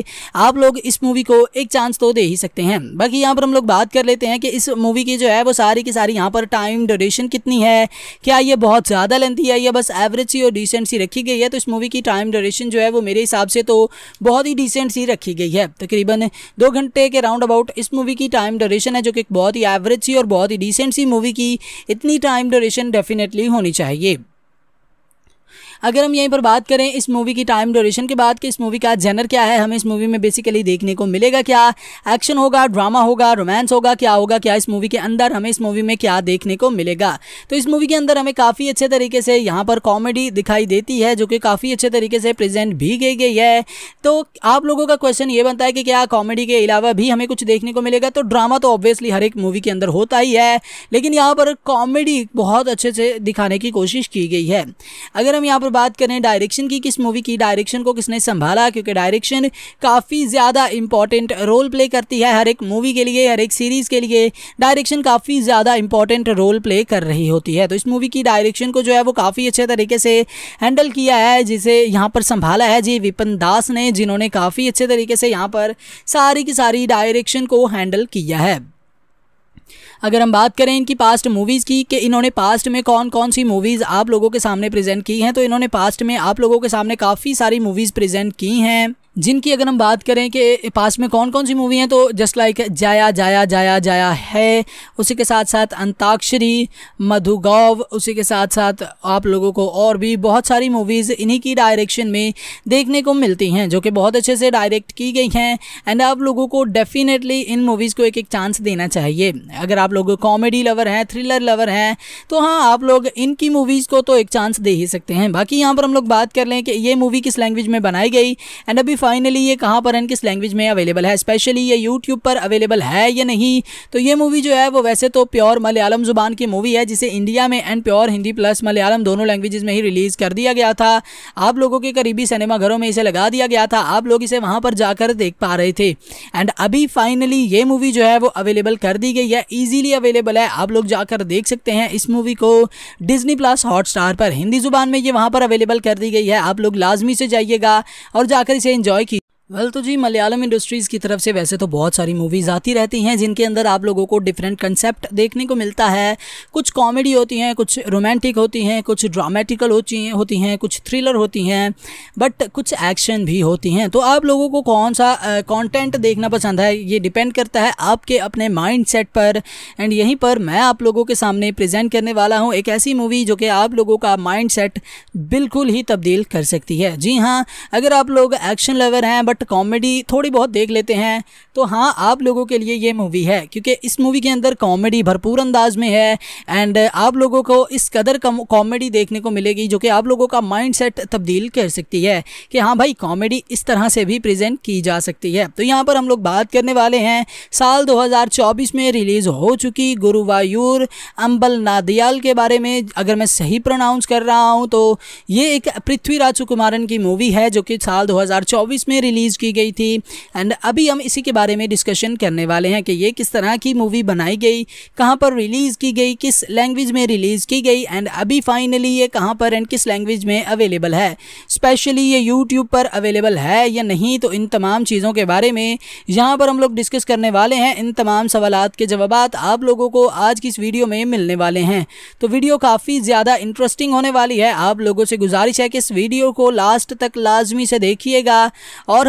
आप लोग इस मूवी को एक चांस तो दे ही सकते हैं बाकी यहाँ पर हम लोग बात कर लेते हैं कि इस मूवी की जो है वो सारी की सारी यहाँ पर टाइम ड्यूरेशन कितनी है क्या ये बहुत ज़्यादा लेंथी है बस एवरेज सी और डिसेंट सी रखी गई है तो इस मूवी की टाइम ड्यूरेशन जो है वो मेरे हिसाब से तो बहुत ही डिसेंट सी रखी गई है तकरीबन दो घंटे के राउंड अबाउट इस मूवी की टाइम ड्यूरेशन है जो कि बहुत ही एवरेज सी और बहुत ही डिसेंट सी मूवी की इतनी टाइम ड्यूरेशन डेफिनेटली होनी चाहिए अगर हम यहीं पर बात करें इस मूवी की टाइम ड्यूरेशन के बाद कि इस मूवी का जेनर क्या है हमें इस मूवी में बेसिकली देखने को मिलेगा क्या एक्शन होगा ड्रामा होगा रोमांस होगा क्या होगा क्या इस मूवी के अंदर हमें इस मूवी में क्या देखने को मिलेगा तो इस मूवी के अंदर हमें काफ़ी अच्छे तरीके से यहाँ पर कॉमेडी दिखाई देती है जो कि काफ़ी अच्छे तरीके से प्रेजेंट भी की गई है तो आप लोगों का क्वेश्चन ये बनता है कि क्या कॉमेडी के अलावा भी हमें कुछ देखने को मिलेगा तो ड्रामा तो ऑब्वियसली हर एक मूवी के अंदर होता ही है लेकिन यहाँ पर कॉमेडी बहुत अच्छे से दिखाने की कोशिश की गई है अगर हम यहाँ पर बात करें डायरेक्शन की किस मूवी की डायरेक्शन को किसने संभाला क्योंकि डायरेक्शन काफ़ी ज़्यादा इंपॉर्टेंट रोल प्ले करती है हर एक मूवी के लिए हर एक सीरीज़ के लिए डायरेक्शन काफ़ी ज़्यादा इंपॉर्टेंट रोल प्ले कर रही होती है तो इस मूवी की डायरेक्शन को जो है वो काफ़ी अच्छे तरीके से हैंडल किया है जिसे यहाँ पर संभाला है जी विपिन दास ने जिन्होंने काफ़ी अच्छे तरीके से यहाँ पर सारी की सारी डायरेक्शन को हैंडल किया है अगर हम बात करें इनकी पास्ट मूवीज़ की कि इन्होंने पास्ट में कौन कौन सी मूवीज़ आप लोगों के सामने प्रेजेंट की हैं तो इन्होंने पास्ट में आप लोगों के सामने काफ़ी सारी मूवीज़ प्रेजेंट की हैं जिनकी अगर हम बात करें कि पास में कौन कौन सी मूवी हैं तो जस्ट लाइक जाया जाया जाया जाया है उसी के साथ साथ अंताक्षरी मधुगौव उसी के साथ साथ आप लोगों को और भी बहुत सारी मूवीज़ इन्हीं की डायरेक्शन में देखने को मिलती हैं जो कि बहुत अच्छे से डायरेक्ट की गई हैं एंड आप लोगों को डेफिनेटली इन मूवीज़ को एक एक चांस देना चाहिए अगर आप लोग कॉमेडी लवर हैं थ्रिलर लवर हैं तो हाँ आप लोग इनकी मूवीज़ को तो एक चांस दे ही सकते हैं बाकी यहाँ पर हम लोग बात कर लें कि ये मूवी किस लैंग्वेज में बनाई गई एंड अभी फाइनली ये कहाँ पर एंड किस लैंग्वेज में अवेलेबल है स्पेशली ये यूट्यूब पर अवेलेबल है या नहीं तो ये मूवी जो है वो वैसे तो प्योर मलयालम जुबान की मूवी है जिसे इंडिया में and pure Hindi plus Malayalam दोनों लैंग्वेजेस में ही रिलीज़ कर दिया गया था आप लोगों के करीबी सिनेमा घरों में इसे लगा दिया गया था आप लोग इसे वहाँ पर जाकर देख पा रहे थे एंड अभी फाइनली ये मूवी जो है वो अवेलेबल कर दी गई है ईजिली अवेलेबल है आप लोग जाकर देख सकते हैं इस मूवी को डिजनी प्लस हॉट पर हिंदी जुबान में ये वहाँ पर अवेलेबल कर दी गई है आप लोग लाजमी से जाइएगा और जाकर इसे इंजॉय enjoy वेल well, तो जी मलयालम इंडस्ट्रीज़ की तरफ से वैसे तो बहुत सारी मूवीज़ आती रहती हैं जिनके अंदर आप लोगों को डिफरेंट कंसेप्ट देखने को मिलता है कुछ कॉमेडी होती हैं कुछ रोमांटिक होती हैं कुछ ड्रामेटिकल होती हैं होती हैं कुछ थ्रिलर होती हैं बट कुछ एक्शन भी होती हैं तो आप लोगों को कौन सा कॉन्टेंट देखना पसंद है ये डिपेंड करता है आपके अपने माइंड सेट पर एंड यहीं पर मैं आप लोगों के सामने प्रजेंट करने वाला हूँ एक ऐसी मूवी जो कि आप लोगों का माइंड सेट बिल्कुल ही तब्दील कर सकती है जी हाँ अगर आप लोग एक्शन लवर हैं बट कॉमेडी थोड़ी बहुत देख लेते हैं तो हाँ आप लोगों के लिए ये मूवी है क्योंकि इस मूवी के अंदर कॉमेडी भरपूर अंदाज में है एंड आप लोगों को इस कदर कॉमेडी देखने को मिलेगी जो कि आप लोगों का माइंड सेट तब्दील कर सकती है कि हाँ भाई कॉमेडी इस तरह से भी प्रेजेंट की जा सकती है तो यहाँ पर हम लोग बात करने वाले हैं साल 2024 में रिलीज़ हो चुकी गुरुवायूर अम्बल नादियाल के बारे में अगर मैं सही प्रोनाउंस कर रहा हूँ तो ये एक पृथ्वीराज सुकुमारन की मूवी है जो कि साल 2024 में रिलीज रिलीज़ की गई थी एंड अभी हम इसी के बारे में डिस्कशन करने वाले हैं कि ये किस तरह की मूवी बनाई गई कहाँ पर रिलीज़ की गई किस लैंग्वेज में रिलीज़ की गई एंड अभी फाइनली ये कहाँ पर एंड किस लैंग्वेज में अवेलेबल है स्पेशली ये यूट्यूब पर अवेलेबल है या नहीं तो इन तमाम चीज़ों के बारे में यहाँ पर हम लोग डिस्कस करने वाले हैं इन तमाम सवाल के जवाब आप लोगों को आज की इस वीडियो में मिलने वाले हैं तो वीडियो काफ़ी ज़्यादा इंटरेस्टिंग होने वाली है आप लोगों से गुजारिश है कि इस वीडियो को लास्ट तक लाजमी से देखिएगा और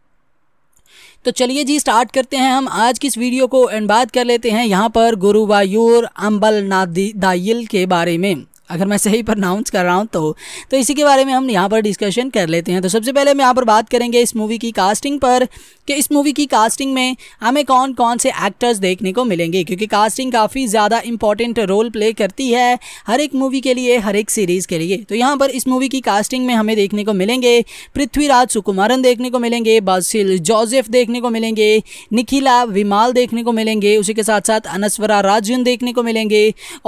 तो चलिए जी स्टार्ट करते हैं हम आज की इस वीडियो को एंड बात कर लेते हैं यहाँ पर गुरुवायूर अम्बल नादी दाइल के बारे में अगर मैं सही प्रनाउंस कर रहा हूँ तो तो इसी के बारे में हम यहाँ पर डिस्कशन कर लेते हैं तो सबसे पहले हम यहाँ पर बात करेंगे इस मूवी की कास्टिंग पर कि इस मूवी की कास्टिंग में हमें कौन कौन से एक्टर्स देखने को मिलेंगे क्योंकि कास्टिंग काफ़ी ज़्यादा इंपॉर्टेंट रोल प्ले करती है हर एक मूवी के लिए हर एक सीरीज़ के लिए तो यहाँ पर इस मूवी की कास्टिंग में हमें देखने को मिलेंगे पृथ्वीराज सुकुमारन देखने को मिलेंगे बासिल जोजेफ देखने को मिलेंगे निखिला विमाल देखने को मिलेंगे उसी के साथ साथ अनस्वरा राजन देखने को मिलेंगे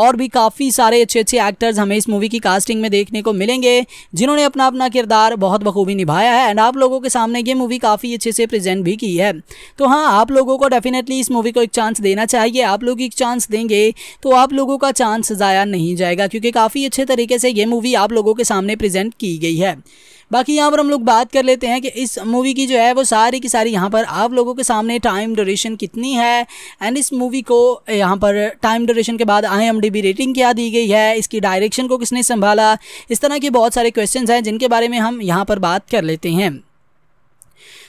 और भी काफ़ी सारे अच्छे अच्छे एक्टर्स एक्टर्स हमें इस मूवी की कास्टिंग में देखने को मिलेंगे जिन्होंने अपना अपना किरदार बहुत बखूबी निभाया है एंड आप लोगों के सामने ये मूवी काफ़ी अच्छे से प्रेजेंट भी की है तो हाँ आप लोगों को डेफिनेटली इस मूवी को एक चांस देना चाहिए आप लोग एक चांस देंगे तो आप लोगों का चांस ज़ाया नहीं जाएगा क्योंकि काफ़ी अच्छे तरीके से ये मूवी आप लोगों के सामने प्रजेंट की गई है बाकी यहाँ पर हम लोग बात कर लेते हैं कि इस मूवी की जो है वो सारी की सारी यहाँ पर आप लोगों के सामने टाइम ड्यूरेशन कितनी है एंड इस मूवी को यहाँ पर टाइम ड्यूरेशन के बाद आई रेटिंग क्या दी गई है इसकी डायरेक्शन को किसने संभाला इस तरह के बहुत सारे क्वेश्चन हैं जिनके बारे में हम यहाँ पर बात कर लेते हैं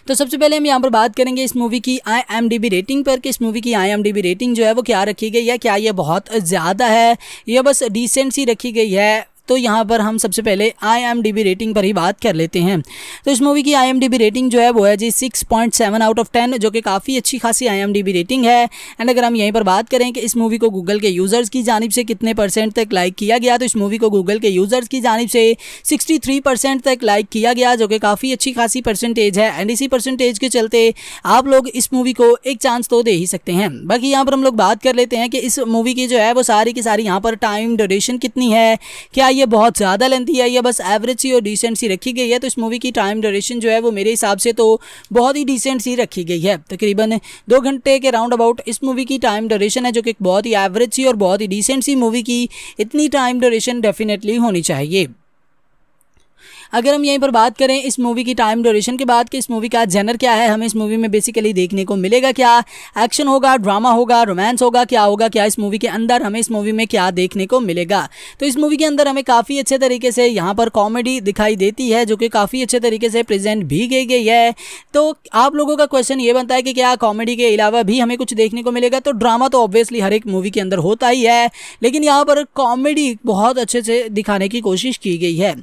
तो सबसे पहले हम यहाँ पर बात करेंगे इस मूवी की आई रेटिंग पर कि इस मूवी की आई रेटिंग जो है वो क्या रखी गई है क्या ये बहुत ज़्यादा है यह बस डिसेंट सी रखी गई है तो यहाँ पर हम सबसे पहले आई रेटिंग पर ही बात कर लेते हैं तो इस मूवी की आई रेटिंग जो है वो है जी six point seven out of ten जो कि काफ़ी अच्छी खासी आई रेटिंग है एंड अगर हम यहीं पर बात करें कि इस मूवी को गूगल के यूज़र्स की जानब से कितने परसेंट तक लाइक किया गया तो इस मूवी को गूगल के यूज़र्स की जानब से सिक्सटी तक लाइक किया गया जो कि काफ़ी अच्छी खासी परसेंटेज है एंड इसी परसेंटेज के चलते आप लोग इस मूवी को एक चांस तो दे ही सकते हैं बाकी यहाँ पर हम लोग बात कर लेते हैं कि इस मूवी की जो है वो सारी की सारी यहाँ पर टाइम ड्यूरेशन कितनी है क्या ये बहुत ज़्यादा लेंथी है बस एवरेज सी और डिसेंट सी रखी गई है तो इस मूवी की टाइम ड्यूरेशन जो है वो मेरे हिसाब से तो बहुत ही डिसेंट सी रखी गई है तकरीबन दो घंटे के राउंड अबाउट इस मूवी की टाइम ड्यूरेशन है जो कि बहुत ही एवरेज सी और बहुत ही डिसेंट सी मूवी की इतनी टाइम ड्यूरेशन डेफिनेटली होनी चाहिए अगर हम यहीं पर बात करें इस मूवी की टाइम ड्यूरेशन की बात कि इस मूवी का जेनर क्या है हमें इस मूवी में बेसिकली देखने को मिलेगा क्या एक्शन होगा ड्रामा होगा रोमांस होगा क्या होगा क्या इस मूवी के अंदर हमें इस मूवी में क्या देखने को मिलेगा तो इस मूवी के अंदर हमें काफ़ी अच्छे तरीके से यहाँ पर कॉमेडी दिखाई देती है जो कि काफ़ी अच्छे तरीके से प्रेजेंट भी की गई है तो आप लोगों का क्वेश्चन ये बनता है कि क्या कॉमेडी के अलावा भी हमें कुछ देखने को मिलेगा तो ड्रामा तो ऑब्वियसली हर एक मूवी के अंदर होता ही है लेकिन यहाँ पर कॉमेडी बहुत अच्छे से दिखाने की कोशिश की गई है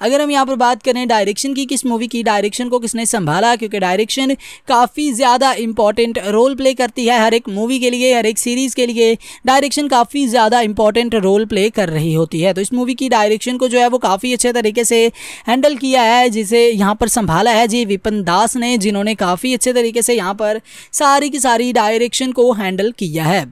अगर हम यहाँ पर बात करें डायरेक्शन की किस मूवी की डायरेक्शन को किसने संभाला क्योंकि डायरेक्शन काफ़ी ज़्यादा इंपॉर्टेंट रोल प्ले करती है हर एक मूवी के लिए हर एक सीरीज़ के लिए डायरेक्शन काफ़ी ज़्यादा इंपॉर्टेंट रोल प्ले कर रही होती है तो इस मूवी की डायरेक्शन को जो है वो काफ़ी अच्छे तरीके से हैंडल किया है जिसे यहाँ पर संभाला है जी विपिन दास ने जिन्होंने काफ़ी अच्छे तरीके से यहाँ पर सारी की सारी डायरेक्शन को हैंडल किया है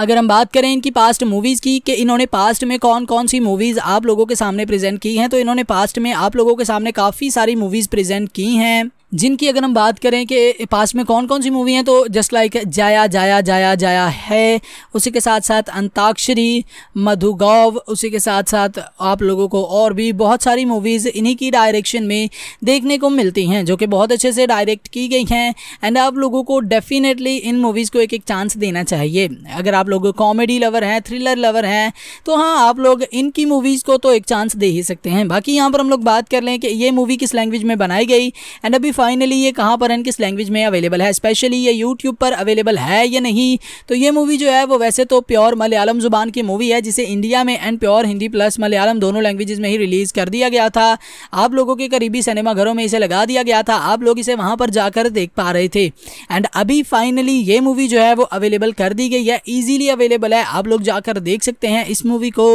अगर हम बात करें इनकी पास्ट मूवीज़ की कि इन्होंने पास्ट में कौन कौन सी मूवीज़ आप लोगों के सामने प्रेजेंट की हैं तो इन्होंने पास्ट में आप लोगों के सामने काफ़ी सारी मूवीज़ प्रेजेंट की हैं जिनकी अगर हम बात करें कि पास में कौन कौन सी मूवी हैं तो जस्ट लाइक जाया जाया जाया जाया है उसी के साथ साथ अंताक्षरी मधुगौव उसी के साथ साथ आप लोगों को और भी बहुत सारी मूवीज़ इन्हीं की डायरेक्शन में देखने को मिलती हैं जो कि बहुत अच्छे से डायरेक्ट की गई हैं एंड आप लोगों को डेफिनेटली इन मूवीज़ को एक एक चांस देना चाहिए अगर आप लोग कॉमेडी लवर हैं थ्रिलर लवर हैं तो हाँ आप लोग इनकी मूवीज़ को तो एक चांस दे ही सकते हैं बाकी यहाँ पर हम लोग बात कर लें कि ये मूवी किस लैंग्वेज में बनाई गई एंड अभी फाइनली ये कहाँ पर एंड किस लैंग्वेज में अवेलेबल है स्पेशली ये यूट्यूब पर अवेलेबल है या नहीं तो ये मूवी जो है वो वैसे तो प्योर मलयालम जुबान की मूवी है जिसे इंडिया में and pure Hindi plus Malayalam दोनों लैंग्वेजेज में ही रिलीज़ कर दिया गया था आप लोगों के करीबी सिनेमाघरों में इसे लगा दिया गया था आप लोग इसे वहाँ पर जाकर देख पा रहे थे एंड अभी फाइनली ये मूवी जो है वो अवेलेबल कर दी गई है ईजिली अवेलेबल है आप लोग जाकर देख सकते हैं इस मूवी को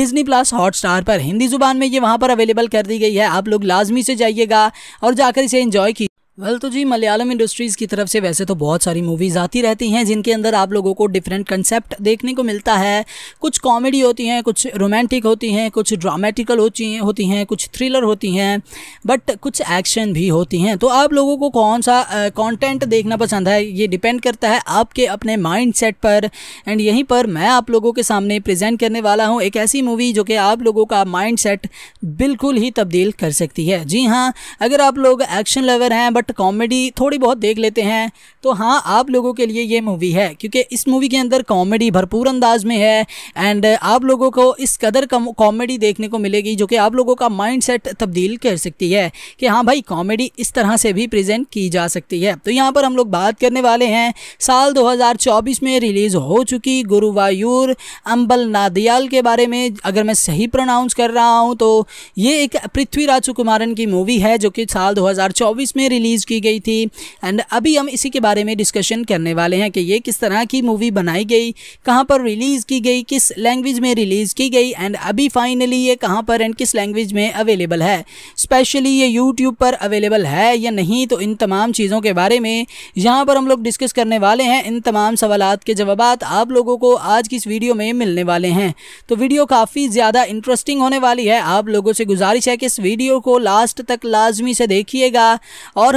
डिजनी प्लस हॉटस्टार पर हिंदी जुबान में ये वहाँ पर अवेलेबल कर दी गई है आप लोग लाजमी से जाइएगा और जाकर इसे इंजॉय জয় কি वेल well, तो जी मलयालम इंडस्ट्रीज़ की तरफ से वैसे तो बहुत सारी मूवीज़ आती रहती हैं जिनके अंदर आप लोगों को डिफरेंट कंसेप्ट देखने को मिलता है कुछ कॉमेडी होती हैं कुछ रोमांटिक होती हैं कुछ ड्रामेटिकल होती हैं होती हैं कुछ थ्रिलर होती हैं बट कुछ एक्शन भी होती हैं तो आप लोगों को कौन सा कॉन्टेंट देखना पसंद है ये डिपेंड करता है आपके अपने माइंड सेट पर एंड यहीं पर मैं आप लोगों के सामने प्रजेंट करने वाला हूँ एक ऐसी मूवी जो कि आप लोगों का माइंड सेट बिल्कुल ही तब्दील कर सकती है जी हाँ अगर आप लोग एक्शन लवर हैं बट कॉमेडी थोड़ी बहुत देख लेते हैं तो हाँ आप लोगों के लिए ये मूवी है क्योंकि इस मूवी के अंदर कॉमेडी भरपूर अंदाज में है एंड आप लोगों को इस कदर कॉमेडी देखने को मिलेगी जो कि आप लोगों का माइंड सेट तब्दील कर सकती है कि हाँ भाई कॉमेडी इस तरह से भी प्रेजेंट की जा सकती है तो यहाँ पर हम लोग बात करने वाले हैं साल चौबीस में रिलीज़ हो चुकी गुरुवायूर अम्बल नादियाल के बारे में अगर मैं सही प्रोनाउंस कर रहा हूँ तो ये एक पृथ्वीराज सुकुमारन की मूवी है जो कि साल 2024 में रिलीज रिलीज़ की गई थी एंड अभी हम इसी के बारे में डिस्कशन करने वाले हैं कि ये किस तरह की मूवी बनाई गई कहाँ पर रिलीज़ की गई किस लैंग्वेज में रिलीज़ की गई एंड अभी फाइनली ये कहाँ पर एंड किस लैंग्वेज में अवेलेबल है स्पेशली ये यूट्यूब पर अवेलेबल है या नहीं तो इन तमाम चीज़ों के बारे में यहाँ पर हम लोग डिस्कस करने वाले हैं इन तमाम सवाल के जवाब आप लोगों को आज की इस वीडियो में मिलने वाले हैं तो वीडियो काफ़ी ज़्यादा इंटरेस्टिंग होने वाली है आप लोगों से गुजारिश है कि इस वीडियो को लास्ट तक लाजमी से देखिएगा और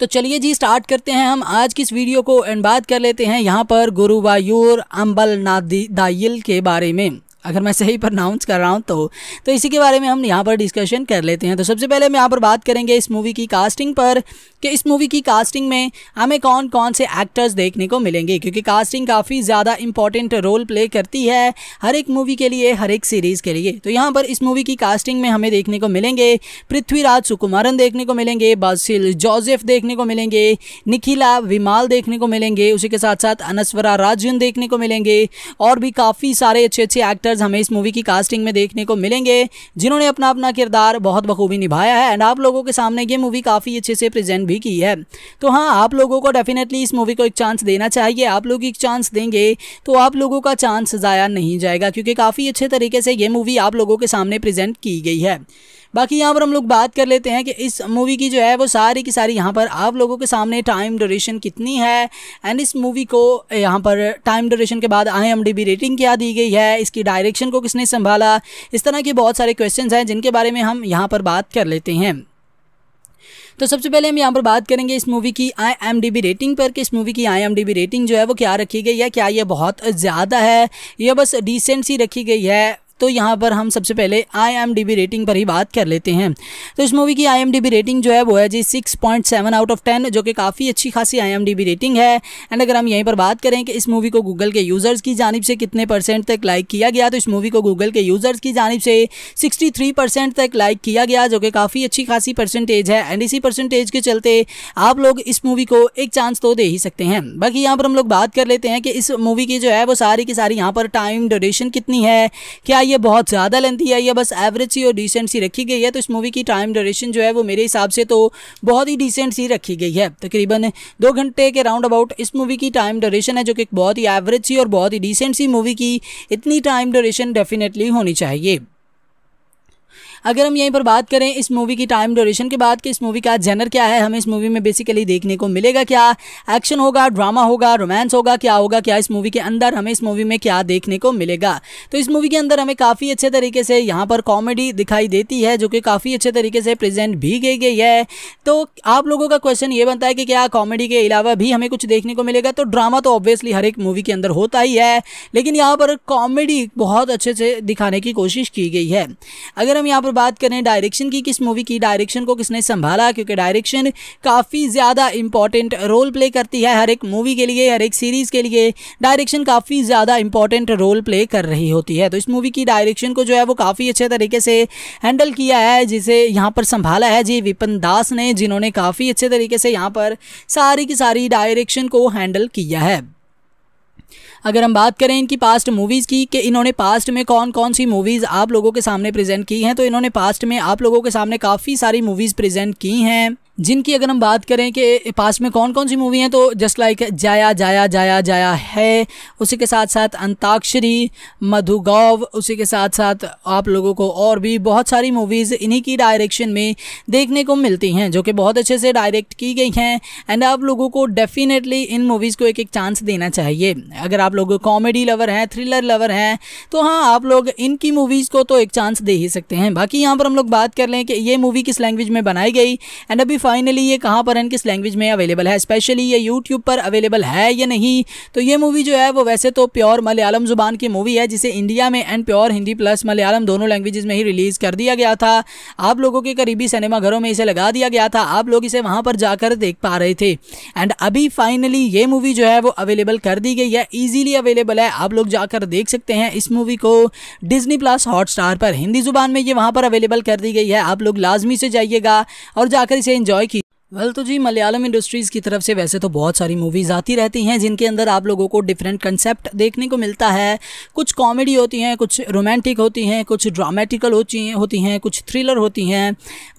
तो चलिए जी स्टार्ट करते हैं हम आज की इस वीडियो को एंड बात कर लेते हैं यहाँ पर गुरुवायूर अम्बल नादी दाइल के बारे में अगर मैं सही प्रनाउंस कर रहा हूँ तो तो इसी के बारे में हम यहाँ पर डिस्कशन कर लेते हैं तो सबसे पहले हम यहाँ पर बात करेंगे इस मूवी की कास्टिंग पर कि इस मूवी की कास्टिंग में हमें कौन कौन से एक्टर्स देखने को मिलेंगे क्योंकि कास्टिंग काफ़ी ज़्यादा इंपॉर्टेंट रोल प्ले करती है हर एक मूवी के लिए हर एक सीरीज़ के लिए तो यहाँ पर इस मूवी की कास्टिंग में हमें देखने को मिलेंगे पृथ्वीराज सुकुमारन देखने को मिलेंगे बासिल जोजेफ देखने को मिलेंगे निखिला विमाल देखने को मिलेंगे उसी के साथ साथ अनस्वरा राजन देखने को मिलेंगे और भी काफ़ी सारे अच्छे अच्छे एक्टर्स एक्टर्स हमें इस मूवी की कास्टिंग में देखने को मिलेंगे जिन्होंने अपना अपना किरदार बहुत बखूबी निभाया है एंड आप लोगों के सामने ये मूवी काफ़ी अच्छे से प्रेजेंट भी की है तो हाँ आप लोगों को डेफिनेटली इस मूवी को एक चांस देना चाहिए आप लोग एक चांस देंगे तो आप लोगों का चांस ज़ाया नहीं जाएगा क्योंकि काफ़ी अच्छे तरीके से ये मूवी आप लोगों के सामने प्रजेंट की गई है बाकी यहाँ पर हम लोग बात कर लेते हैं कि इस मूवी की जो है वो सारी की सारी यहाँ पर आप लोगों के सामने टाइम ड्यूरेशन कितनी है एंड इस मूवी को यहाँ पर टाइम ड्यूरेशन के बाद आई रेटिंग क्या दी गई है इसकी डायरेक्शन को किसने संभाला इस तरह के बहुत सारे क्वेश्चन हैं जिनके बारे में हम यहाँ पर बात कर लेते हैं तो सबसे पहले हम यहाँ पर बात करेंगे इस मूवी की आई रेटिंग पर कि इस मूवी की आई रेटिंग जो है वो क्या रखी गई है क्या ये बहुत ज़्यादा है यह बस डिसेंट सी रखी गई है तो यहाँ पर हम सबसे पहले आई रेटिंग पर ही बात कर लेते हैं तो इस मूवी की आई रेटिंग जो है वो है जी six point seven out of ten जो कि काफ़ी अच्छी खासी आई रेटिंग है एंड अगर हम यहीं पर बात करें कि इस मूवी को गूगल के यूज़र्स की जानब से कितने परसेंट तक लाइक किया गया तो इस मूवी को गूगल के यूज़र्स की जानब से सिक्सटी तक लाइक किया गया जो कि काफ़ी अच्छी खासी परसेंटेज है एंड इसी परसेंटेज के चलते आप लोग इस मूवी को एक चांस तो दे ही सकते हैं बाकी यहाँ पर हम लोग बात कर लेते हैं कि इस मूवी की जो है वो सारी की सारी यहाँ पर टाइम ड्यूरेशन कितनी है क्या ये बहुत ज़्यादा लेंथी है बस एवरेज सी और डिसेंट सी रखी गई है तो इस मूवी की टाइम ड्यूरेशन जो है वो मेरे हिसाब से तो बहुत ही डिसेंट सी रखी गई है तकरीबन दो घंटे के राउंड अबाउट इस मूवी की टाइम ड्यूरेशन है जो कि बहुत ही एवरेज सी और बहुत ही डिसेंट सी मूवी की इतनी टाइम ड्यूरेशन डेफिनेटली होनी चाहिए अगर हम यहीं पर बात करें इस मूवी की टाइम ड्यूरेशन के बाद कि इस मूवी का जेनर क्या है हमें इस मूवी में बेसिकली देखने को मिलेगा क्या एक्शन होगा ड्रामा होगा रोमांस होगा क्या होगा क्या इस मूवी के अंदर हमें इस मूवी में क्या देखने को मिलेगा तो इस मूवी के अंदर हमें काफ़ी अच्छे तरीके से यहाँ पर कॉमेडी दिखाई देती है जो कि काफ़ी अच्छे तरीके से प्रेजेंट भी की गई है तो आप लोगों का क्वेश्चन ये बनता है कि क्या कॉमेडी के अलावा भी हमें कुछ देखने को मिलेगा तो ड्रामा तो ऑब्वियसली हर एक मूवी के अंदर होता ही है लेकिन यहाँ पर कॉमेडी बहुत अच्छे से दिखाने की कोशिश की गई है अगर हम यहाँ पर बात करें डायरेक्शन की किस मूवी की डायरेक्शन को किसने संभाला क्योंकि डायरेक्शन काफ़ी ज़्यादा इंपॉर्टेंट रोल प्ले करती है हर एक मूवी के लिए हर एक सीरीज़ के लिए डायरेक्शन काफ़ी ज़्यादा इंपॉर्टेंट रोल प्ले कर रही होती है तो इस मूवी की डायरेक्शन को जो है वो काफ़ी अच्छे तरीके से हैंडल किया है जिसे यहाँ पर संभाला है जी विपिन दास ने जिन्होंने काफ़ी अच्छे तरीके से यहाँ पर सारी की सारी डायरेक्शन को हैंडल किया है अगर हम बात करें इनकी पास्ट मूवीज़ की कि इन्होंने पास्ट में कौन कौन सी मूवीज़ आप लोगों के सामने प्रेजेंट की हैं तो इन्होंने पास्ट में आप लोगों के सामने काफ़ी सारी मूवीज़ प्रेजेंट की हैं जिनकी अगर हम बात करें कि पास में कौन कौन सी मूवी हैं तो जस्ट लाइक जाया जाया जाया जाया है उसी के साथ साथ अंताक्षरी मधुगौव उसी के साथ साथ आप लोगों को और भी बहुत सारी मूवीज़ इन्हीं की डायरेक्शन में देखने को मिलती हैं जो कि बहुत अच्छे से डायरेक्ट की गई हैं एंड आप लोगों को डेफिनेटली इन मूवीज़ को एक एक चांस देना चाहिए अगर आप लोग कॉमेडी लवर हैं थ्रिलर लवर हैं तो हाँ आप लोग इनकी मूवीज़ को तो एक चांस दे ही सकते हैं बाकी यहाँ पर हम लोग बात कर लें कि ये मूवी किस लैंग्वेज में बनाई गई एंड अभी फाइनली ये कहाँ पर एंड किस लैंग्वेज में अवेलेबल है स्पेशली ये यूट्यूब पर अवेलेबल है या नहीं तो ये मूवी जो है वो वैसे तो प्योर मलयालम ज़ुबान की मूवी है जिसे इंडिया में and pure Hindi plus Malayalam दोनों लैंग्वेज में ही रिलीज़ कर दिया गया था आप लोगों के करीबी सिनेमाघरों में इसे लगा दिया गया था आप लोग इसे वहाँ पर जाकर देख पा रहे थे एंड अभी फाइनली ये मूवी जो है वो अवेलेबल कर दी गई है ईजिली अवेलेबल है आप लोग जाकर देख सकते हैं इस मूवी को डिजनी प्लस हॉटस्टार पर हिंदी ज़ुबान में ये वहाँ पर अवेलेबल कर दी गई है आप लोग लाजमी से जाइएगा और जाकर इसे इंजॉय enjoy वेल well, तो जी मलयालम इंडस्ट्रीज़ की तरफ से वैसे तो बहुत सारी मूवीज़ आती रहती हैं जिनके अंदर आप लोगों को डिफरेंट कंसेप्ट देखने को मिलता है कुछ कॉमेडी होती हैं कुछ रोमांटिक होती हैं कुछ ड्रामेटिकल होती होती हैं कुछ थ्रिलर होती हैं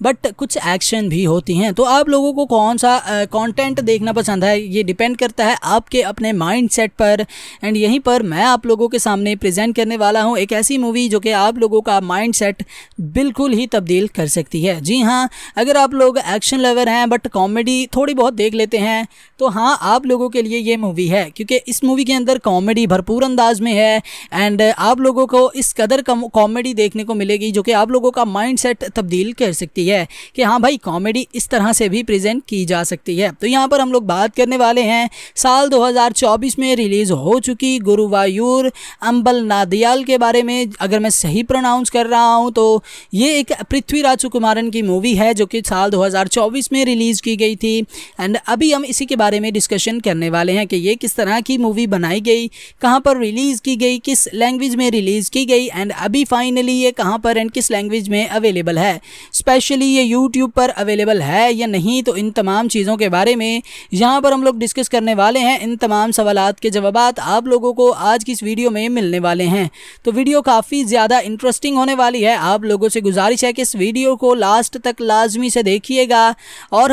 बट कुछ एक्शन भी होती हैं तो आप लोगों को कौन सा कॉन्टेंट देखना पसंद है ये डिपेंड करता है आपके अपने माइंड सेट पर एंड यहीं पर मैं आप लोगों के सामने प्रजेंट करने वाला हूँ एक ऐसी मूवी जो कि आप लोगों का माइंड सेट बिल्कुल ही तब्दील कर सकती है जी हाँ अगर आप लोग एक्शन लवर हैं बट कॉमेडी थोड़ी बहुत देख लेते हैं तो हाँ आप लोगों के लिए ये मूवी है क्योंकि इस मूवी के अंदर कॉमेडी भरपूर अंदाज में है एंड आप लोगों को इस कदर कॉमेडी देखने को मिलेगी जो कि आप लोगों का माइंड सेट तब्दील कर सकती है कि हाँ भाई कॉमेडी इस तरह से भी प्रेजेंट की जा सकती है तो यहाँ पर हम लोग बात करने वाले हैं साल 2024 में रिलीज़ हो चुकी गुरुवायूर अम्बल नादियाल के बारे में अगर मैं सही प्रोनाउंस कर रहा हूँ तो ये एक पृथ्वीराज सुकुमारन की मूवी है जो कि साल 2024 में रिलीज रिलीज़ की गई थी एंड अभी हम इसी के बारे में डिस्कशन करने वाले हैं कि ये किस तरह की मूवी बनाई गई कहाँ पर रिलीज़ की गई किस लैंग्वेज में रिलीज़ की गई एंड अभी फाइनली ये कहाँ पर एंड किस लैंग्वेज में अवेलेबल है स्पेशली ये यूट्यूब पर अवेलेबल है या नहीं तो इन तमाम चीज़ों के बारे में यहाँ पर हम लोग डिस्कस करने वाले हैं इन तमाम सवाल के जवाब आप लोगों को आज की इस वीडियो में मिलने वाले हैं तो वीडियो काफ़ी ज़्यादा इंटरेस्टिंग होने वाली है आप लोगों से गुजारिश है कि इस वीडियो को लास्ट तक लाजमी से देखिएगा और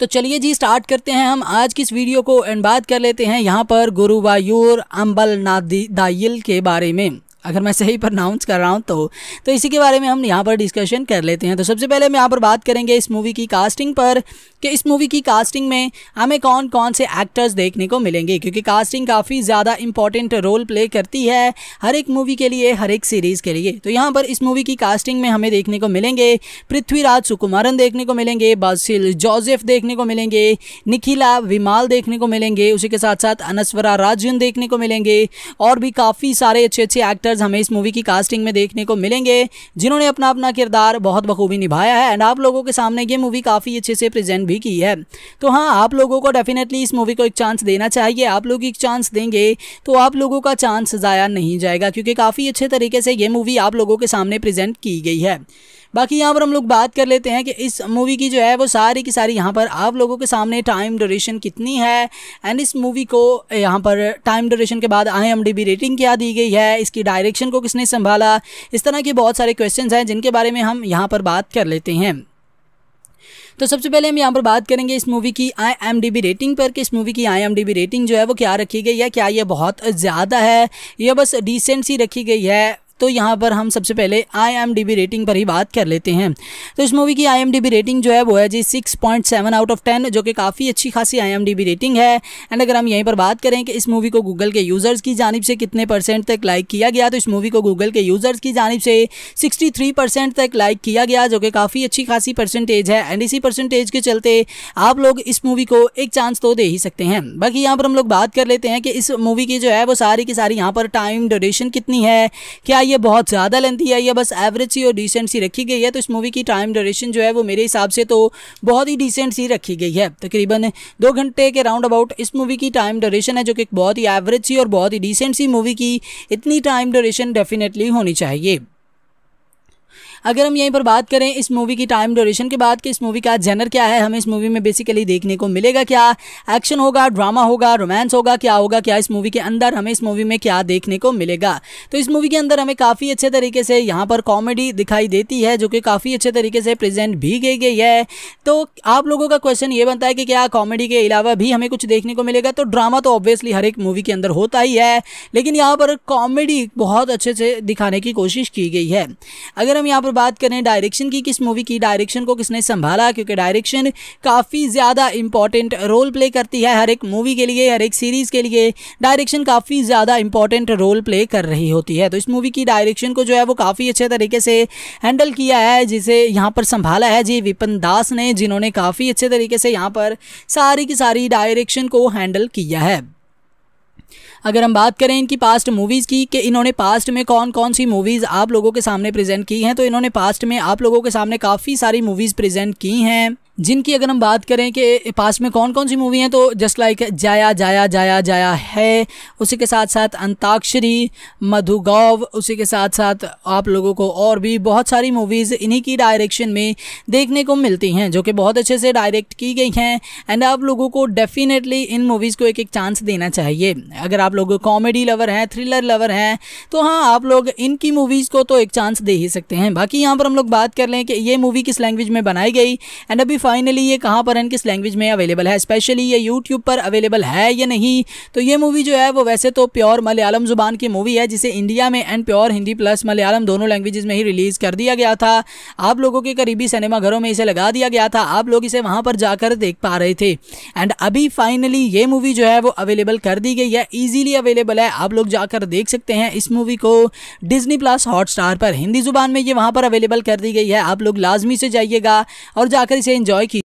तो चलिए जी स्टार्ट करते हैं हम आज की इस वीडियो को एंड बात कर लेते हैं यहाँ पर गुरुवायूर अम्बल दाइल के बारे में अगर मैं सही प्रनाउंस कर रहा हूँ तो तो इसी के बारे में हम यहाँ पर डिस्कशन कर लेते हैं तो सबसे पहले हम यहाँ पर बात करेंगे इस मूवी की कास्टिंग पर कि इस मूवी की कास्टिंग में हमें कौन कौन से एक्टर्स देखने को मिलेंगे क्योंकि कास्टिंग काफ़ी ज़्यादा इंपॉर्टेंट रोल प्ले करती है हर एक मूवी के लिए हर एक सीरीज़ के लिए तो यहाँ पर इस मूवी की कास्टिंग में हमें देखने को मिलेंगे पृथ्वीराज सुकुमारन देखने को मिलेंगे बासिल जोसेफ देखने को मिलेंगे निखिला विमाल देखने को मिलेंगे उसी के साथ साथ अनस्वरा राजन देखने को मिलेंगे और भी काफ़ी सारे अच्छे अच्छे एक्टर्स हमें इस मूवी की कास्टिंग में देखने को मिलेंगे जिन्होंने अपना अपना किरदार बहुत बखूबी निभाया है एंड आप लोगों के सामने ये मूवी काफ़ी अच्छे से प्रेजेंट भी की है तो हाँ आप लोगों को डेफिनेटली इस मूवी को एक चांस देना चाहिए आप लोग एक चांस देंगे तो आप लोगों का चांस ज़ाया नहीं जाएगा क्योंकि काफ़ी अच्छे तरीके से ये मूवी आप लोगों के सामने प्रेजेंट की गई है बाकी यहाँ पर हम लोग बात कर लेते हैं कि इस मूवी की जो है वो सारी की सारी यहाँ पर आप लोगों के सामने टाइम ड्यूरेशन कितनी है एंड इस मूवी को यहाँ पर टाइम ड्यूरेशन के बाद आई रेटिंग क्या दी गई है इसकी डायरेक्शन को किसने संभाला इस तरह के बहुत सारे क्वेश्चन हैं जिनके बारे में हम यहाँ पर बात कर लेते हैं तो सबसे पहले हम यहाँ पर बात करेंगे इस मूवी की I M D B rating पर कि इस मूवी की I M D B rating जो है वो क्या रखी गई है क्या ये बहुत ज़्यादा है यह बस डिसेंट सी रखी गई है तो यहाँ पर हम सबसे पहले आई रेटिंग पर ही बात कर लेते हैं तो इस मूवी की आई रेटिंग जो है वो है जी six point seven out of ten जो कि काफ़ी अच्छी खासी आई रेटिंग है एंड अगर हम यहीं पर बात करें कि इस मूवी को गूगल के यूज़र्स की जानब से कितने परसेंट तक लाइक किया गया तो इस मूवी को गूगल के यूज़र्स की जानब से सिक्सटी तक लाइक किया गया जो कि काफ़ी अच्छी खासी परसेंटेज है एंड इसी परसेंटेज के चलते आप लोग इस मूवी को एक चांस तो दे ही सकते हैं बाकी यहाँ पर हम लोग बात कर लेते हैं कि इस मूवी की जो है वो सारी की सारी यहाँ पर टाइम ड्यूरेशन कितनी है क्या ये बहुत ज़्यादा लेंथी है बस एवरेज सी और डिसेंट सी रखी गई है तो इस मूवी की टाइम ड्यूरेशन जो है वो मेरे हिसाब से तो बहुत ही डिसेंट सी रखी गई है तकरीबन दो घंटे के राउंड अबाउट इस मूवी की टाइम ड्यूरेशन है जो कि बहुत ही एवरेज सी और बहुत ही डिसेंट सी मूवी की इतनी टाइम ड्यूरेशन डेफिनेटली होनी चाहिए अगर हम यहीं पर बात करें इस मूवी की टाइम ड्यूरेशन के बाद कि इस मूवी का जेनर क्या है हमें इस मूवी में बेसिकली देखने को मिलेगा क्या एक्शन होगा ड्रामा होगा रोमांस होगा क्या होगा क्या इस मूवी के अंदर हमें इस मूवी में क्या देखने को मिलेगा तो इस मूवी के अंदर हमें काफ़ी अच्छे तरीके से यहाँ पर कॉमेडी दिखाई देती है जो कि काफ़ी अच्छे तरीके से प्रेजेंट भी की गई है तो आप लोगों का क्वेश्चन ये बनता है कि क्या कॉमेडी के अलावा भी हमें कुछ देखने को मिलेगा तो ड्रामा तो ऑब्वियसली हर एक मूवी के अंदर होता ही है लेकिन यहाँ पर कॉमेडी बहुत अच्छे से दिखाने की कोशिश की गई है अगर हम यहाँ पर बात करें डायरेक्शन की किस मूवी की डायरेक्शन को किसने संभाला क्योंकि डायरेक्शन काफ़ी ज़्यादा इंपॉर्टेंट रोल प्ले करती है हर एक मूवी के लिए हर एक सीरीज़ के लिए डायरेक्शन काफ़ी ज़्यादा इंपॉर्टेंट रोल प्ले कर रही होती है तो इस मूवी की डायरेक्शन को जो है वो काफ़ी अच्छे तरीके से हैंडल किया है जिसे यहाँ पर संभाला है जी विपिन दास ने जिन्होंने काफ़ी अच्छे तरीके से यहाँ पर सारी की सारी डायरेक्शन को हैंडल किया है अगर हम बात करें इनकी पास्ट मूवीज़ की कि इन्होंने पास्ट में कौन कौन सी मूवीज़ आप लोगों के सामने प्रेजेंट की हैं तो इन्होंने पास्ट में आप लोगों के सामने काफ़ी सारी मूवीज़ प्रेजेंट की हैं जिनकी अगर हम बात करें कि पास में कौन कौन सी मूवी हैं तो जस्ट लाइक जाया जाया जाया जाया है उसी के साथ साथ अंताक्षरी मधुगौव उसी के साथ साथ आप लोगों को और भी बहुत सारी मूवीज़ इन्हीं की डायरेक्शन में देखने को मिलती हैं जो कि बहुत अच्छे से डायरेक्ट की गई हैं एंड आप लोगों को डेफिनेटली इन मूवीज़ को एक एक चांस देना चाहिए अगर आप लोग कॉमेडी लवर हैं थ्रिलर लवर हैं तो हाँ आप लोग इनकी मूवीज़ को तो एक चांस दे ही सकते हैं बाकी यहाँ पर हम लोग बात कर लें कि ये मूवी किस लैंग्वेज में बनाई गई एंड अभी फाइनली ये कहाँ पर एंड किस लैंग्वेज में अवेलेबल है स्पेशली ये यूट्यूब पर अवेलेबल है या नहीं तो ये मूवी जो है वो वैसे तो प्योर मलयालम ज़ुबान की मूवी है जिसे इंडिया में and pure Hindi plus Malayalam दोनों लैंग्वेज में ही रिलीज़ कर दिया गया था आप लोगों के करीबी सिनेमाघरों में इसे लगा दिया गया था आप लोग इसे वहाँ पर जाकर देख पा रहे थे एंड अभी फाइनली ये मूवी जो है वो अवेलेबल कर दी गई है ईजिली अवेलेबल है आप लोग जाकर देख सकते हैं इस मूवी को डिजनी प्लस हॉट पर हिंदी ज़ुबान में ये वहाँ पर अवेलेबल कर दी गई है आप लोग लाजमी से जाइएगा और जाकर इसे इंजॉय جایی که